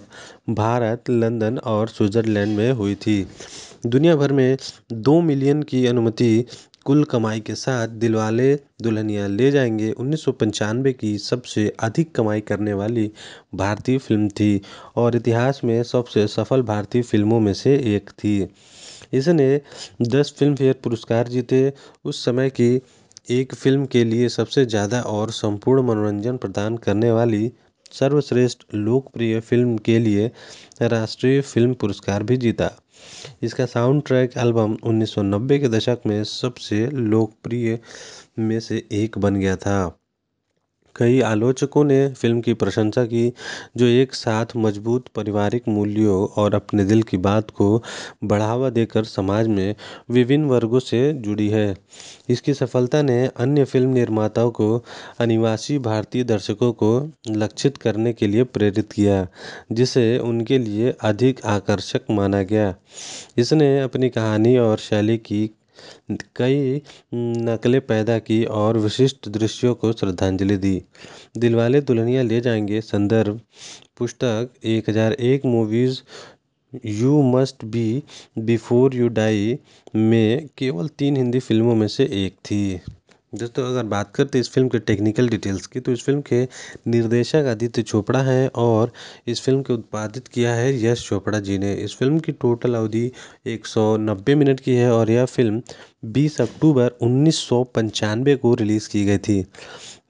[SPEAKER 1] भारत लंदन और स्विट्जरलैंड में हुई थी दुनिया भर में दो मिलियन की अनुमति कुल कमाई के साथ दिलवाले दुल्हनिया ले जाएंगे उन्नीस सौ पंचानवे की सबसे अधिक कमाई करने वाली भारतीय फिल्म थी और इतिहास में सबसे सफल भारतीय फिल्मों में से एक थी इसने दस फिल्मफेयर पुरस्कार जीते उस समय की एक फ़िल्म के लिए सबसे ज़्यादा और संपूर्ण मनोरंजन प्रदान करने वाली सर्वश्रेष्ठ लोकप्रिय फ़िल्म के लिए राष्ट्रीय फ़िल्म पुरस्कार भी जीता इसका साउंड ट्रैक एल्बम उन्नीस सौ नब्बे के दशक में सबसे लोकप्रिय में से एक बन गया था कई आलोचकों ने फ़िल्म की प्रशंसा की जो एक साथ मजबूत पारिवारिक मूल्यों और अपने दिल की बात को बढ़ावा देकर समाज में विभिन्न वर्गों से जुड़ी है इसकी सफलता ने अन्य फ़िल्म निर्माताओं को अनिवासी भारतीय दर्शकों को लक्षित करने के लिए प्रेरित किया जिसे उनके लिए अधिक आकर्षक माना गया इसने अपनी कहानी और शैली की कई नकलें पैदा की और विशिष्ट दृश्यों को श्रद्धांजलि दी दिलवाले दुल्हनिया ले जाएंगे संदर्भ पुस्तक एक हज़ार एक movies you must be before you die में केवल तीन हिंदी फिल्मों में से एक थी दोस्तों अगर बात करते तो इस फिल्म के टेक्निकल डिटेल्स की तो इस फिल्म के निर्देशक आदित्य चोपड़ा हैं और इस फिल्म को उत्पादित किया है यश चोपड़ा जी ने इस फिल्म की टोटल अवधि एक सौ नब्बे मिनट की है और यह फिल्म बीस अक्टूबर उन्नीस सौ पंचानवे को रिलीज़ की गई थी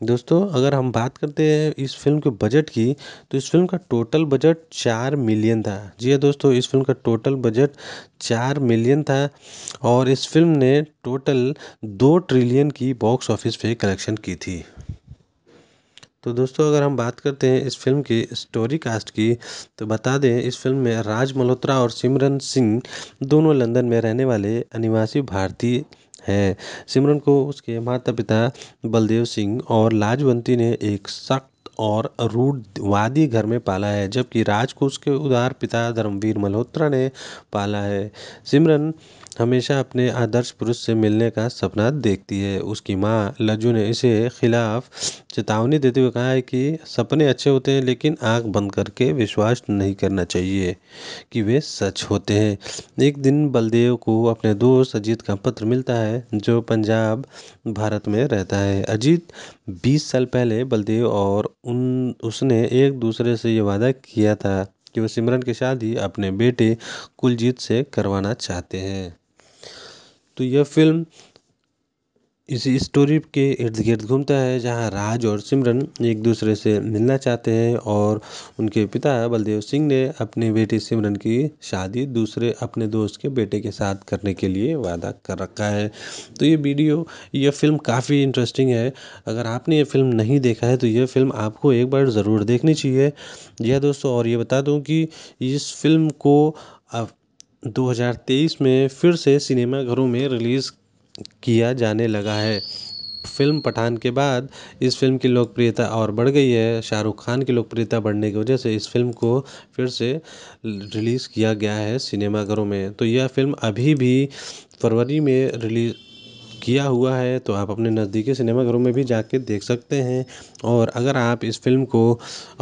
[SPEAKER 1] दोस्तों अगर हम बात करते हैं इस फ़िल्म के बजट की तो इस फ़िल्म का टोटल बजट चार मिलियन था जी हाँ दोस्तों इस फ़िल्म का टोटल बजट चार मिलियन था और इस फ़िल्म ने टोटल दो ट्रिलियन की बॉक्स ऑफिस पे कलेक्शन की थी तो दोस्तों अगर हम बात करते हैं इस फिल्म की स्टोरी कास्ट की तो बता दें इस फिल्म में राज मल्होत्रा और सिमरन सिंह दोनों लंदन में रहने वाले अनिवासी भारतीय हैं सिमरन को उसके माता पिता बलदेव सिंह और लाजवंती ने एक सख्त और रूढ़वादी घर में पाला है जबकि राज को उसके उदार पिता धर्मवीर मल्होत्रा ने पाला है सिमरन हमेशा अपने आदर्श पुरुष से मिलने का सपना देखती है उसकी माँ लज्जू ने इसे खिलाफ चेतावनी देते हुए कहा है कि सपने अच्छे होते हैं लेकिन आंख बंद करके विश्वास नहीं करना चाहिए कि वे सच होते हैं एक दिन बलदेव को अपने दोस्त अजीत का पत्र मिलता है जो पंजाब भारत में रहता है अजीत 20 साल पहले बलदेव और उन उसने एक दूसरे से ये वादा किया था कि वह सिमरन की शादी अपने बेटे कुलजीत से करवाना चाहते हैं तो यह फिल्म इस स्टोरी के इर्द गिर्द घूमता है जहाँ राज और सिमरन एक दूसरे से मिलना चाहते हैं और उनके पिता बलदेव सिंह ने अपनी बेटी सिमरन की शादी दूसरे अपने दोस्त के बेटे के साथ करने के लिए वादा कर रखा है तो ये वीडियो यह फिल्म काफ़ी इंटरेस्टिंग है अगर आपने ये फिल्म नहीं देखा है तो यह फिल्म आपको एक बार ज़रूर देखनी चाहिए यह दोस्तों और ये बता दूँ कि इस फिल्म को दो हज़ार तेईस में फिर से सिनेमाघरों में रिलीज़ किया जाने लगा है फ़िल्म पठान के बाद इस फ़िल्म की लोकप्रियता और बढ़ गई है शाहरुख खान की लोकप्रियता बढ़ने की वजह से इस फ़िल्म को फिर से रिलीज़ किया गया है सिनेमाघरों में तो यह फ़िल्म अभी भी फरवरी में रिलीज़ किया हुआ है तो आप अपने नज़दीकी सिनेमाघरों में भी जाके देख सकते हैं और अगर आप इस फ़िल्म को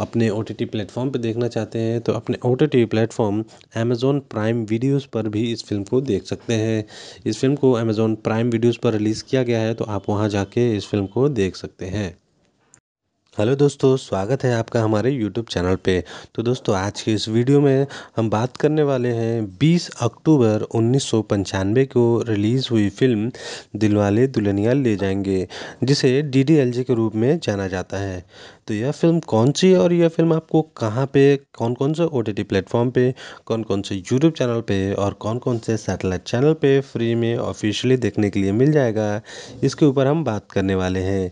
[SPEAKER 1] अपने ओ टी टी प्लेटफ़ॉर्म पर देखना चाहते हैं तो अपने O T T platform Amazon Prime videos पर भी इस फ़िल्म को देख सकते हैं इस फ़िल्म को अमेज़ोन प्राइम वीडियोज़ पर रिलीज़ किया गया है तो आप वहाँ जाके इस फ़िल्म को देख सकते हैं हेलो दोस्तों स्वागत है आपका हमारे यूट्यूब चैनल पे तो दोस्तों आज के इस वीडियो में हम बात करने वाले हैं 20 अक्टूबर उन्नीस को रिलीज़ हुई फिल्म दिलवाले दुल्हनिया ले जाएंगे जिसे डी के रूप में जाना जाता है तो यह फिल्म कौन सी है और यह फिल्म आपको कहाँ पे कौन कौन से ओ टी प्लेटफॉर्म पर कौन कौन से यूट्यूब चैनल पर और कौन कौन से सैटेलाइट चैनल पर फ्री में ऑफिशियली देखने के लिए मिल जाएगा इसके ऊपर हम बात करने वाले हैं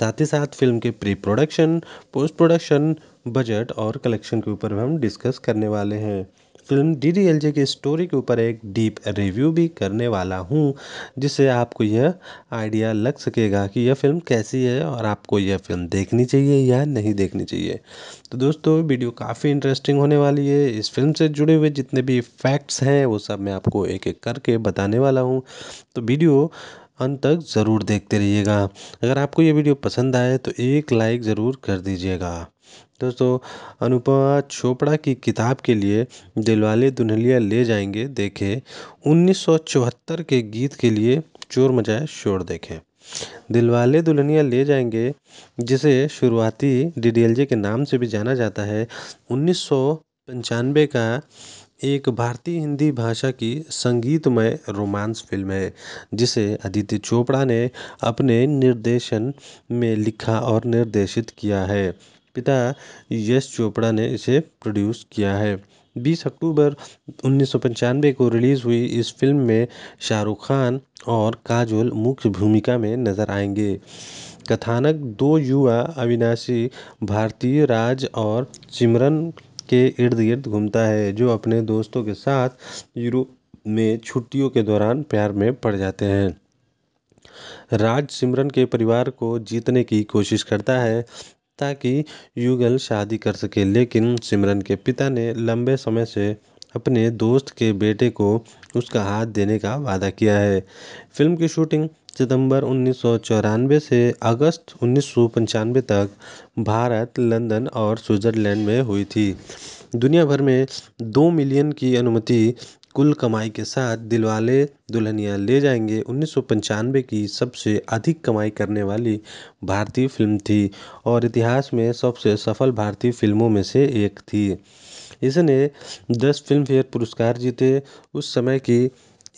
[SPEAKER 1] साथ ही साथ फ़िल्म के pre production post production budget और कलेक्शन के ऊपर भी हम डिस्कस करने वाले हैं film D D L J की स्टोरी के ऊपर एक डीप रिव्यू भी करने वाला हूँ जिससे आपको यह आइडिया लग सकेगा कि यह फिल्म कैसी है और आपको यह फिल्म देखनी चाहिए या नहीं देखनी चाहिए तो दोस्तों वीडियो काफ़ी इंटरेस्टिंग होने वाली है इस फिल्म से जुड़े हुए जितने भी फैक्ट्स हैं वो सब मैं आपको एक एक करके बताने वाला हूँ तो वीडियो अंत तक ज़रूर देखते रहिएगा अगर आपको ये वीडियो पसंद आए तो एक लाइक ज़रूर कर दीजिएगा दोस्तों अनुपमा चोपड़ा की किताब के लिए दिलवाले दुल्हनिया ले जाएंगे देखें उन्नीस के गीत के लिए चोर मचाए शोर देखें दिलवाले दुल्हनिया ले जाएंगे जिसे शुरुआती डी के नाम से भी जाना जाता है उन्नीस का एक भारतीय हिंदी भाषा की संगीतमय रोमांस फ़िल्म है जिसे अदिति चोपड़ा ने अपने निर्देशन में लिखा और निर्देशित किया है पिता यश चोपड़ा ने इसे प्रोड्यूस किया है बीस अक्टूबर उन्नीस सौ पंचानवे को रिलीज़ हुई इस फ़िल्म में शाहरुख खान और काजोल मुख्य भूमिका में नज़र आएंगे कथानक दो युवा अविनाशी भारतीय राज और सिमरन के इर्द गिर्द घूमता है जो अपने दोस्तों के साथ यूरोप में छुट्टियों के दौरान प्यार में पड़ जाते हैं राज सिमरन के परिवार को जीतने की कोशिश करता है ताकि युगल शादी कर सके लेकिन सिमरन के पिता ने लंबे समय से अपने दोस्त के बेटे को उसका हाथ देने का वादा किया है फिल्म की शूटिंग सितंबर उन्नीस सौ चौरानवे से अगस्त उन्नीस सौ पंचानवे तक भारत लंदन और स्विट्जरलैंड में हुई थी दुनिया भर में दो मिलियन की अनुमति कुल कमाई के साथ दिलवाले दुल्हनिया ले जाएंगे उन्नीस सौ पंचानवे की सबसे अधिक कमाई करने वाली भारतीय फिल्म थी और इतिहास में सबसे सफल भारतीय फिल्मों में से एक थी इसने दस फिल्मफेयर पुरस्कार जीते उस समय की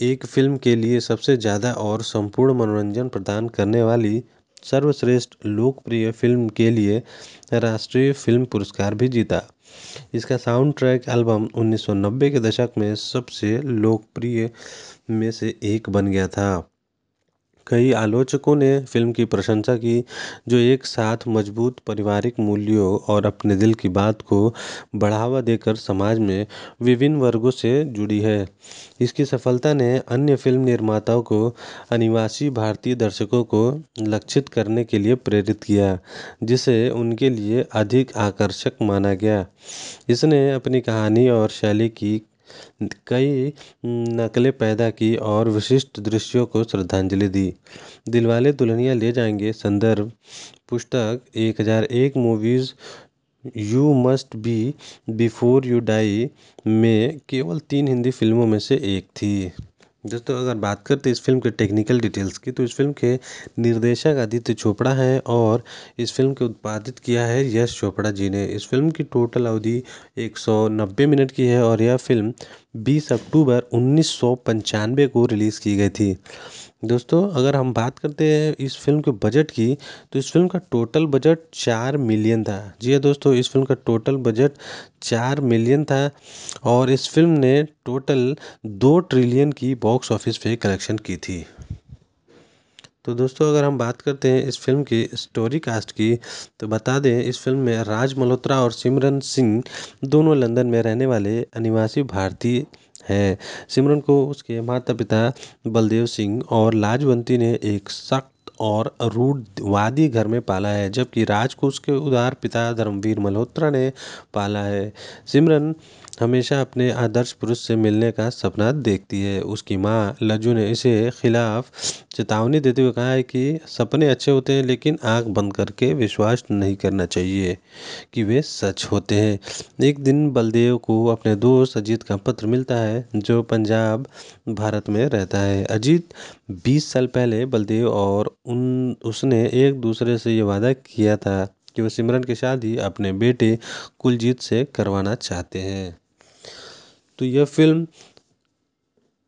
[SPEAKER 1] एक फ़िल्म के लिए सबसे ज़्यादा और संपूर्ण मनोरंजन प्रदान करने वाली सर्वश्रेष्ठ लोकप्रिय फ़िल्म के लिए राष्ट्रीय फ़िल्म पुरस्कार भी जीता इसका साउंड ट्रैक एल्बम उन्नीस सौ नब्बे के दशक में सबसे लोकप्रिय में से एक बन गया था कई आलोचकों ने फ़िल्म की प्रशंसा की जो एक साथ मजबूत पारिवारिक मूल्यों और अपने दिल की बात को बढ़ावा देकर समाज में विभिन्न वर्गों से जुड़ी है इसकी सफलता ने अन्य फ़िल्म निर्माताओं को अनिवासी भारतीय दर्शकों को लक्षित करने के लिए प्रेरित किया जिसे उनके लिए अधिक आकर्षक माना गया इसने अपनी कहानी और शैली की कई नकलें पैदा की और विशिष्ट दृश्यों को श्रद्धांजलि दी दिलवाले दुल्हनिया ले जाएंगे संदर्भ पुस्तक एक हज़ार एक movies you must be before you die में केवल तीन हिंदी फिल्मों में से एक थी दोस्तों अगर बात करते तो इस फिल्म के टेक्निकल डिटेल्स की तो इस फिल्म के निर्देशक आदित्य चोपड़ा हैं और इस फिल्म को उत्पादित किया है यश चोपड़ा जी ने इस फिल्म की टोटल अवधि एक सौ नब्बे मिनट की है और यह फिल्म बीस अक्टूबर उन्नीस सौ पंचानवे को रिलीज़ की गई थी दोस्तों अगर हम बात करते हैं इस फ़िल्म के बजट की तो इस फ़िल्म का टोटल बजट चार मिलियन था जी हाँ दोस्तों इस फ़िल्म का टोटल बजट चार मिलियन था और इस फ़िल्म ने टोटल दो ट्रिलियन की बॉक्स ऑफिस पे कलेक्शन की थी तो दोस्तों अगर हम बात करते हैं इस फिल्म की स्टोरी कास्ट की तो बता दें इस फिल्म में राज मल्होत्रा और सिमरन सिंह दोनों लंदन में रहने वाले अनिवासी भारतीय है सिमरन को उसके माता पिता बलदेव सिंह और लाजवंती ने एक सख्त और रूढ़वादी घर में पाला है जबकि राज को उसके उदार पिता धर्मवीर मल्होत्रा ने पाला है सिमरन हमेशा अपने आदर्श पुरुष से मिलने का सपना देखती है उसकी माँ लज्जू ने इसे खिलाफ चेतावनी देते हुए कहा है कि सपने अच्छे होते हैं लेकिन आंख बंद करके विश्वास नहीं करना चाहिए कि वे सच होते हैं एक दिन बलदेव को अपने दोस्त अजीत का पत्र मिलता है जो पंजाब भारत में रहता है अजीत 20 साल पहले बलदेव और उन उसने एक दूसरे से ये वादा किया था कि वो सिमरन की शादी अपने बेटे कुलजीत से करवाना चाहते हैं तो यह फ़िल्म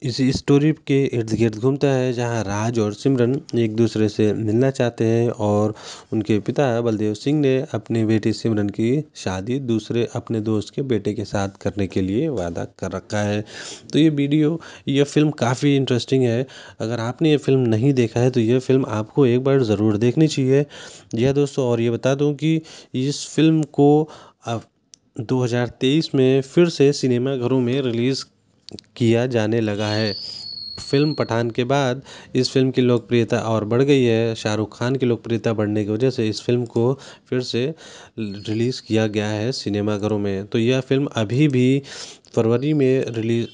[SPEAKER 1] इस स्टोरी के इर्द गिर्द घूमता है जहाँ राज और सिमरन एक दूसरे से मिलना चाहते हैं और उनके पिता बलदेव सिंह ने अपनी बेटी सिमरन की शादी दूसरे अपने दोस्त के बेटे के साथ करने के लिए वादा कर रखा है तो ये वीडियो यह फ़िल्म काफ़ी इंटरेस्टिंग है अगर आपने ये फ़िल्म नहीं देखा है तो यह फ़िल्म आपको एक बार ज़रूर देखनी चाहिए यह दोस्तों और ये बता दूँ कि इस फ़िल्म को दो हज़ार तेईस में फिर से सिनेमाघरों में रिलीज़ किया जाने लगा है फ़िल्म पठान के बाद इस फ़िल्म की लोकप्रियता और बढ़ गई है शाहरुख खान की लोकप्रियता बढ़ने की वजह से इस फ़िल्म को फिर से रिलीज़ किया गया है सिनेमाघरों में तो यह फ़िल्म अभी भी फरवरी में रिलीज़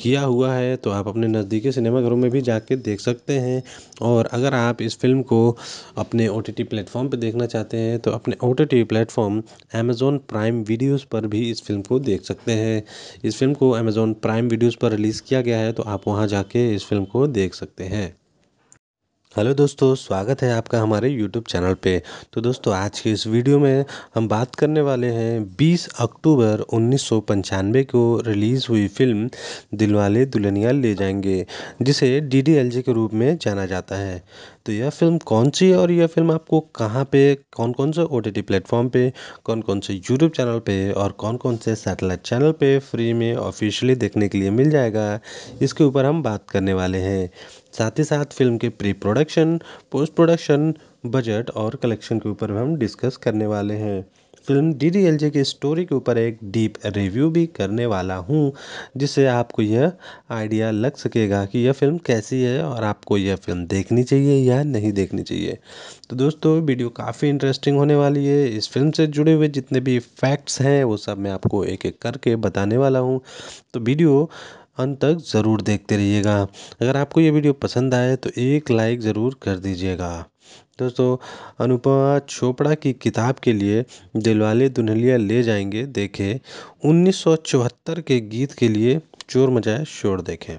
[SPEAKER 1] किया हुआ है तो आप अपने नज़दीकी सिनेमाघरों में भी जाके देख सकते हैं और अगर आप इस फ़िल्म को अपने ओ टी टी प्लेटफ़ॉर्म पर देखना चाहते हैं तो अपने O T T platform Amazon Prime videos पर भी इस फ़िल्म को देख सकते हैं इस फ़िल्म को अमेज़ोन प्राइम वीडियोज़ पर रिलीज़ किया गया है तो आप वहाँ जाके इस फ़िल्म को देख सकते हैं हेलो दोस्तों स्वागत है आपका हमारे यूट्यूब चैनल पे तो दोस्तों आज के इस वीडियो में हम बात करने वाले हैं 20 अक्टूबर उन्नीस को रिलीज़ हुई फिल्म दिलवाले दुल्हनिया ले जाएंगे जिसे डी के रूप में जाना जाता है तो यह फिल्म कौन सी है और यह फिल्म आपको कहाँ पे कौन कौन से ओ टी प्लेटफॉर्म पर कौन कौन से यूट्यूब चैनल पर और कौन कौन से सैटेलाइट चैनल पर फ्री में ऑफिशियली देखने के लिए मिल जाएगा इसके ऊपर हम बात करने वाले हैं साथ ही साथ फिल्म के pre production post production budget और कलेक्शन के ऊपर हम डिस्कस करने वाले हैं film D D L J की स्टोरी के ऊपर एक डीप रिव्यू भी करने वाला हूँ जिससे आपको यह आइडिया लग सकेगा कि यह फिल्म कैसी है और आपको यह फिल्म देखनी चाहिए या नहीं देखनी चाहिए तो दोस्तों वीडियो काफ़ी इंटरेस्टिंग होने वाली है इस फिल्म से जुड़े हुए जितने भी फैक्ट्स हैं वो सब मैं आपको एक एक करके बताने वाला हूँ तो वीडियो अंत तक ज़रूर देखते रहिएगा अगर आपको ये वीडियो पसंद आए तो एक लाइक ज़रूर कर दीजिएगा दोस्तों अनुपमा चोपड़ा की किताब के लिए दिलवाले दुल्हनिया ले जाएंगे देखें उन्नीस के गीत के लिए चोर मचाए शोर देखें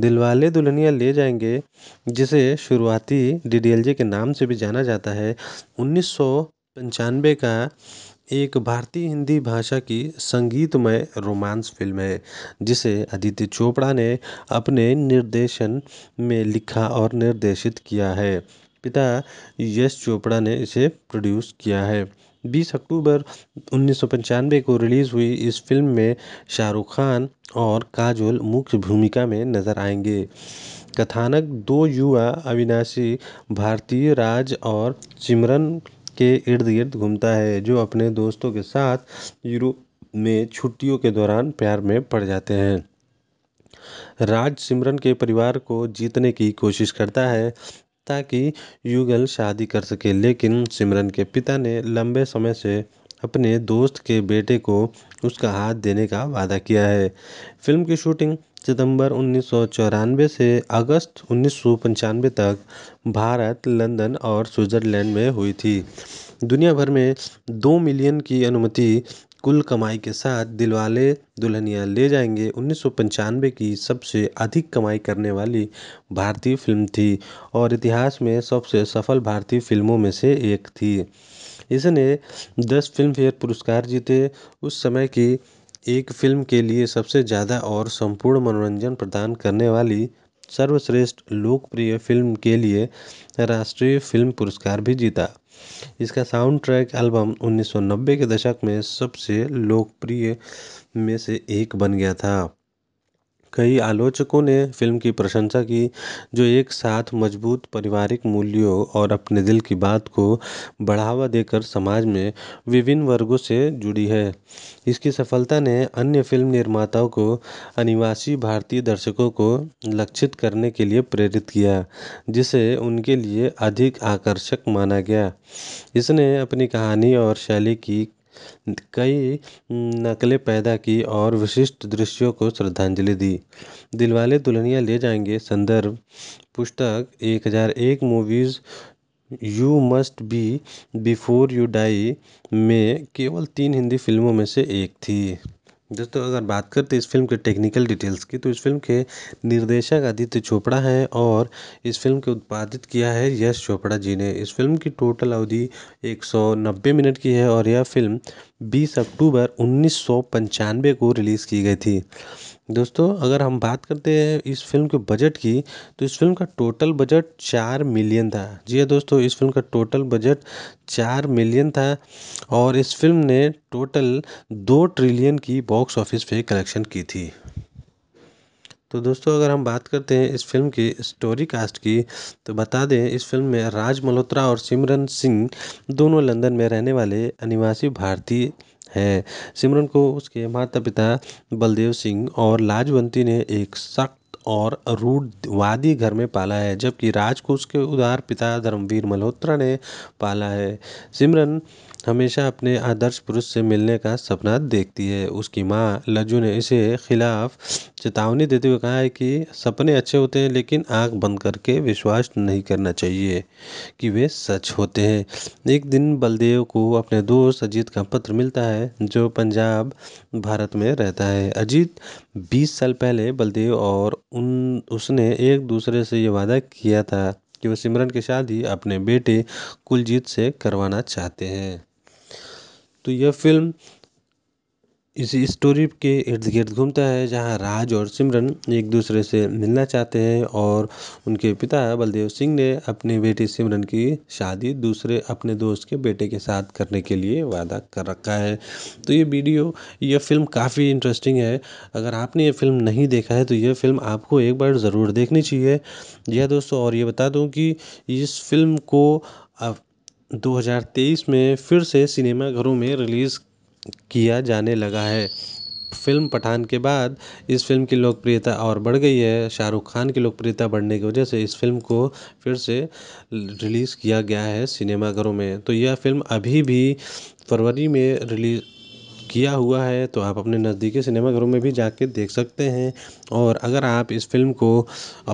[SPEAKER 1] दिलवाले दुल्हनिया ले जाएंगे जिसे शुरुआती डी के नाम से भी जाना जाता है उन्नीस का एक भारतीय हिंदी भाषा की संगीतमय रोमांस फ़िल्म है जिसे अदिति चोपड़ा ने अपने निर्देशन में लिखा और निर्देशित किया है पिता यश चोपड़ा ने इसे प्रोड्यूस किया है बीस अक्टूबर उन्नीस सौ पंचानवे को रिलीज़ हुई इस फ़िल्म में शाहरुख खान और काजोल मुख्य भूमिका में नज़र आएंगे कथानक दो युवा अविनाशी भारतीय राज और सिमरन के इर्द गिर्द घूमता है जो अपने दोस्तों के साथ यूरोप में छुट्टियों के दौरान प्यार में पड़ जाते हैं राज सिमरन के परिवार को जीतने की कोशिश करता है ताकि युगल शादी कर सके लेकिन सिमरन के पिता ने लंबे समय से अपने दोस्त के बेटे को उसका हाथ देने का वादा किया है फिल्म की शूटिंग सितंबर उन्नीस सौ चौरानवे से अगस्त उन्नीस सौ पंचानवे तक भारत लंदन और स्विट्जरलैंड में हुई थी दुनिया भर में दो मिलियन की अनुमति कुल कमाई के साथ दिलवाले दुल्हनिया ले जाएंगे उन्नीस सौ पंचानवे की सबसे अधिक कमाई करने वाली भारतीय फिल्म थी और इतिहास में सबसे सफल भारतीय फिल्मों में से एक थी इसने दस फिल्मफेयर पुरस्कार जीते उस समय की एक फ़िल्म के लिए सबसे ज़्यादा और संपूर्ण मनोरंजन प्रदान करने वाली सर्वश्रेष्ठ लोकप्रिय फ़िल्म के लिए राष्ट्रीय फ़िल्म पुरस्कार भी जीता इसका साउंड ट्रैक एल्बम उन्नीस सौ नब्बे के दशक में सबसे लोकप्रिय में से एक बन गया था कई आलोचकों ने फ़िल्म की प्रशंसा की जो एक साथ मजबूत पारिवारिक मूल्यों और अपने दिल की बात को बढ़ावा देकर समाज में विभिन्न वर्गों से जुड़ी है इसकी सफलता ने अन्य फ़िल्म निर्माताओं को अनिवासी भारतीय दर्शकों को लक्षित करने के लिए प्रेरित किया जिसे उनके लिए अधिक आकर्षक माना गया इसने अपनी कहानी और शैली की कई नकलें पैदा की और विशिष्ट दृश्यों को श्रद्धांजलि दी दिलवाले दुल्हनिया ले जाएंगे संदर्भ पुस्तक एक हज़ार एक movies you must be before you die में केवल तीन हिंदी फिल्मों में से एक थी दोस्तों अगर बात करते तो इस फिल्म के टेक्निकल डिटेल्स की तो इस फिल्म के निर्देशक आदित्य चोपड़ा हैं और इस फिल्म को उत्पादित किया है यश चोपड़ा जी ने इस फिल्म की टोटल अवधि 190 मिनट की है और यह फिल्म 20 अक्टूबर उन्नीस को रिलीज़ की गई थी दोस्तों अगर हम बात करते हैं इस फ़िल्म के बजट की तो इस फ़िल्म का टोटल बजट चार मिलियन था जी हाँ दोस्तों इस फ़िल्म का टोटल बजट चार मिलियन था और इस फ़िल्म ने टोटल दो ट्रिलियन की बॉक्स ऑफिस पे कलेक्शन की थी तो दोस्तों अगर हम बात करते हैं इस फिल्म की स्टोरी कास्ट की तो बता दें इस फिल्म में राज मल्होत्रा और सिमरन सिंह दोनों लंदन में रहने वाले अनिवासी भारतीय है सिमरन को उसके माता पिता बलदेव सिंह और लाजवंती ने एक सख्त और रूढ़वादी घर में पाला है जबकि राज को उसके उदार पिता धर्मवीर मल्होत्रा ने पाला है सिमरन हमेशा अपने आदर्श पुरुष से मिलने का सपना देखती है उसकी माँ लज्जू ने इसे खिलाफ चेतावनी देते हुए कहा है कि सपने अच्छे होते हैं लेकिन आंख बंद करके विश्वास नहीं करना चाहिए कि वे सच होते हैं एक दिन बलदेव को अपने दोस्त अजीत का पत्र मिलता है जो पंजाब भारत में रहता है अजीत 20 साल पहले बलदेव और उन उसने एक दूसरे से ये वादा किया था कि वह सिमरन की शादी अपने बेटे कुलजीत से करवाना चाहते हैं तो यह फ़िल्म इसी स्टोरी के इर्द गिर्द घूमता है जहाँ राज और सिमरन एक दूसरे से मिलना चाहते हैं और उनके पिता बलदेव सिंह ने अपनी बेटी सिमरन की शादी दूसरे अपने दोस्त के बेटे के साथ करने के लिए वादा कर रखा है तो ये वीडियो यह फ़िल्म काफ़ी इंटरेस्टिंग है अगर आपने ये फ़िल्म नहीं देखा है तो यह फ़िल्म आपको एक बार ज़रूर देखनी चाहिए यह हाँ दोस्तों और ये बता दूँ कि इस फ़िल्म को दो हज़ार तेईस में फिर से सिनेमाघरों में रिलीज़ किया जाने लगा है फ़िल्म पठान के बाद इस फ़िल्म की लोकप्रियता और बढ़ गई है शाहरुख खान की लोकप्रियता बढ़ने की वजह से इस फ़िल्म को फिर से रिलीज़ किया गया है सिनेमाघरों में तो यह फ़िल्म अभी भी फरवरी में रिलीज़ किया हुआ है तो आप अपने नज़दीकी सिनेमाघरों में भी जाके देख सकते हैं और अगर आप इस फ़िल्म को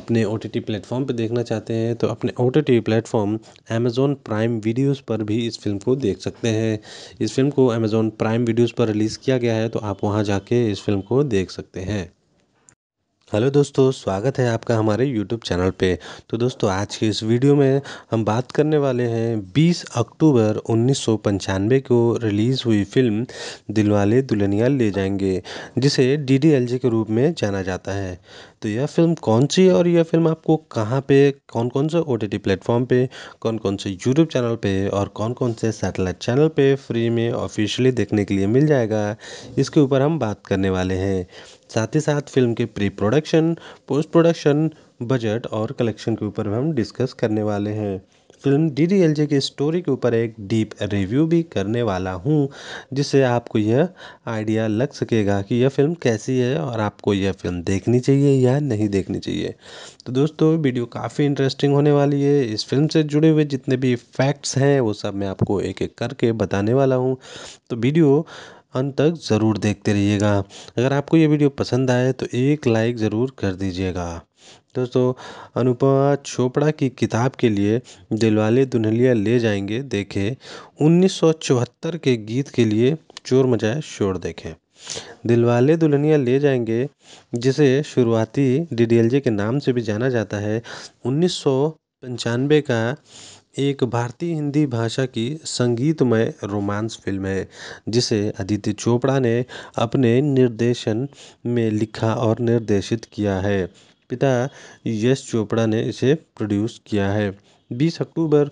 [SPEAKER 1] अपने ओ टी टी प्लेटफ़ॉर्म पर देखना चाहते हैं तो अपने O T T platform Amazon Prime videos पर भी इस फ़िल्म को देख सकते हैं इस फ़िल्म को अमेज़ोन प्राइम वीडियोज़ पर रिलीज़ किया गया है तो आप वहाँ जाके इस फ़िल्म को देख सकते हैं हेलो दोस्तों स्वागत है आपका हमारे यूट्यूब चैनल पे तो दोस्तों आज के इस वीडियो में हम बात करने वाले हैं 20 अक्टूबर उन्नीस को रिलीज़ हुई फिल्म दिलवाले दुल्हनिया ले जाएंगे जिसे डी के रूप में जाना जाता है तो यह फिल्म कौन सी है और यह फिल्म आपको कहाँ पे कौन कौन से ओ टी प्लेटफॉर्म पर कौन कौन से यूट्यूब चैनल पर और कौन कौन से सैटेलाइट चैनल पर फ्री में ऑफिशियली देखने के लिए मिल जाएगा इसके ऊपर हम बात करने वाले हैं साथ ही साथ फिल्म के pre production post production budget और कलेक्शन के ऊपर हम डिस्कस करने वाले हैं film D D L J की स्टोरी के ऊपर एक डीप रिव्यू भी करने वाला हूँ जिससे आपको यह आइडिया लग सकेगा कि यह फिल्म कैसी है और आपको यह फिल्म देखनी चाहिए या नहीं देखनी चाहिए तो दोस्तों वीडियो काफ़ी इंटरेस्टिंग होने वाली है इस फिल्म से जुड़े हुए जितने भी फैक्ट्स हैं वो सब मैं आपको एक एक करके बताने वाला हूँ तो वीडियो अंत तक ज़रूर देखते रहिएगा अगर आपको ये वीडियो पसंद आए तो एक लाइक ज़रूर कर दीजिएगा दोस्तों अनुपमा चोपड़ा की किताब के लिए दिलवाले दुल्हनिया ले जाएंगे देखें उन्नीस के गीत के लिए चोर मचाए शोर देखें दिलवाले दुल्हनिया ले जाएंगे जिसे शुरुआती डी के नाम से भी जाना जाता है उन्नीस का एक भारतीय हिंदी भाषा की संगीतमय रोमांस फ़िल्म है जिसे अदिति चोपड़ा ने अपने निर्देशन में लिखा और निर्देशित किया है पिता यश चोपड़ा ने इसे प्रोड्यूस किया है बीस अक्टूबर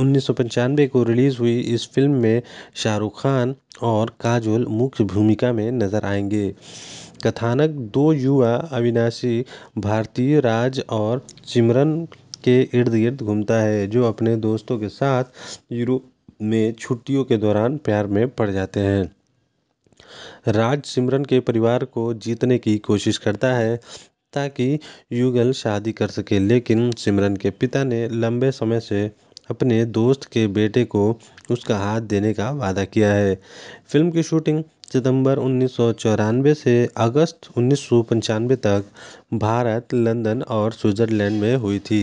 [SPEAKER 1] उन्नीस सौ पंचानवे को रिलीज़ हुई इस फ़िल्म में शाहरुख खान और काजोल मुख्य भूमिका में नज़र आएंगे कथानक दो युवा अविनाशी भारतीय राज और सिमरन के इर्द गिर्द घूमता है जो अपने दोस्तों के साथ यूरोप में छुट्टियों के दौरान प्यार में पड़ जाते हैं राज सिमरन के परिवार को जीतने की कोशिश करता है ताकि युगल शादी कर सके लेकिन सिमरन के पिता ने लंबे समय से अपने दोस्त के बेटे को उसका हाथ देने का वादा किया है फिल्म की शूटिंग सितंबर उन्नीस सौ चौरानवे से अगस्त उन्नीस सौ पंचानवे तक भारत लंदन और स्विट्जरलैंड में हुई थी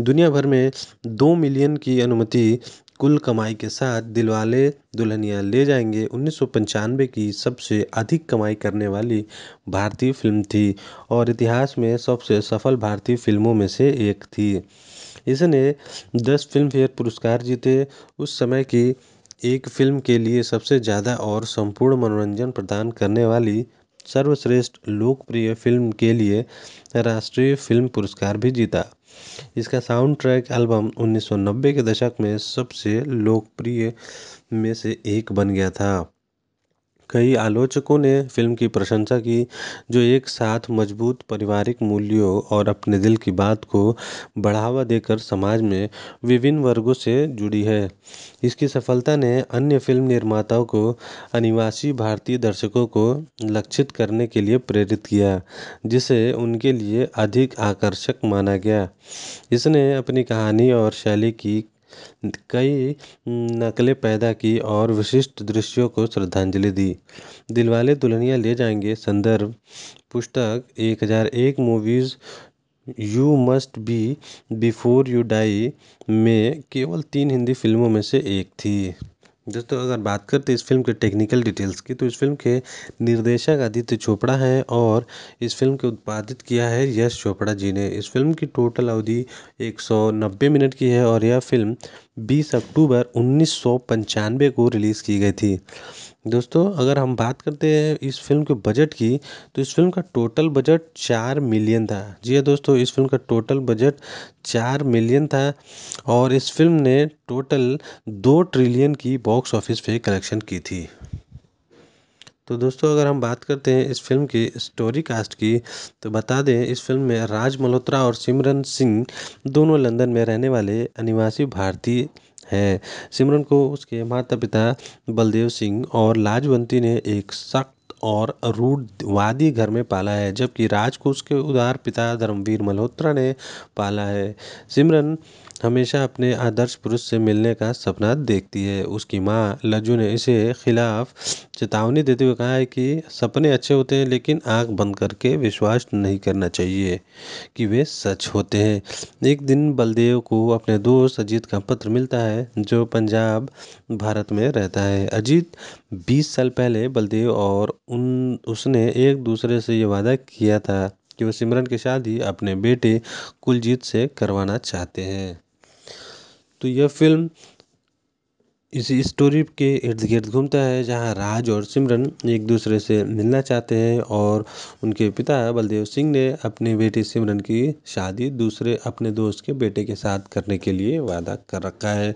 [SPEAKER 1] दुनिया भर में दो मिलियन की अनुमति कुल कमाई के साथ दिलवाले दुल्हनिया ले जाएंगे उन्नीस सौ पंचानवे की सबसे अधिक कमाई करने वाली भारतीय फिल्म थी और इतिहास में सबसे सफल भारतीय फिल्मों में से एक थी इसने दस फिल्मफेयर पुरस्कार जीते उस समय की एक फ़िल्म के लिए सबसे ज़्यादा और संपूर्ण मनोरंजन प्रदान करने वाली सर्वश्रेष्ठ लोकप्रिय फ़िल्म के लिए राष्ट्रीय फ़िल्म पुरस्कार भी जीता इसका साउंड ट्रैक एल्बम उन्नीस सौ नब्बे के दशक में सबसे लोकप्रिय में से एक बन गया था कई आलोचकों ने फ़िल्म की प्रशंसा की जो एक साथ मजबूत पारिवारिक मूल्यों और अपने दिल की बात को बढ़ावा देकर समाज में विभिन्न वर्गों से जुड़ी है इसकी सफलता ने अन्य फ़िल्म निर्माताओं को अनिवासी भारतीय दर्शकों को लक्षित करने के लिए प्रेरित किया जिसे उनके लिए अधिक आकर्षक माना गया इसने अपनी कहानी और शैली की कई नकलें पैदा की और विशिष्ट दृश्यों को श्रद्धांजलि दी दिलवाले दुल्हनिया ले जाएंगे संदर्भ पुस्तक एक हज़ार एक movies you must be before you die में केवल तीन हिंदी फिल्मों में से एक थी दोस्तों अगर बात करते तो इस फिल्म के टेक्निकल डिटेल्स की तो इस फिल्म के निर्देशक आदित्य चोपड़ा हैं और इस फिल्म को उत्पादित किया है यश चोपड़ा जी ने इस फिल्म की टोटल अवधि एक सौ नब्बे मिनट की है और यह फिल्म बीस अक्टूबर उन्नीस सौ पंचानवे को रिलीज़ की गई थी दोस्तों अगर हम बात करते हैं इस फ़िल्म के बजट की तो इस फ़िल्म का टोटल बजट चार मिलियन था जी हाँ दोस्तों इस फ़िल्म का टोटल बजट चार मिलियन था और इस फ़िल्म ने टोटल दो ट्रिलियन की बॉक्स ऑफिस पे कलेक्शन की थी तो दोस्तों अगर हम बात करते हैं इस फिल्म की स्टोरी कास्ट की तो बता दें इस फिल्म में राज मल्होत्रा और सिमरन सिंह दोनों लंदन में रहने वाले अनिवासी भारतीय है सिमरन को उसके माता पिता बलदेव सिंह और लाजवंती ने एक सख्त और रूढ़वादी घर में पाला है जबकि राज को उसके उदार पिता धर्मवीर मल्होत्रा ने पाला है सिमरन हमेशा अपने आदर्श पुरुष से मिलने का सपना देखती है उसकी माँ लज्जू ने इसे खिलाफ चेतावनी देते हुए कहा है कि सपने अच्छे होते हैं लेकिन आंख बंद करके विश्वास नहीं करना चाहिए कि वे सच होते हैं एक दिन बलदेव को अपने दोस्त अजीत का पत्र मिलता है जो पंजाब भारत में रहता है अजीत 20 साल पहले बलदेव और उन उसने एक दूसरे से ये वादा किया था कि वह सिमरन की शादी अपने बेटे कुलजीत से करवाना चाहते हैं तो यह फ़िल्म इसी स्टोरी के इर्द गिर्द घूमता है जहाँ राज और सिमरन एक दूसरे से मिलना चाहते हैं और उनके पिता बलदेव सिंह ने अपनी बेटी सिमरन की शादी दूसरे अपने दोस्त के बेटे के साथ करने के लिए वादा कर रखा है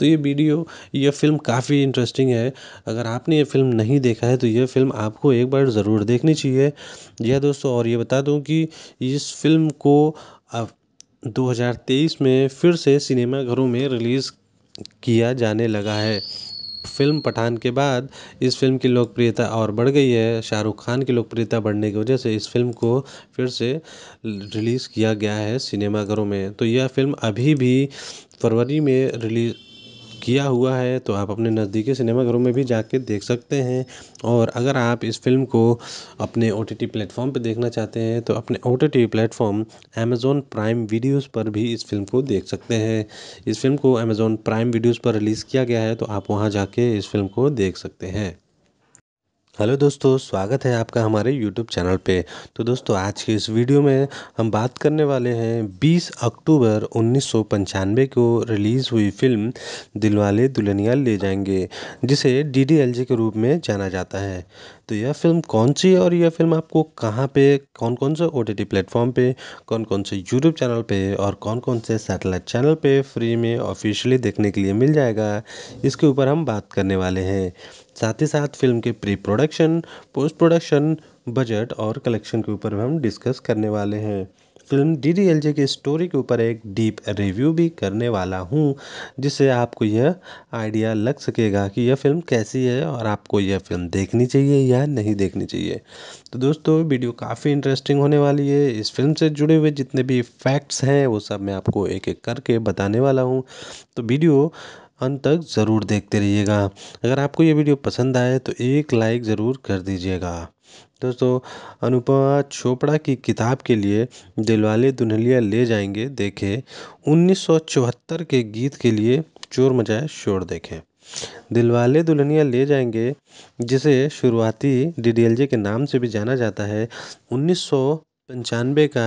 [SPEAKER 1] तो ये वीडियो यह फ़िल्म काफ़ी इंटरेस्टिंग है अगर आपने ये फ़िल्म नहीं देखा है तो यह फ़िल्म आपको एक बार ज़रूर देखनी चाहिए यह हाँ दोस्तों और ये बता दूँ कि इस फ़िल्म को दो हज़ार तेईस में फिर से सिनेमाघरों में रिलीज़ किया जाने लगा है फ़िल्म पठान के बाद इस फ़िल्म की लोकप्रियता और बढ़ गई है शाहरुख खान की लोकप्रियता बढ़ने की वजह से इस फ़िल्म को फिर से रिलीज़ किया गया है सिनेमाघरों में तो यह फ़िल्म अभी भी फरवरी में रिलीज़ किया हुआ है तो आप अपने नज़दीकी सिनेमाघरों में भी जाके देख सकते हैं और अगर आप इस फ़िल्म को अपने ओ टी टी प्लेटफ़ॉर्म पर देखना चाहते हैं तो अपने O T T platform Amazon Prime videos पर भी इस फ़िल्म को देख सकते हैं इस फ़िल्म को अमेज़ोन प्राइम वीडियोज़ पर रिलीज़ किया गया है तो आप वहाँ जाके इस फ़िल्म को देख सकते हैं हेलो दोस्तों स्वागत है आपका हमारे यूट्यूब चैनल पे तो दोस्तों आज के इस वीडियो में हम बात करने वाले हैं 20 अक्टूबर उन्नीस को रिलीज़ हुई फिल्म दिलवाले दुल्हनिया ले जाएंगे जिसे डी के रूप में जाना जाता है तो यह फिल्म कौन सी है और यह फिल्म आपको कहाँ पे कौन कौन से ओ टी प्लेटफॉर्म पे कौन कौन से यूट्यूब चैनल पे और कौन कौन से सैटेलाइट चैनल पे फ्री में ऑफिशियली देखने के लिए मिल जाएगा इसके ऊपर हम बात करने वाले हैं साथ ही साथ फ़िल्म के pre production post production budget और कलेक्शन के ऊपर हम डिस्कस करने वाले हैं film D D L J की स्टोरी के ऊपर एक डीप रिव्यू भी करने वाला हूँ जिससे आपको यह आइडिया लग सकेगा कि यह फिल्म कैसी है और आपको यह फिल्म देखनी चाहिए या नहीं देखनी चाहिए तो दोस्तों वीडियो काफ़ी इंटरेस्टिंग होने वाली है इस फिल्म से जुड़े हुए जितने भी फैक्ट्स हैं वो सब मैं आपको एक एक करके बताने वाला हूँ तो वीडियो अंत तक ज़रूर देखते रहिएगा अगर आपको ये वीडियो पसंद आए तो एक लाइक ज़रूर कर दीजिएगा दोस्तों अनुपमा चोपड़ा की किताब के लिए दिलवाले दुल्हनिया ले जाएंगे देखें उन्नीस के गीत के लिए चोर मचाए शोर देखें दिलवाले दुल्हनिया ले जाएंगे जिसे शुरुआती डी के नाम से भी जाना जाता है उन्नीस का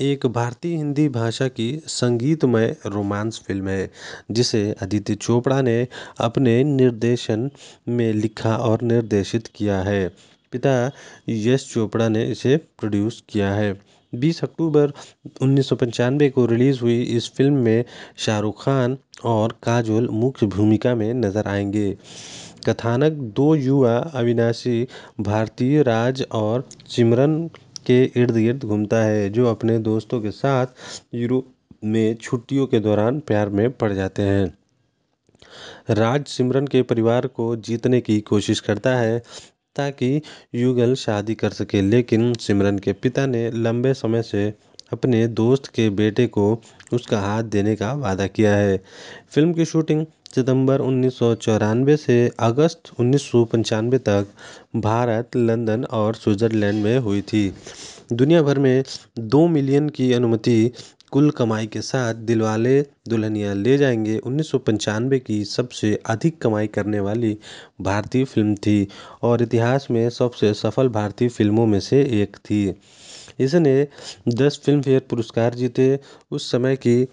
[SPEAKER 1] एक भारतीय हिंदी भाषा की संगीतमय रोमांस फ़िल्म है जिसे अदिति चोपड़ा ने अपने निर्देशन में लिखा और निर्देशित किया है पिता यश चोपड़ा ने इसे प्रोड्यूस किया है बीस अक्टूबर उन्नीस सौ पंचानवे को रिलीज़ हुई इस फ़िल्म में शाहरुख खान और काजोल मुख्य भूमिका में नज़र आएंगे कथानक दो युवा अविनाशी भारतीय राज और सिमरन के इर्द गिर्द घूमता है जो अपने दोस्तों के साथ यूरोप में छुट्टियों के दौरान प्यार में पड़ जाते हैं राज सिमरन के परिवार को जीतने की कोशिश करता है ताकि युगल शादी कर सके लेकिन सिमरन के पिता ने लंबे समय से अपने दोस्त के बेटे को उसका हाथ देने का वादा किया है फिल्म की शूटिंग सितंबर उन्नीस सौ चौरानवे से अगस्त उन्नीस सौ पंचानवे तक भारत लंदन और स्विट्जरलैंड में हुई थी दुनिया भर में दो मिलियन की अनुमति कुल कमाई के साथ दिलवाले दुल्हनिया ले जाएंगे उन्नीस सौ की सबसे अधिक कमाई करने वाली भारतीय फिल्म थी और इतिहास में सबसे सफल भारतीय फिल्मों में से एक थी इसने दस फिल्मफेयर पुरस्कार जीते उस समय की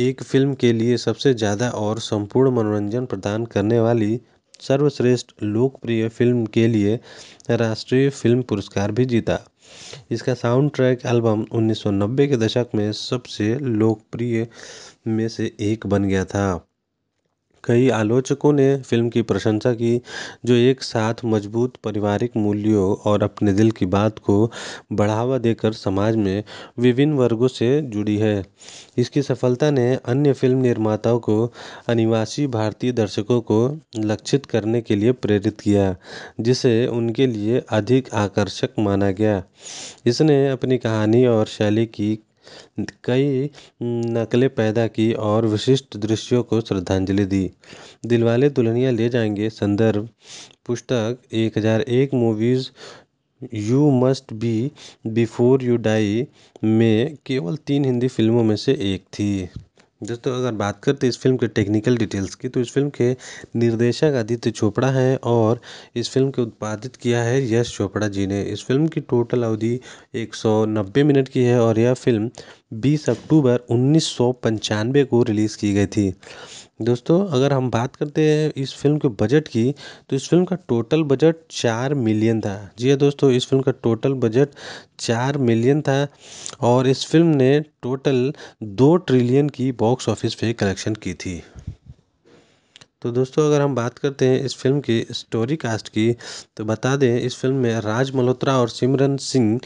[SPEAKER 1] एक फ़िल्म के लिए सबसे ज़्यादा और संपूर्ण मनोरंजन प्रदान करने वाली सर्वश्रेष्ठ लोकप्रिय फ़िल्म के लिए राष्ट्रीय फ़िल्म पुरस्कार भी जीता इसका साउंड ट्रैक एल्बम उन्नीस सौ नब्बे के दशक में सबसे लोकप्रिय में से एक बन गया था कई आलोचकों ने फ़िल्म की प्रशंसा की जो एक साथ मजबूत पारिवारिक मूल्यों और अपने दिल की बात को बढ़ावा देकर समाज में विभिन्न वर्गों से जुड़ी है इसकी सफलता ने अन्य फ़िल्म निर्माताओं को अनिवासी भारतीय दर्शकों को लक्षित करने के लिए प्रेरित किया जिसे उनके लिए अधिक आकर्षक माना गया इसने अपनी कहानी और शैली की कई नकलें पैदा की और विशिष्ट दृश्यों को श्रद्धांजलि दी दिलवाले दुल्हनिया ले जाएंगे संदर्भ पुस्तक एक हज़ार एक movies you must be before you die में केवल तीन हिंदी फिल्मों में से एक थी दोस्तों अगर बात करते इस फिल्म के टेक्निकल डिटेल्स की तो इस फिल्म के निर्देशक आदित्य चोपड़ा हैं और इस फिल्म को उत्पादित किया है यश चोपड़ा जी ने इस फिल्म की टोटल अवधि 190 मिनट की है और यह फिल्म 20 अक्टूबर उन्नीस को रिलीज़ की गई थी दोस्तों अगर हम बात करते हैं इस फ़िल्म के बजट की तो इस फ़िल्म का टोटल बजट चार मिलियन था जी हाँ दोस्तों इस फ़िल्म का टोटल बजट चार मिलियन था और इस फ़िल्म ने टोटल दो ट्रिलियन की बॉक्स ऑफिस पे कलेक्शन की थी तो दोस्तों अगर हम बात करते हैं इस फिल्म की स्टोरी कास्ट की तो बता दें इस फिल्म में राज मल्होत्रा और सिमरन सिंह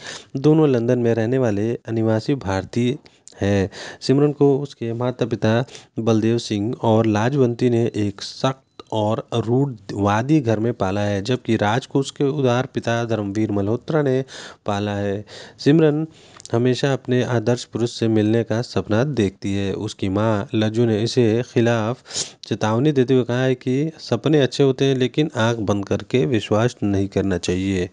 [SPEAKER 1] दोनों लंदन में रहने वाले अनिवासी भारतीय हैं सिमरन को उसके माता पिता बलदेव सिंह और लाजवंती ने एक सख्त और रूढ़वादी घर में पाला है जबकि राज को उसके उदार पिता धर्मवीर मल्होत्रा ने पाला है सिमरन हमेशा अपने आदर्श पुरुष से मिलने का सपना देखती है उसकी माँ लज्जू ने इसे खिलाफ चेतावनी देते हुए कहा है कि सपने अच्छे होते हैं लेकिन आंख बंद करके विश्वास नहीं करना चाहिए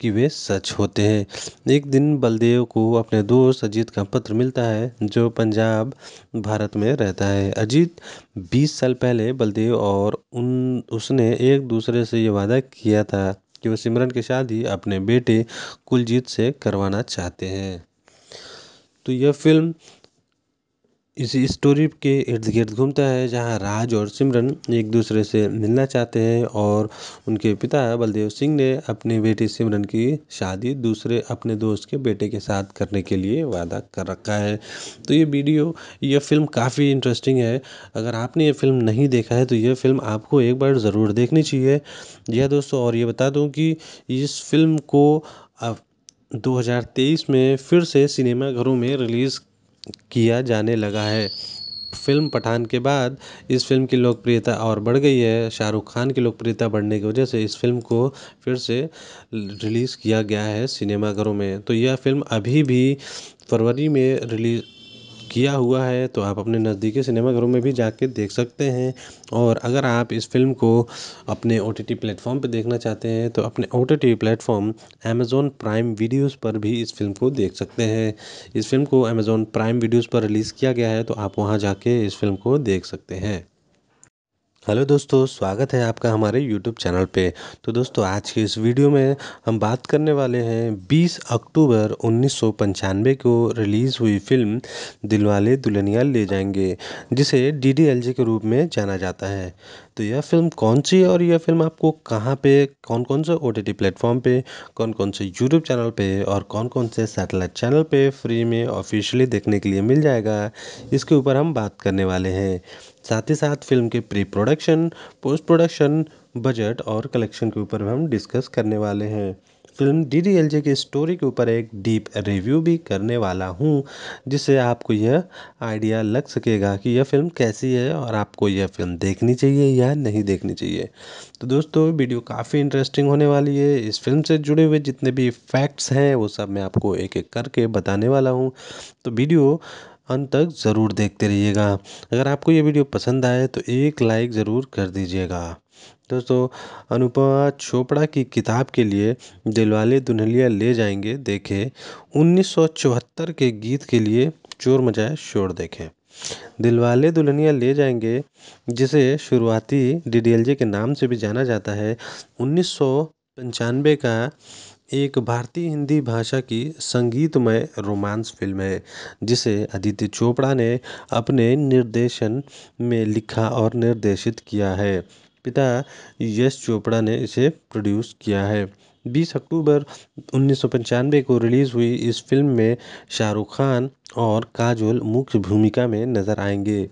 [SPEAKER 1] कि वे सच होते हैं एक दिन बलदेव को अपने दोस्त अजीत का पत्र मिलता है जो पंजाब भारत में रहता है अजीत 20 साल पहले बलदेव और उन उसने एक दूसरे से ये वादा किया था कि वो सिमरन की शादी अपने बेटे कुलजीत से करवाना चाहते हैं तो यह फ़िल्म इसी स्टोरी के इर्द गिर्द घूमता है जहाँ राज और सिमरन एक दूसरे से मिलना चाहते हैं और उनके पिता बलदेव सिंह ने अपनी बेटी सिमरन की शादी दूसरे अपने दोस्त के बेटे के साथ करने के लिए वादा कर रखा है तो ये वीडियो यह फ़िल्म काफ़ी इंटरेस्टिंग है अगर आपने ये फ़िल्म नहीं देखा है तो यह फ़िल्म आपको एक बार ज़रूर देखनी चाहिए यह दोस्तों और ये बता दूँ कि इस फ़िल्म को दो हज़ार तेईस में फिर से सिनेमाघरों में रिलीज़ किया जाने लगा है फ़िल्म पठान के बाद इस फ़िल्म की लोकप्रियता और बढ़ गई है शाहरुख खान की लोकप्रियता बढ़ने की वजह से इस फ़िल्म को फिर से रिलीज़ किया गया है सिनेमाघरों में तो यह फ़िल्म अभी भी फरवरी में रिलीज़ किया हुआ है तो आप अपने नज़दीकी सिनेमाघरों में भी जाके देख सकते हैं और अगर आप इस फ़िल्म को अपने ओ टी टी प्लेटफ़ॉर्म पे देखना चाहते हैं तो अपने O T T platform Amazon Prime videos पर भी इस फ़िल्म को देख सकते हैं इस फ़िल्म को अमेज़ोन प्राइम वीडियोज़ पर रिलीज़ किया गया है तो आप वहाँ जाके इस फ़िल्म को देख सकते हैं हेलो दोस्तों स्वागत है आपका हमारे यूट्यूब चैनल पे तो दोस्तों आज के इस वीडियो में हम बात करने वाले हैं 20 अक्टूबर उन्नीस को रिलीज़ हुई फिल्म दिलवाले दुल्हनिया ले जाएंगे जिसे डी के रूप में जाना जाता है तो यह फिल्म कौन सी है और यह फिल्म आपको कहाँ पे कौन कौन से ओ टी प्लेटफॉर्म पर कौन कौन से यूट्यूब चैनल पे और कौन कौन से सैटेलाइट चैनल पे फ्री में ऑफिशियली देखने के लिए मिल जाएगा इसके ऊपर हम बात करने वाले हैं साथ ही साथ फ़िल्म के pre production post production budget और कलेक्शन के ऊपर हम डिस्कस करने वाले हैं film D D L J की स्टोरी के ऊपर एक डीप रिव्यू भी करने वाला हूँ जिससे आपको यह आइडिया लग सकेगा कि यह फिल्म कैसी है और आपको यह फिल्म देखनी चाहिए या नहीं देखनी चाहिए तो दोस्तों वीडियो काफ़ी इंटरेस्टिंग होने वाली है इस फिल्म से जुड़े हुए जितने भी फैक्ट्स हैं वो सब मैं आपको एक एक करके बताने वाला हूँ तो वीडियो अंत तक ज़रूर देखते रहिएगा अगर आपको ये वीडियो पसंद आए तो एक लाइक ज़रूर कर दीजिएगा दोस्तों अनुपमा चोपड़ा की किताब के लिए दिलवाले दुल्हनिया ले जाएंगे देखें उन्नीस के गीत के लिए चोर मचाए शोर देखें दिलवाले दुल्हनिया ले जाएंगे जिसे शुरुआती डी के नाम से भी जाना जाता है उन्नीस का एक भारतीय हिंदी भाषा की संगीतमय रोमांस फ़िल्म है जिसे आदित्य चोपड़ा ने अपने निर्देशन में लिखा और निर्देशित किया है पिता यश चोपड़ा ने इसे प्रोड्यूस किया है बीस अक्टूबर उन्नीस सौ पंचानवे को रिलीज़ हुई इस फिल्म में शाहरुख खान और काजोल मुख्य भूमिका में नज़र आएंगे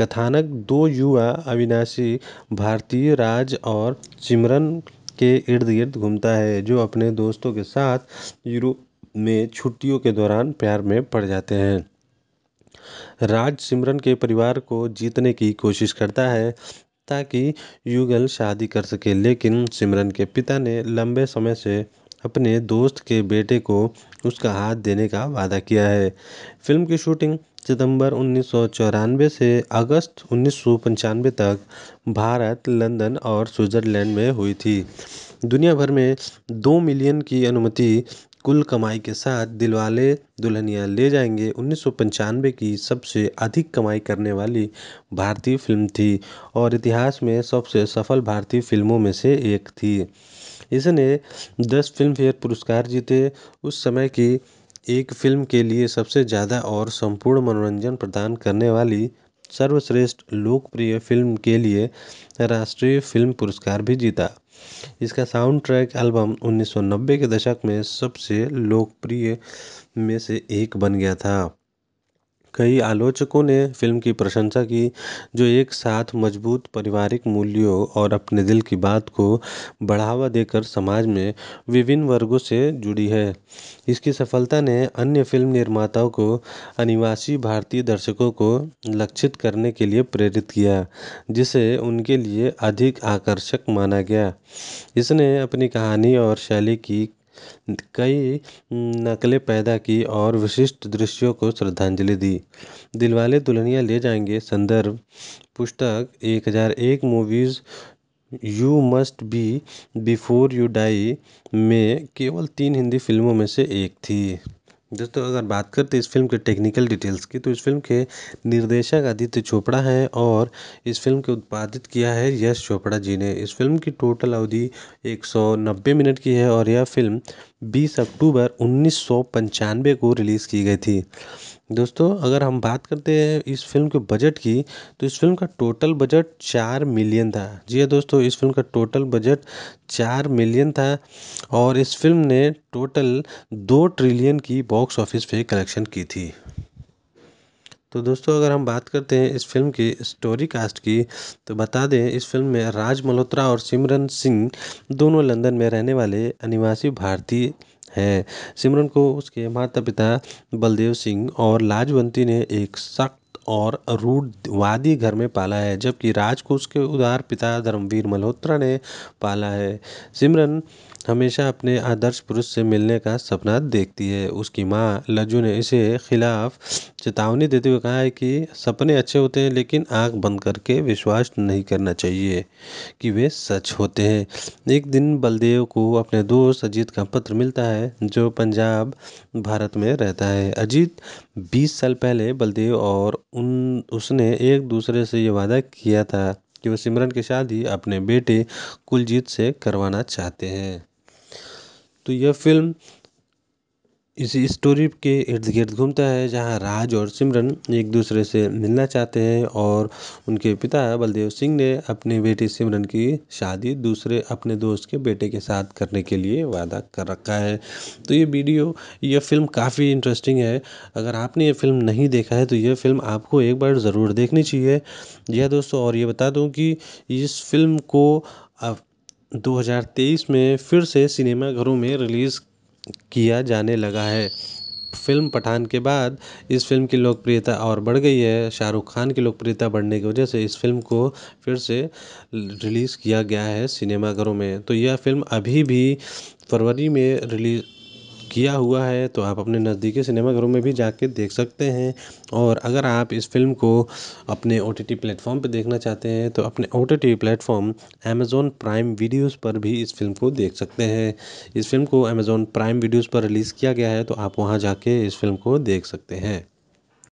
[SPEAKER 1] कथानक दो युवा अविनाशी भारतीय राज और सिमरन के इर्द गिर्द घूमता है जो अपने दोस्तों के साथ यूरोप में छुट्टियों के दौरान प्यार में पड़ जाते हैं राज सिमरन के परिवार को जीतने की कोशिश करता है ताकि युगल शादी कर सके लेकिन सिमरन के पिता ने लंबे समय से अपने दोस्त के बेटे को उसका हाथ देने का वादा किया है फिल्म की शूटिंग सितंबर उन्नीस सौ चौरानवे से अगस्त उन्नीस सौ पंचानवे तक भारत लंदन और स्विट्जरलैंड में हुई थी दुनिया भर में दो मिलियन की अनुमति कुल कमाई के साथ दिलवाले दुल्हनिया ले जाएंगे उन्नीस की सबसे अधिक कमाई करने वाली भारतीय फिल्म थी और इतिहास में सबसे सफल भारतीय फिल्मों में से एक थी इसने दस फ़िल्मफेयर पुरस्कार जीते उस समय की एक फ़िल्म के लिए सबसे ज़्यादा और संपूर्ण मनोरंजन प्रदान करने वाली सर्वश्रेष्ठ लोकप्रिय फ़िल्म के लिए राष्ट्रीय फ़िल्म पुरस्कार भी जीता इसका साउंड ट्रैक एल्बम उन्नीस सौ नब्बे के दशक में सबसे लोकप्रिय में से एक बन गया था कई आलोचकों ने फ़िल्म की प्रशंसा की जो एक साथ मजबूत पारिवारिक मूल्यों और अपने दिल की बात को बढ़ावा देकर समाज में विभिन्न वर्गों से जुड़ी है इसकी सफलता ने अन्य फ़िल्म निर्माताओं को अनिवासी भारतीय दर्शकों को लक्षित करने के लिए प्रेरित किया जिसे उनके लिए अधिक आकर्षक माना गया इसने अपनी कहानी और शैली की कई नकलें पैदा की और विशिष्ट दृश्यों को श्रद्धांजलि दी दिलवाले दुल्हनिया ले जाएंगे संदर्भ पुस्तक एक हज़ार एक movies you must be before you die में केवल तीन हिंदी फिल्मों में से एक थी दोस्तों अगर बात करते तो इस फिल्म के टेक्निकल डिटेल्स की तो इस फिल्म के निर्देशक आदित्य चोपड़ा हैं और इस फिल्म को उत्पादित किया है यश चोपड़ा जी ने इस फिल्म की टोटल अवधि 190 मिनट की है और यह फिल्म 20 अक्टूबर उन्नीस को रिलीज़ की गई थी दोस्तों अगर हम बात करते हैं इस फिल्म के बजट की तो इस फिल्म का टोटल बजट चार मिलियन था जी हाँ दोस्तों इस फिल्म का टोटल बजट चार मिलियन था और इस फिल्म ने टोटल दो ट्रिलियन की बॉक्स ऑफिस पे कलेक्शन की थी तो दोस्तों अगर हम बात करते हैं इस फिल्म की स्टोरी कास्ट की तो बता दें इस फिल्म में राज मल्होत्रा और सिमरन सिंह दोनों लंदन में रहने वाले अनिवासी भारतीय है सिमरन को उसके माता पिता बलदेव सिंह और लाजवंती ने एक सख्त और रूढ़वादी घर में पाला है जबकि राज को उसके उदार पिता धर्मवीर मल्होत्रा ने पाला है सिमरन हमेशा अपने आदर्श पुरुष से मिलने का सपना देखती है उसकी माँ लज्जू ने इसे खिलाफ चेतावनी देते हुए कहा है कि सपने अच्छे होते हैं लेकिन आंख बंद करके विश्वास नहीं करना चाहिए कि वे सच होते हैं एक दिन बलदेव को अपने दोस्त अजीत का पत्र मिलता है जो पंजाब भारत में रहता है अजीत 20 साल पहले बलदेव और उन उसने एक दूसरे से ये वादा किया था कि वह सिमरन की शादी अपने बेटे कुलजीत से करवाना चाहते हैं तो यह फ़िल्म इसी स्टोरी के इर्द गिर्द घूमता है जहाँ राज और सिमरन एक दूसरे से मिलना चाहते हैं और उनके पिता बलदेव सिंह ने अपनी बेटी सिमरन की शादी दूसरे अपने दोस्त के बेटे के साथ करने के लिए वादा कर रखा है तो ये वीडियो यह फ़िल्म काफ़ी इंटरेस्टिंग है अगर आपने ये फ़िल्म नहीं देखा है तो यह फ़िल्म आपको एक बार ज़रूर देखनी चाहिए यह हाँ दोस्तों और ये बता दूँ कि इस फ़िल्म को दो हज़ार तेईस में फिर से सिनेमाघरों में रिलीज़ किया जाने लगा है फ़िल्म पठान के बाद इस फ़िल्म की लोकप्रियता और बढ़ गई है शाहरुख खान की लोकप्रियता बढ़ने की वजह से इस फ़िल्म को फिर से रिलीज़ किया गया है सिनेमाघरों में तो यह फ़िल्म अभी भी फरवरी में रिलीज़ किया हुआ है तो आप अपने नज़दीकी सिनेमाघरों में भी जाके देख सकते हैं और अगर आप इस फ़िल्म को अपने ओ टी टी प्लेटफ़ॉर्म पर देखना चाहते हैं तो अपने O T T platform Amazon Prime videos पर भी इस फ़िल्म को देख सकते हैं इस फ़िल्म को अमेज़ॉन प्राइम वीडियोज़ पर रिलीज़ किया गया है तो आप वहाँ जाके इस फ़िल्म को देख सकते हैं